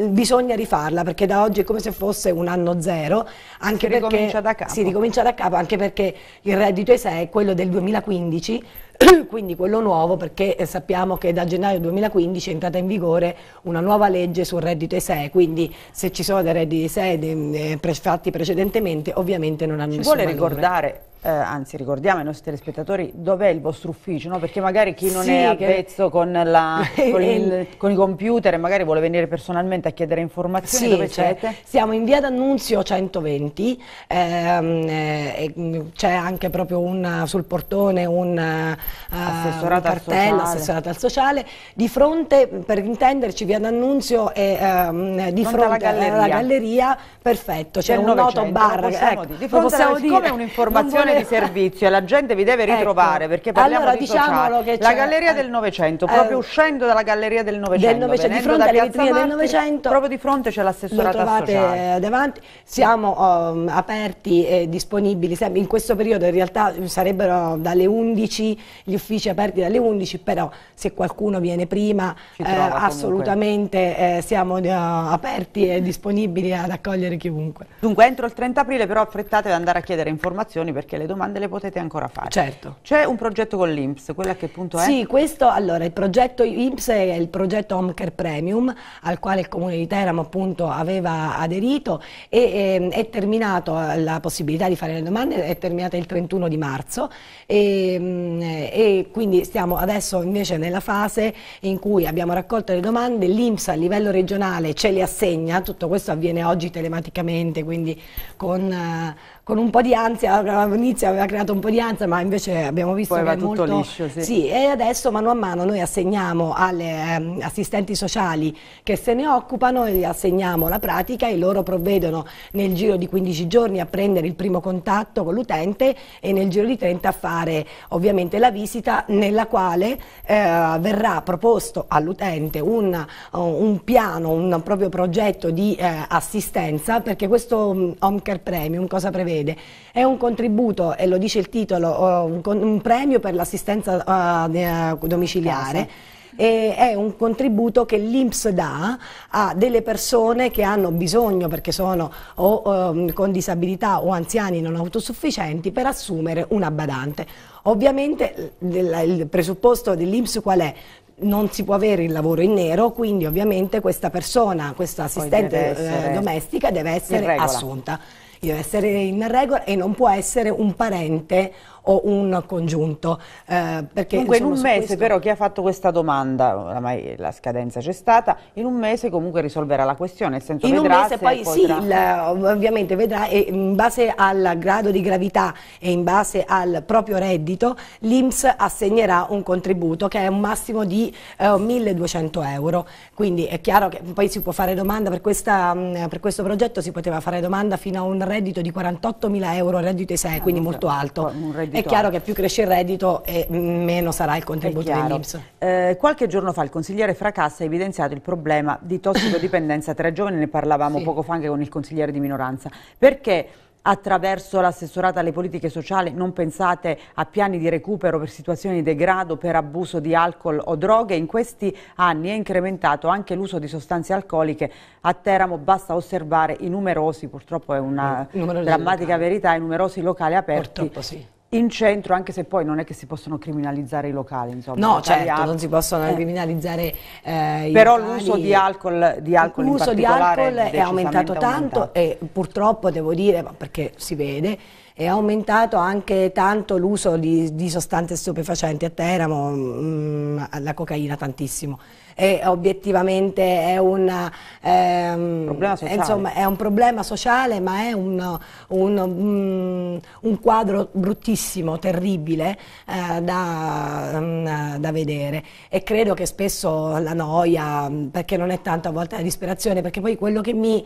bisogna rifarla perché da oggi è come se fosse un anno zero anche si perché ricomincia da capo. si ricomincia da capo anche perché il reddito ESE è quello del 2015 quindi quello nuovo perché eh, sappiamo che da gennaio 2015 è entrata in vigore una nuova legge sul reddito ESE quindi se ci sono dei redditi ESE eh, fatti precedentemente ovviamente non hanno Ci nessun valore. Ci vuole ricordare eh, anzi ricordiamo ai nostri telespettatori dov'è il vostro ufficio, no? perché magari chi non sì, è avvezzo che... con, la, con, il, con, i computer e magari vuole venire personalmente a chiedere informazioni, sì, dove cioè, Siamo in via d'Annunzio 120, ehm, eh, mm, c'è anche proprio un, sul portone un, uh, un cartello, assessorato al sociale, di fronte, per intenderci, via d'Annunzio è ehm, di fronte, alla galleria. alla galleria, perfetto, c'è un noto bar, ecco, di fronte possiamo alla, dire, come un'informazione stazione di servizio e la gente vi deve ritrovare ecco. perché parliamo allora, di sociale. La Galleria eh. del Novecento, proprio eh, uscendo dalla Galleria del Novecento, di fronte alla vetrina del Novecento, proprio di fronte c'è l'assessorata trovate sociale. davanti, siamo um, aperti e disponibili, in questo periodo in realtà sarebbero dalle 11, gli uffici aperti dalle 11, però se qualcuno viene prima eh, assolutamente eh, siamo uh, aperti e disponibili ad accogliere chiunque. Dunque entro il 30 aprile però affrettate ad andare a chiedere informazioni perché le le domande le potete ancora fare. Certo. C'è un progetto con l'INPS, quella che appunto è? Sì, questo, allora, il progetto INPS è il progetto Home Care Premium, al quale il Comune di Teramo appunto aveva aderito e, e ehm, è terminato eh, la possibilità di fare le domande, è terminata il 31 di marzo e, ehm, e quindi stiamo adesso invece nella fase in cui abbiamo raccolto le domande, l'INPS a livello regionale ce le assegna, tutto questo avviene oggi telematicamente, quindi con eh, con un po' di ansia, all'inizio aveva creato un po' di ansia, ma invece abbiamo visto Poi che è molto... liscio, sì. sì. e adesso mano a mano noi assegniamo alle ehm, assistenti sociali che se ne occupano, e assegniamo la pratica e loro provvedono nel giro di 15 giorni a prendere il primo contatto con l'utente e nel giro di 30 a fare ovviamente la visita nella quale eh, verrà proposto all'utente un, un, piano, un proprio progetto di eh, assistenza perché questo mm, Home Care Premium cosa prevede? prevede. È un contributo, e lo dice il titolo, un, premio per l'assistenza eh, domiciliare. Casa è un contributo che l'Inps dà a delle persone che hanno bisogno perché sono o um, con disabilità o anziani non autosufficienti per assumere una badante. Ovviamente il presupposto dell'Inps qual è? non si può avere il lavoro in nero, quindi ovviamente questa persona, questa assistente deve eh, domestica deve essere assunta deve essere in regola e non può essere un parente o un congiunto. Eh, perché, comunque insomma, in un mese questo... però chi ha fatto questa domanda, oramai la scadenza c'è stata, in un mese comunque risolverà la questione, nel senso in vedrà un mese poi potrà... sì, la, eh, ovviamente vedrà e in base al grado di gravità e in base al proprio reddito l'Inps assegnerà un contributo che è un massimo di eh, 1200 euro. Quindi è chiaro che poi si può fare domanda per, questa, mm, per questo progetto si poteva fare domanda fino a un reddito di 48 mila euro reddito ISEE, ah, quindi molto alto. Un reddito reddito. È chiaro che più cresce il reddito e meno sarà il contributo dell'Inps. Eh, qualche giorno fa il consigliere Fracassa ha evidenziato il problema di tossicodipendenza tra i giovani, ne parlavamo sì. poco fa anche con il consigliere di minoranza, perché attraverso l'assessorata alle politiche sociali non pensate a piani di recupero per situazioni di degrado, per abuso di alcol o droghe. In questi anni è incrementato anche l'uso di sostanze alcoliche. A Teramo basta osservare i numerosi, purtroppo è una drammatica locali. verità, i numerosi locali aperti. Purtroppo sì in centro, anche se poi non è che si possono criminalizzare i locali, insomma. No, certo, alcol. non si possono eh. criminalizzare eh, i Però locali. l'uso di alcol, di alcol l'uso di alcol è, è aumentato, aumentato tanto e purtroppo devo dire, perché si vede, è aumentato anche tanto l'uso di, di sostanze stupefacenti a Teramo, mh, mm, la cocaina tantissimo è obiettivamente è un, ehm, insomma, è un problema sociale ma è un, un, um, un quadro bruttissimo, terribile eh, da, um, da, vedere e credo che spesso la noia, mm, perché non è tanto a volte la disperazione, perché poi quello che mi...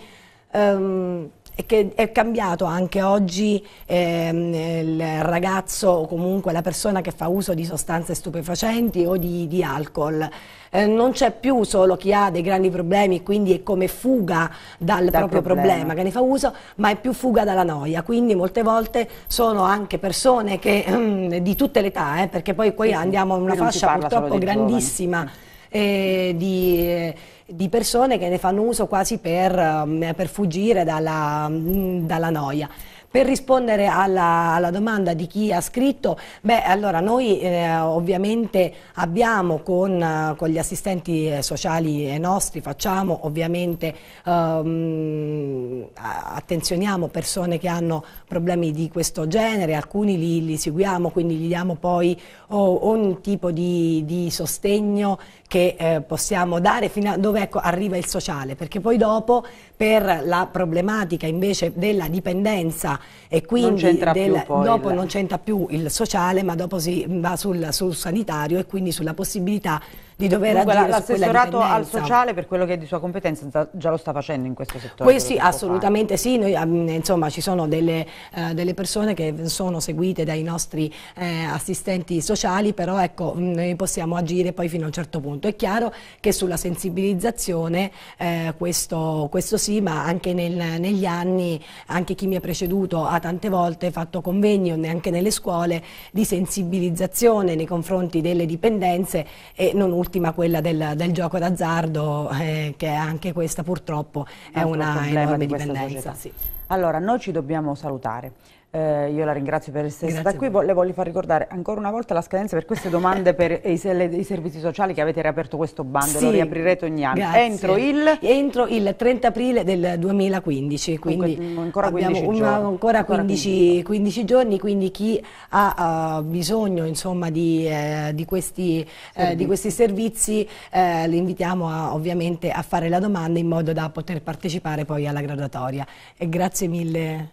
Um, e che è cambiato anche oggi ehm, il ragazzo o comunque la persona che fa uso di sostanze stupefacenti o di, di alcol. Eh, non c'è più solo chi ha dei grandi problemi, quindi è come fuga dal, dal proprio problema. problema. che ne fa uso, ma è più fuga dalla noia. Quindi molte volte sono anche persone che, ehm, di tutte le età, eh, perché poi, poi andiamo in una fascia purtroppo grandissima eh, di eh, di persone che ne fanno uso quasi per, ehm, per fuggire dalla, mm, dalla noia. Per rispondere alla, alla, domanda di chi ha scritto, beh, allora noi eh, ovviamente abbiamo con, eh, con, gli assistenti eh, sociali eh, nostri, facciamo ovviamente, ehm, attenzioniamo persone che hanno problemi di questo genere, alcuni li, li seguiamo, quindi gli diamo poi oh, ogni tipo di, di sostegno che eh, possiamo dare fino a dove ecco, arriva il sociale, perché poi dopo per la problematica invece della dipendenza e quindi non del, dopo il... non c'entra più il sociale ma dopo si va sul, sul sanitario e quindi sulla possibilità di dover Dunque, agire L'assessorato al sociale per quello che è di sua competenza già lo sta facendo in questo settore? Questi assolutamente sì, noi, insomma ci sono delle, eh, delle, persone che sono seguite dai nostri eh, assistenti sociali, però ecco mm, noi possiamo agire poi fino a un certo punto. È chiaro che sulla sensibilizzazione eh, questo, questo, sì, ma anche nel, negli anni, anche chi mi ha preceduto ha tante volte fatto convegni anche nelle scuole di sensibilizzazione nei confronti delle dipendenze e non l'ultima quella del, del, gioco d'azzardo, eh, che anche questa purtroppo è Altro una enorme di dipendenza. Sì. Allora, noi ci dobbiamo salutare. Eh, io la ringrazio per essere Grazie stata qui, le voglio far ricordare ancora una volta la scadenza per queste domande per i, se, le, i servizi sociali che avete riaperto questo bando, sì. lo riaprirete ogni anno, Grazie. entro il... entro il 30 aprile del 2015, quindi Dunque, mm, ancora 15 abbiamo una, ancora 15, 15, giorni, quindi chi ha uh, bisogno insomma, di, eh, di, questi, eh, di, questi, servizi eh, li invitiamo a, ovviamente a fare la domanda in modo da poter partecipare poi alla graduatoria. E grazie mille.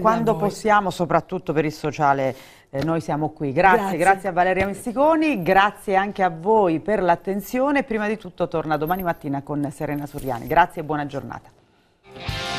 Quando possiamo. possiamo, soprattutto per il sociale eh, noi siamo qui. Grazie, grazie, grazie, a Valeria Messiconi, grazie anche a voi per l'attenzione. Prima di tutto torna domani mattina con Serena Suriani. Grazie e buona giornata.